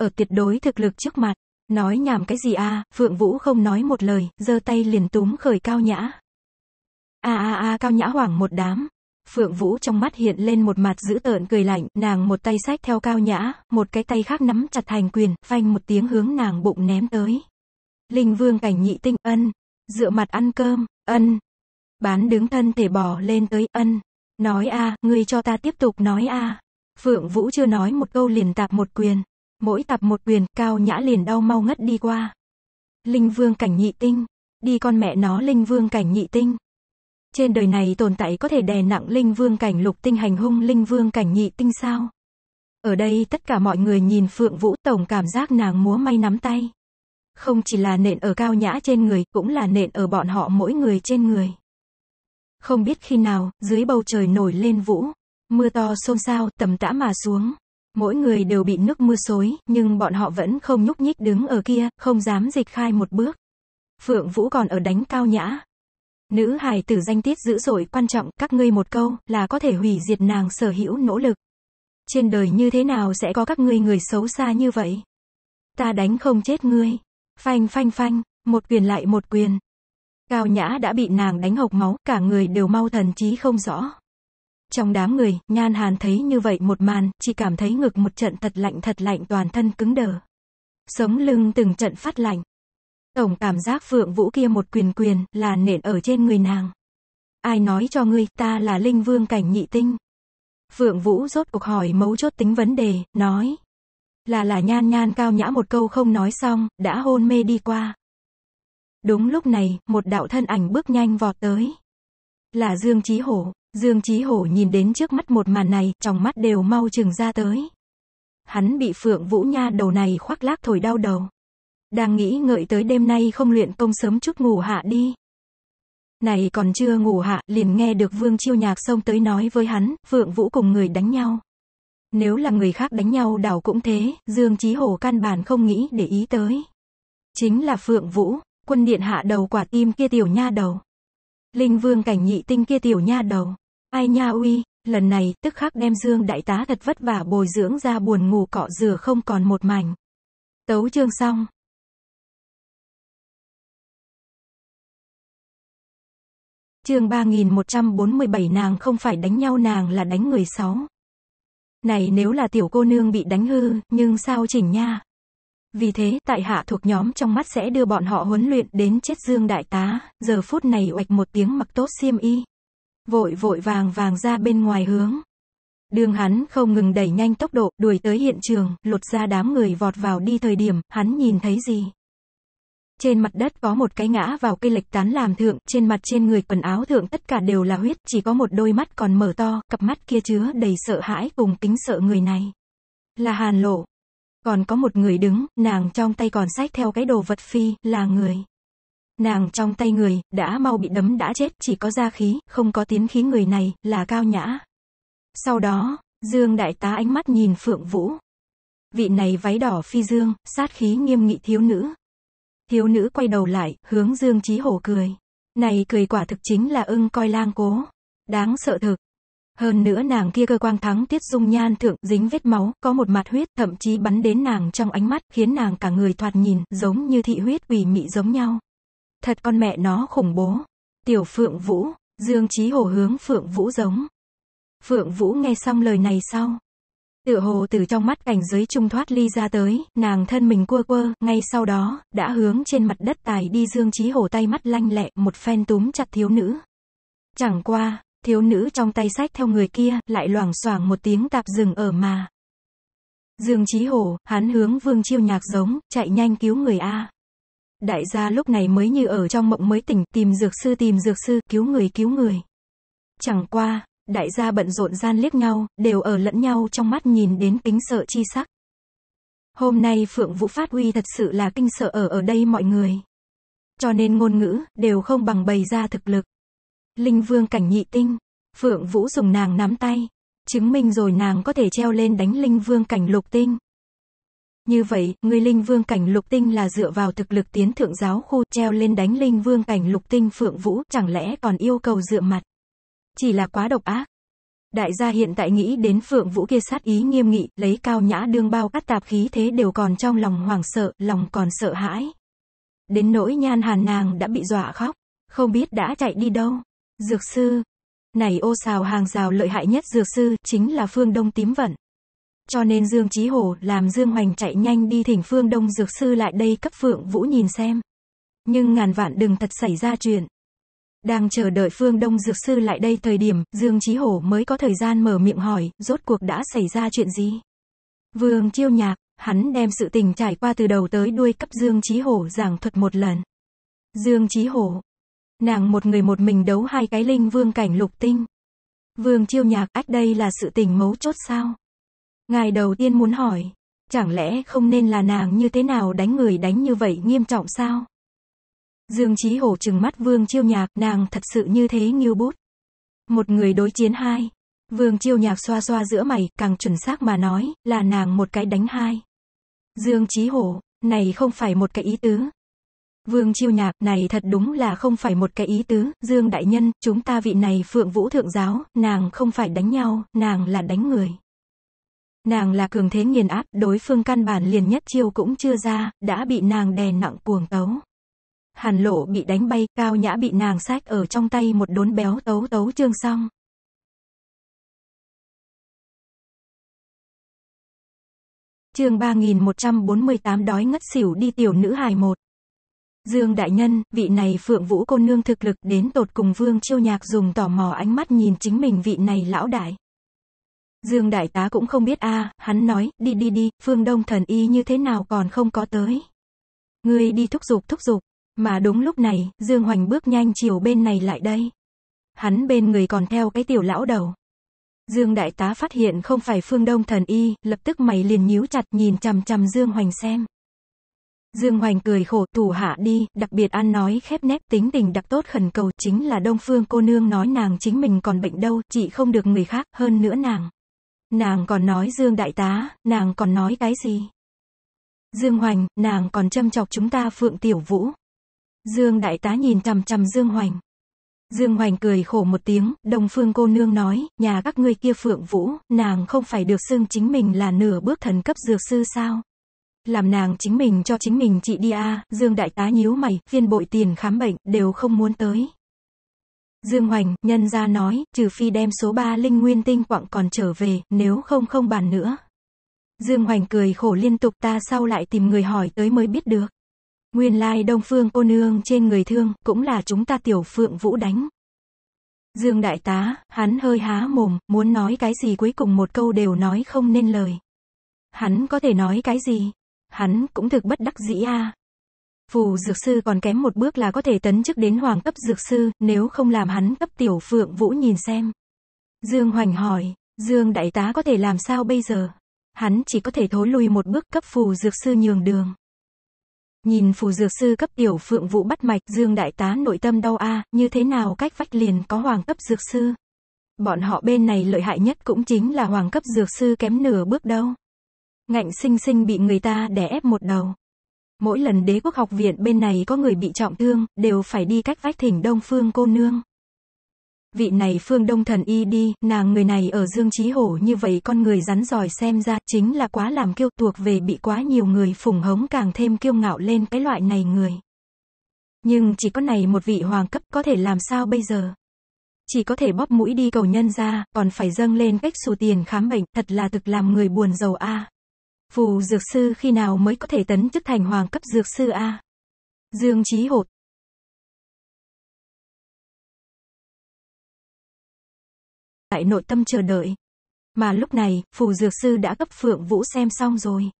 Ở tuyệt đối thực lực trước mặt, nói nhảm cái gì a? Phượng Vũ không nói một lời, giơ tay liền túm khởi Cao Nhã. A a a Cao Nhã hoảng một đám. Phượng Vũ trong mắt hiện lên một mặt dữ tợn cười lạnh, nàng một tay sách theo Cao Nhã, một cái tay khác nắm chặt thành quyền, phanh một tiếng hướng nàng bụng ném tới. Linh Vương cảnh nhị tinh ân, dựa mặt ăn cơm, ân, Bán đứng thân thể bỏ lên tới ân. Nói a, à, ngươi cho ta tiếp tục nói a. Phượng Vũ chưa nói một câu liền tạp một quyền. Mỗi tạp một quyền, cao nhã liền đau mau ngất đi qua. Linh vương cảnh nhị tinh. Đi con mẹ nó linh vương cảnh nhị tinh. Trên đời này tồn tại có thể đè nặng linh vương cảnh lục tinh hành hung linh vương cảnh nhị tinh sao? Ở đây tất cả mọi người nhìn Phượng Vũ tổng cảm giác nàng múa may nắm tay. Không chỉ là nện ở cao nhã trên người, cũng là nện ở bọn họ mỗi người trên người. Không biết khi nào, dưới bầu trời nổi lên vũ. Mưa to xôn xao, tầm tã mà xuống. Mỗi người đều bị nước mưa xối, nhưng bọn họ vẫn không nhúc nhích đứng ở kia, không dám dịch khai một bước. Phượng Vũ còn ở đánh cao nhã. Nữ hài tử danh tiết dữ dội quan trọng, các ngươi một câu, là có thể hủy diệt nàng sở hữu nỗ lực. Trên đời như thế nào sẽ có các ngươi người xấu xa như vậy? Ta đánh không chết ngươi. Phanh phanh phanh, một quyền lại một quyền, Cao Nhã đã bị nàng đánh hộc máu, cả người đều mau thần trí không rõ. Trong đám người, Nhan Hàn thấy như vậy một màn, chỉ cảm thấy ngực một trận thật lạnh thật lạnh toàn thân cứng đờ. Sống lưng từng trận phát lạnh. Tổng cảm giác Phượng Vũ kia một quyền quyền, là nện ở trên người nàng. Ai nói cho ngươi, ta là linh vương cảnh nhị tinh. Phượng Vũ rốt cuộc hỏi mấu chốt tính vấn đề, nói. Là là nhan nhan cao nhã một câu không nói xong, đã hôn mê đi qua. Đúng lúc này, một đạo thân ảnh bước nhanh vọt tới. Là Dương Chí Hổ. Dương Chí Hổ nhìn đến trước mắt một màn này, trong mắt đều mau chừng ra tới. Hắn bị Phượng Vũ Nha đầu này khoác lác thổi đau đầu. Đang nghĩ ngợi tới đêm nay không luyện công sớm chút ngủ hạ đi. Này còn chưa ngủ hạ, liền nghe được Vương Chiêu Nhạc xông tới nói với hắn, Phượng Vũ cùng người đánh nhau. Nếu là người khác đánh nhau đảo cũng thế, Dương Chí Hổ căn bản không nghĩ để ý tới. Chính là Phượng Vũ, quân điện hạ đầu quả tim kia tiểu nha đầu. Linh vương cảnh nhị tinh kia tiểu nha đầu. Ai nha uy, lần này, tức khắc đem dương đại tá thật vất vả bồi dưỡng ra buồn ngủ cọ dừa không còn một mảnh. Tấu chương xong. Chương 3147 nàng không phải đánh nhau nàng là đánh người sáu. Này nếu là tiểu cô nương bị đánh hư, nhưng sao chỉnh nha? Vì thế, tại hạ thuộc nhóm trong mắt sẽ đưa bọn họ huấn luyện đến chết dương đại tá, giờ phút này oạch một tiếng mặc tốt xiêm y. Vội vội vàng vàng ra bên ngoài hướng. Đường hắn không ngừng đẩy nhanh tốc độ, đuổi tới hiện trường, lột ra đám người vọt vào đi thời điểm, hắn nhìn thấy gì? Trên mặt đất có một cái ngã vào cây lệch tán làm thượng, trên mặt trên người quần áo thượng tất cả đều là huyết, chỉ có một đôi mắt còn mở to, cặp mắt kia chứa đầy sợ hãi cùng kính sợ người này. Là hàn lộ, còn có một người đứng, nàng trong tay còn sách theo cái đồ vật phi, là người. Nàng trong tay người, đã mau bị đấm đã chết, chỉ có da khí, không có tiến khí người này, là cao nhã. Sau đó, Dương đại tá ánh mắt nhìn Phượng Vũ. Vị này váy đỏ phi dương, sát khí nghiêm nghị thiếu nữ. Thiếu nữ quay đầu lại, hướng Dương Chí Hổ cười. Này cười quả thực chính là ưng coi lang cố. Đáng sợ thực, hơn nữa nàng kia cơ quang thắng tiết dung nhan thượng dính vết máu, có một mặt huyết thậm chí bắn đến nàng trong ánh mắt, khiến nàng cả người thoạt nhìn, giống như thị huyết quỷ mị giống nhau. Thật con mẹ nó khủng bố. Tiểu Phượng Vũ, Dương Chí Hồ hướng Phượng Vũ giống. Phượng Vũ nghe xong lời này sau. Tựa hồ từ trong mắt cảnh giới trung thoát ly ra tới, nàng thân mình cua quơ, ngay sau đó, đã hướng trên mặt đất tài đi Dương Chí Hồ tay mắt lanh lẹ, một phen túm chặt thiếu nữ. Chẳng qua, thiếu nữ trong tay sách theo người kia, lại loảng xoảng một tiếng tạp dừng ở mà. Dương Chí Hổ, hắn hướng Vương Chiêu Nhạc giống, chạy nhanh cứu người A. Đại gia lúc này mới như ở trong mộng mới tỉnh, tìm dược sư tìm dược sư, cứu người cứu người. Chẳng qua, đại gia bận rộn gian liếc nhau, đều ở lẫn nhau trong mắt nhìn đến kính sợ chi sắc. Hôm nay Phượng Vũ phát huy thật sự là kinh sợ ở ở đây mọi người. Cho nên ngôn ngữ, đều không bằng bày ra thực lực. Linh vương cảnh nhị tinh. Phượng Vũ dùng nàng nắm tay. Chứng minh rồi nàng có thể treo lên đánh linh vương cảnh lục tinh. Như vậy, người linh vương cảnh lục tinh là dựa vào thực lực tiến thượng giáo khu treo lên đánh linh vương cảnh lục tinh Phượng Vũ, chẳng lẽ còn yêu cầu dựa mặt. Chỉ là quá độc ác. Đại gia hiện tại nghĩ đến Phượng Vũ kia sát ý nghiêm nghị, lấy cao nhã đương bao cắt tạp khí thế đều còn trong lòng hoảng sợ, lòng còn sợ hãi. Đến nỗi nhan hàn nàng đã bị dọa khóc, không biết đã chạy đi đâu. Dược sư. Này ô xào hàng rào lợi hại nhất dược sư chính là phương đông tím vận. Cho nên Dương Chí Hồ làm Dương Hoành chạy nhanh đi thỉnh phương đông dược sư lại đây cấp Phượng Vũ nhìn xem. Nhưng ngàn vạn đừng thật xảy ra chuyện. Đang chờ đợi phương đông dược sư lại đây thời điểm Dương Chí Hổ mới có thời gian mở miệng hỏi rốt cuộc đã xảy ra chuyện gì. Vương chiêu nhạc, hắn đem sự tình trải qua từ đầu tới đuôi cấp Dương Chí Hổ giảng thuật một lần. Dương Chí Hổ, Nàng một người một mình đấu hai cái linh vương cảnh lục tinh. Vương chiêu nhạc ách đây là sự tình mấu chốt sao? Ngài đầu tiên muốn hỏi, chẳng lẽ không nên là nàng như thế nào đánh người đánh như vậy nghiêm trọng sao? Dương Chí Hổ trừng mắt Vương Chiêu Nhạc, nàng thật sự như thế nghiêu bút. Một người đối chiến hai. Vương Chiêu Nhạc xoa xoa giữa mày, càng chuẩn xác mà nói, là nàng một cái đánh hai. Dương Chí Hổ, này không phải một cái ý tứ, Vương Chiêu Nhạc, này thật đúng là không phải một cái ý tứ, Dương Đại Nhân, chúng ta vị này Phượng Vũ Thượng Giáo, nàng không phải đánh nhau, nàng là đánh người. Nàng là cường thế nghiền áp, đối phương căn bản liền nhất chiêu cũng chưa ra, đã bị nàng đè nặng cuồng tấu. Hàn lộ bị đánh bay, cao nhã bị nàng sách ở trong tay một đốn béo tấu tấu chương xong. Chương 3148 đói ngất xỉu đi tiểu nữ hài một. Dương Đại Nhân, vị này Phượng Vũ cô nương thực lực đến tột cùng Vương Chiêu Nhạc dùng tò mò ánh mắt nhìn chính mình vị này lão đại. Dương Đại Tá cũng không biết a à, hắn nói, đi đi đi, Phương Đông thần y như thế nào còn không có tới. Ngươi đi thúc giục thúc giục, mà đúng lúc này, Dương Hoành bước nhanh chiều bên này lại đây. Hắn bên người còn theo cái tiểu lão đầu. Dương Đại Tá phát hiện không phải Phương Đông thần y, lập tức mày liền nhíu chặt nhìn chằm chằm Dương Hoành xem. Dương Hoành cười khổ, thủ hạ đi, đặc biệt ăn nói khép nép, tính tình đặc tốt khẩn cầu, chính là Đông Phương cô nương nói nàng chính mình còn bệnh đâu, chị không được người khác, hơn nữa nàng. Nàng còn nói Dương Đại tá, nàng còn nói cái gì? Dương Hoành, nàng còn châm chọc chúng ta Phượng Tiểu Vũ. Dương Đại tá nhìn chằm chằm Dương Hoành. Dương Hoành cười khổ một tiếng, Đông Phương cô nương nói, nhà các ngươi kia Phượng Vũ, nàng không phải được xưng chính mình là nửa bước thần cấp dược sư sao? làm nàng chính mình cho chính mình chị đi a Dương đại tá nhíu mày, viên bội tiền khám bệnh, đều không muốn tới. Dương Hoành, nhân ra nói, trừ phi đem số 3 linh nguyên tinh quặng còn trở về, nếu không không bàn nữa. Dương Hoành cười khổ liên tục ta sau lại tìm người hỏi tới mới biết được. Nguyên lai đông phương cô nương trên người thương, cũng là chúng ta tiểu phượng vũ đánh. Dương đại tá, hắn hơi há mồm, muốn nói cái gì cuối cùng một câu đều nói không nên lời. Hắn có thể nói cái gì? hắn cũng thực bất đắc dĩ a. Phù dược sư còn kém một bước là có thể tấn chức đến hoàng cấp dược sư, nếu không làm hắn cấp tiểu phượng vũ nhìn xem. Dương Hoành hỏi, Dương đại tá có thể làm sao bây giờ? Hắn chỉ có thể thối lùi một bước cấp phù dược sư nhường đường. Nhìn phù dược sư cấp tiểu phượng vũ bắt mạch, Dương đại tá nội tâm đau a, như thế nào cách vách liền có hoàng cấp dược sư? Bọn họ bên này lợi hại nhất cũng chính là hoàng cấp dược sư kém nửa bước đâu. Ngạnh sinh sinh bị người ta đè ép một đầu. Mỗi lần đế quốc học viện bên này có người bị trọng thương, đều phải đi cách vách thỉnh Đông Phương cô nương. Vị này Phương Đông thần y đi, nàng người này ở Dương Chí Hổ như vậy con người rắn giỏi xem ra chính là quá làm kiêu thuộc về bị quá nhiều người phùng hống càng thêm kiêu ngạo lên cái loại này người. Nhưng chỉ có này một vị hoàng cấp có thể làm sao bây giờ? Chỉ có thể bóp mũi đi cầu nhân ra, còn phải dâng lên cách xù tiền khám bệnh, thật là thực làm người buồn giàu a. À. Phù dược sư khi nào mới có thể tấn chức thành hoàng cấp dược sư A? Dương Chí Hột Tại nội tâm chờ đợi. Mà lúc này, phù dược sư đã cấp Phượng Vũ xem xong rồi.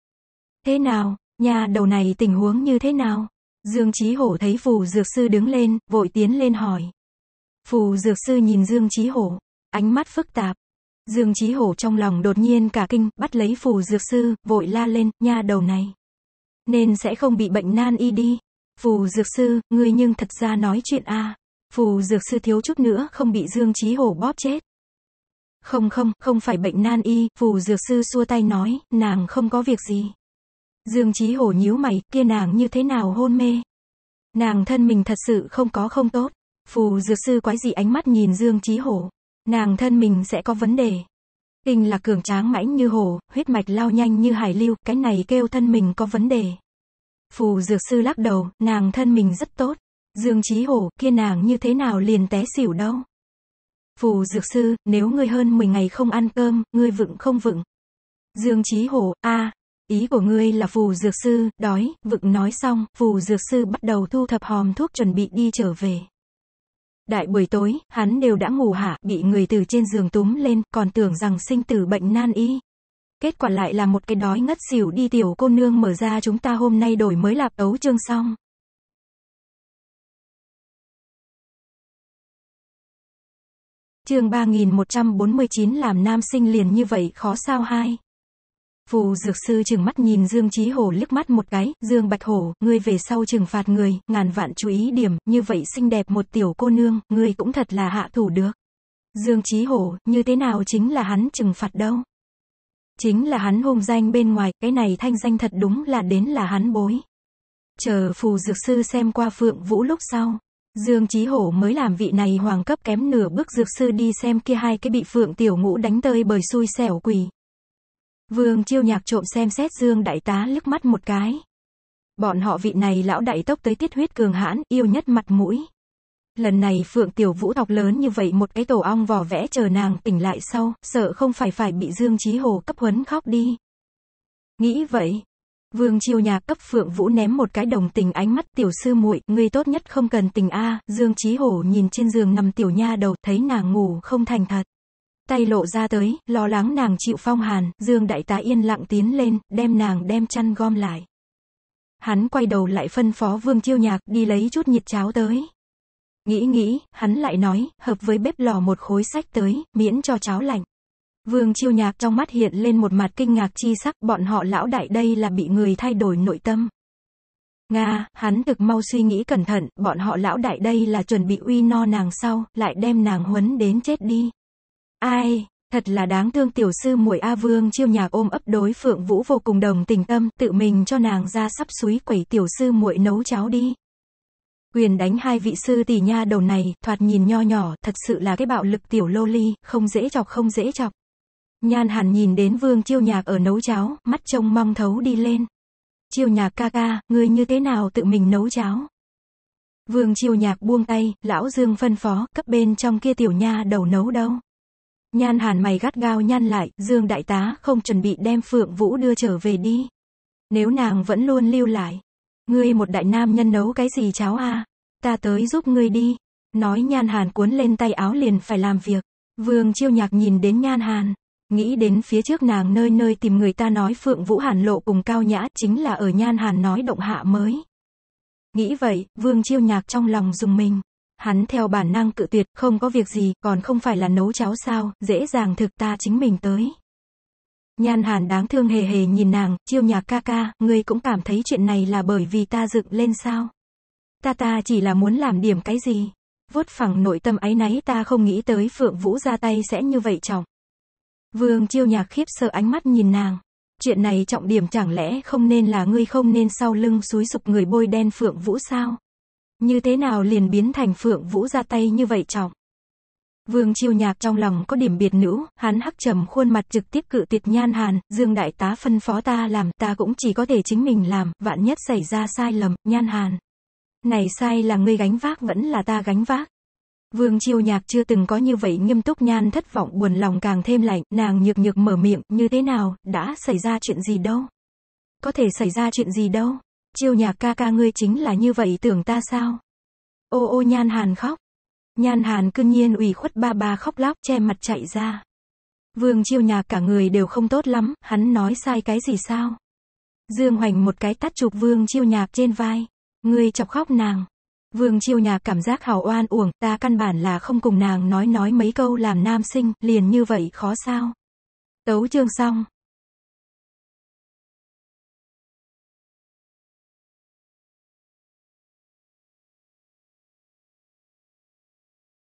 Thế nào, nhà đầu này tình huống như thế nào? Dương Chí Hổ thấy phù dược sư đứng lên, vội tiến lên hỏi. Phù dược sư nhìn Dương Chí Hổ, ánh mắt phức tạp, Dương Chí Hổ trong lòng đột nhiên cả kinh, bắt lấy phù dược sư, vội la lên, nha đầu này. Nên sẽ không bị bệnh nan y đi. Phù dược sư, ngươi nhưng thật ra nói chuyện a Phù dược sư thiếu chút nữa không bị Dương Chí Hổ bóp chết. Không không, không phải bệnh nan y, phù dược sư xua tay nói, nàng không có việc gì. Dương Chí Hổ nhíu mày, kia nàng như thế nào hôn mê? Nàng thân mình thật sự không có không tốt. Phù dược sư quái gì ánh mắt nhìn Dương Chí Hổ nàng thân mình sẽ có vấn đề. Kinh là cường tráng mãnh như hồ, huyết mạch lao nhanh như hải lưu, cái này kêu thân mình có vấn đề. Phù dược sư lắc đầu, nàng thân mình rất tốt. Dương Chí Hổ, kia nàng như thế nào liền té xỉu đâu. Phù dược sư, nếu ngươi hơn 10 ngày không ăn cơm, ngươi vựng không vựng. Dương Chí Hổ, a, ý của ngươi là phù dược sư, đói, vựng nói xong, phù dược sư bắt đầu thu thập hòm thuốc chuẩn bị đi trở về. Đại buổi tối, hắn đều đã ngủ hạ, bị người từ trên giường túm lên, còn tưởng rằng sinh tử bệnh nan y. Kết quả lại là một cái đói ngất xỉu đi tiểu cô nương mở ra chúng ta hôm nay đổi mới lạp ấu chương xong. Chương 3149 làm nam sinh liền như vậy khó sao hai. Phù dược sư chừng mắt nhìn Dương Chí Hổ liếc mắt một cái, Dương Bạch Hổ, ngươi về sau trừng phạt người, ngàn vạn chú ý điểm, như vậy xinh đẹp một tiểu cô nương, ngươi cũng thật là hạ thủ được. Dương Chí Hổ, như thế nào chính là hắn trừng phạt đâu? Chính là hắn hùng danh bên ngoài, cái này thanh danh thật đúng là đến là hắn bối. Chờ phù dược sư xem qua Phượng Vũ lúc sau, Dương Chí Hổ mới làm vị này hoàng cấp kém nửa bước dược sư đi xem kia hai cái bị Phượng Tiểu Ngũ đánh tơi bởi xui xẻo quỷ, Vương chiêu nhạc trộm xem xét Dương đại tá lướt mắt một cái. Bọn họ vị này lão đại tốc tới tiết huyết cường hãn, yêu nhất mặt mũi. Lần này Phượng Tiểu Vũ tộc lớn như vậy một cái tổ ong vò vẽ chờ nàng tỉnh lại sau, sợ không phải phải bị Dương Chí Hồ cấp huấn khóc đi. Nghĩ vậy, Vương Chiêu Nhạc cấp Phượng Vũ ném một cái đồng tình ánh mắt tiểu sư muội, ngươi tốt nhất không cần tình a, Dương Chí Hổ nhìn trên giường nằm tiểu nha đầu, thấy nàng ngủ không thành thật tay lộ ra tới, lo lắng nàng chịu phong hàn, Dương đại tá yên lặng tiến lên, đem nàng đem chăn gom lại. Hắn quay đầu lại phân phó Vương Chiêu Nhạc đi lấy chút nhiệt cháo tới. Nghĩ nghĩ, hắn lại nói, hợp với bếp lò một khối sách tới, miễn cho cháo lạnh. Vương Chiêu Nhạc trong mắt hiện lên một mặt kinh ngạc chi sắc, bọn họ lão đại đây là bị người thay đổi nội tâm. Nga, hắn thực mau suy nghĩ cẩn thận, bọn họ lão đại đây là chuẩn bị uy no nàng sau, lại đem nàng huấn đến chết đi. Ai, thật là đáng thương tiểu sư muội A Vương chiêu nhạc ôm ấp đối Phượng Vũ vô cùng đồng tình tâm, tự mình cho nàng ra sắp suối quẩy tiểu sư muội nấu cháo đi. Quyền đánh hai vị sư tỷ nha đầu này, thoạt nhìn nho nhỏ, thật sự là cái bạo lực tiểu lô ly, không dễ chọc không dễ chọc. Nhan hẳn nhìn đến vương chiêu nhạc ở nấu cháo, mắt trông mong thấu đi lên. Chiêu nhạc ca ca, ngươi như thế nào tự mình nấu cháo? Vương chiêu nhạc buông tay, lão dương phân phó, cấp bên trong kia tiểu nha đầu nấu đâu. Nhan hàn mày gắt gao nhan lại, Dương đại tá không chuẩn bị đem Phượng Vũ đưa trở về đi. Nếu nàng vẫn luôn lưu lại. Ngươi một đại nam nhân nấu cái gì cháo a? À? Ta tới giúp ngươi đi. Nói nhan hàn cuốn lên tay áo liền phải làm việc. Vương chiêu nhạc nhìn đến nhan hàn. Nghĩ đến phía trước nàng nơi nơi tìm người ta nói Phượng Vũ Hàn lộ cùng Cao Nhã chính là ở nhan hàn nói động hạ mới. Nghĩ vậy, Vương chiêu nhạc trong lòng dùng mình. Hắn theo bản năng cự tuyệt, không có việc gì, còn không phải là nấu cháo sao, dễ dàng thực ta chính mình tới. Nhan hàn đáng thương hề hề nhìn nàng, chiêu nhạc ca ca, ngươi cũng cảm thấy chuyện này là bởi vì ta dựng lên sao. Ta ta chỉ là muốn làm điểm cái gì. Vốt phẳng nội tâm ấy náy ta không nghĩ tới Phượng Vũ ra tay sẽ như vậy trọng. Vương chiêu nhạc khiếp sợ ánh mắt nhìn nàng. Chuyện này trọng điểm chẳng lẽ không nên là ngươi không nên sau lưng suối sụp người bôi đen Phượng Vũ sao? Như thế nào liền biến thành Phượng Vũ ra tay như vậy trọng? Vương Chiêu Nhạc trong lòng có điểm biệt nữ, hắn hắc trầm khuôn mặt trực tiếp cự tuyệt Nhan Hàn, Dương đại tá phân phó ta làm, ta cũng chỉ có thể chính mình làm, vạn nhất xảy ra sai lầm, Nhan Hàn. Này sai là ngươi gánh vác vẫn là ta gánh vác. Vương Chiêu Nhạc chưa từng có như vậy nghiêm túc Nhan thất vọng buồn lòng càng thêm lạnh, nàng nhược nhược mở miệng, như thế nào, đã xảy ra chuyện gì đâu? Có thể xảy ra chuyện gì đâu? chiêu nhạc ca ca ngươi chính là như vậy tưởng ta sao? Ô ô nhan hàn khóc. Nhan hàn cưng nhiên ủy khuất ba ba khóc lóc che mặt chạy ra. Vương chiêu nhạc cả người đều không tốt lắm, hắn nói sai cái gì sao? Dương hoành một cái tắt chụp vương chiêu nhạc trên vai. Ngươi chọc khóc nàng. Vương chiêu nhạc cảm giác hào oan uổng, ta căn bản là không cùng nàng nói nói mấy câu làm nam sinh, liền như vậy khó sao? Tấu chương xong.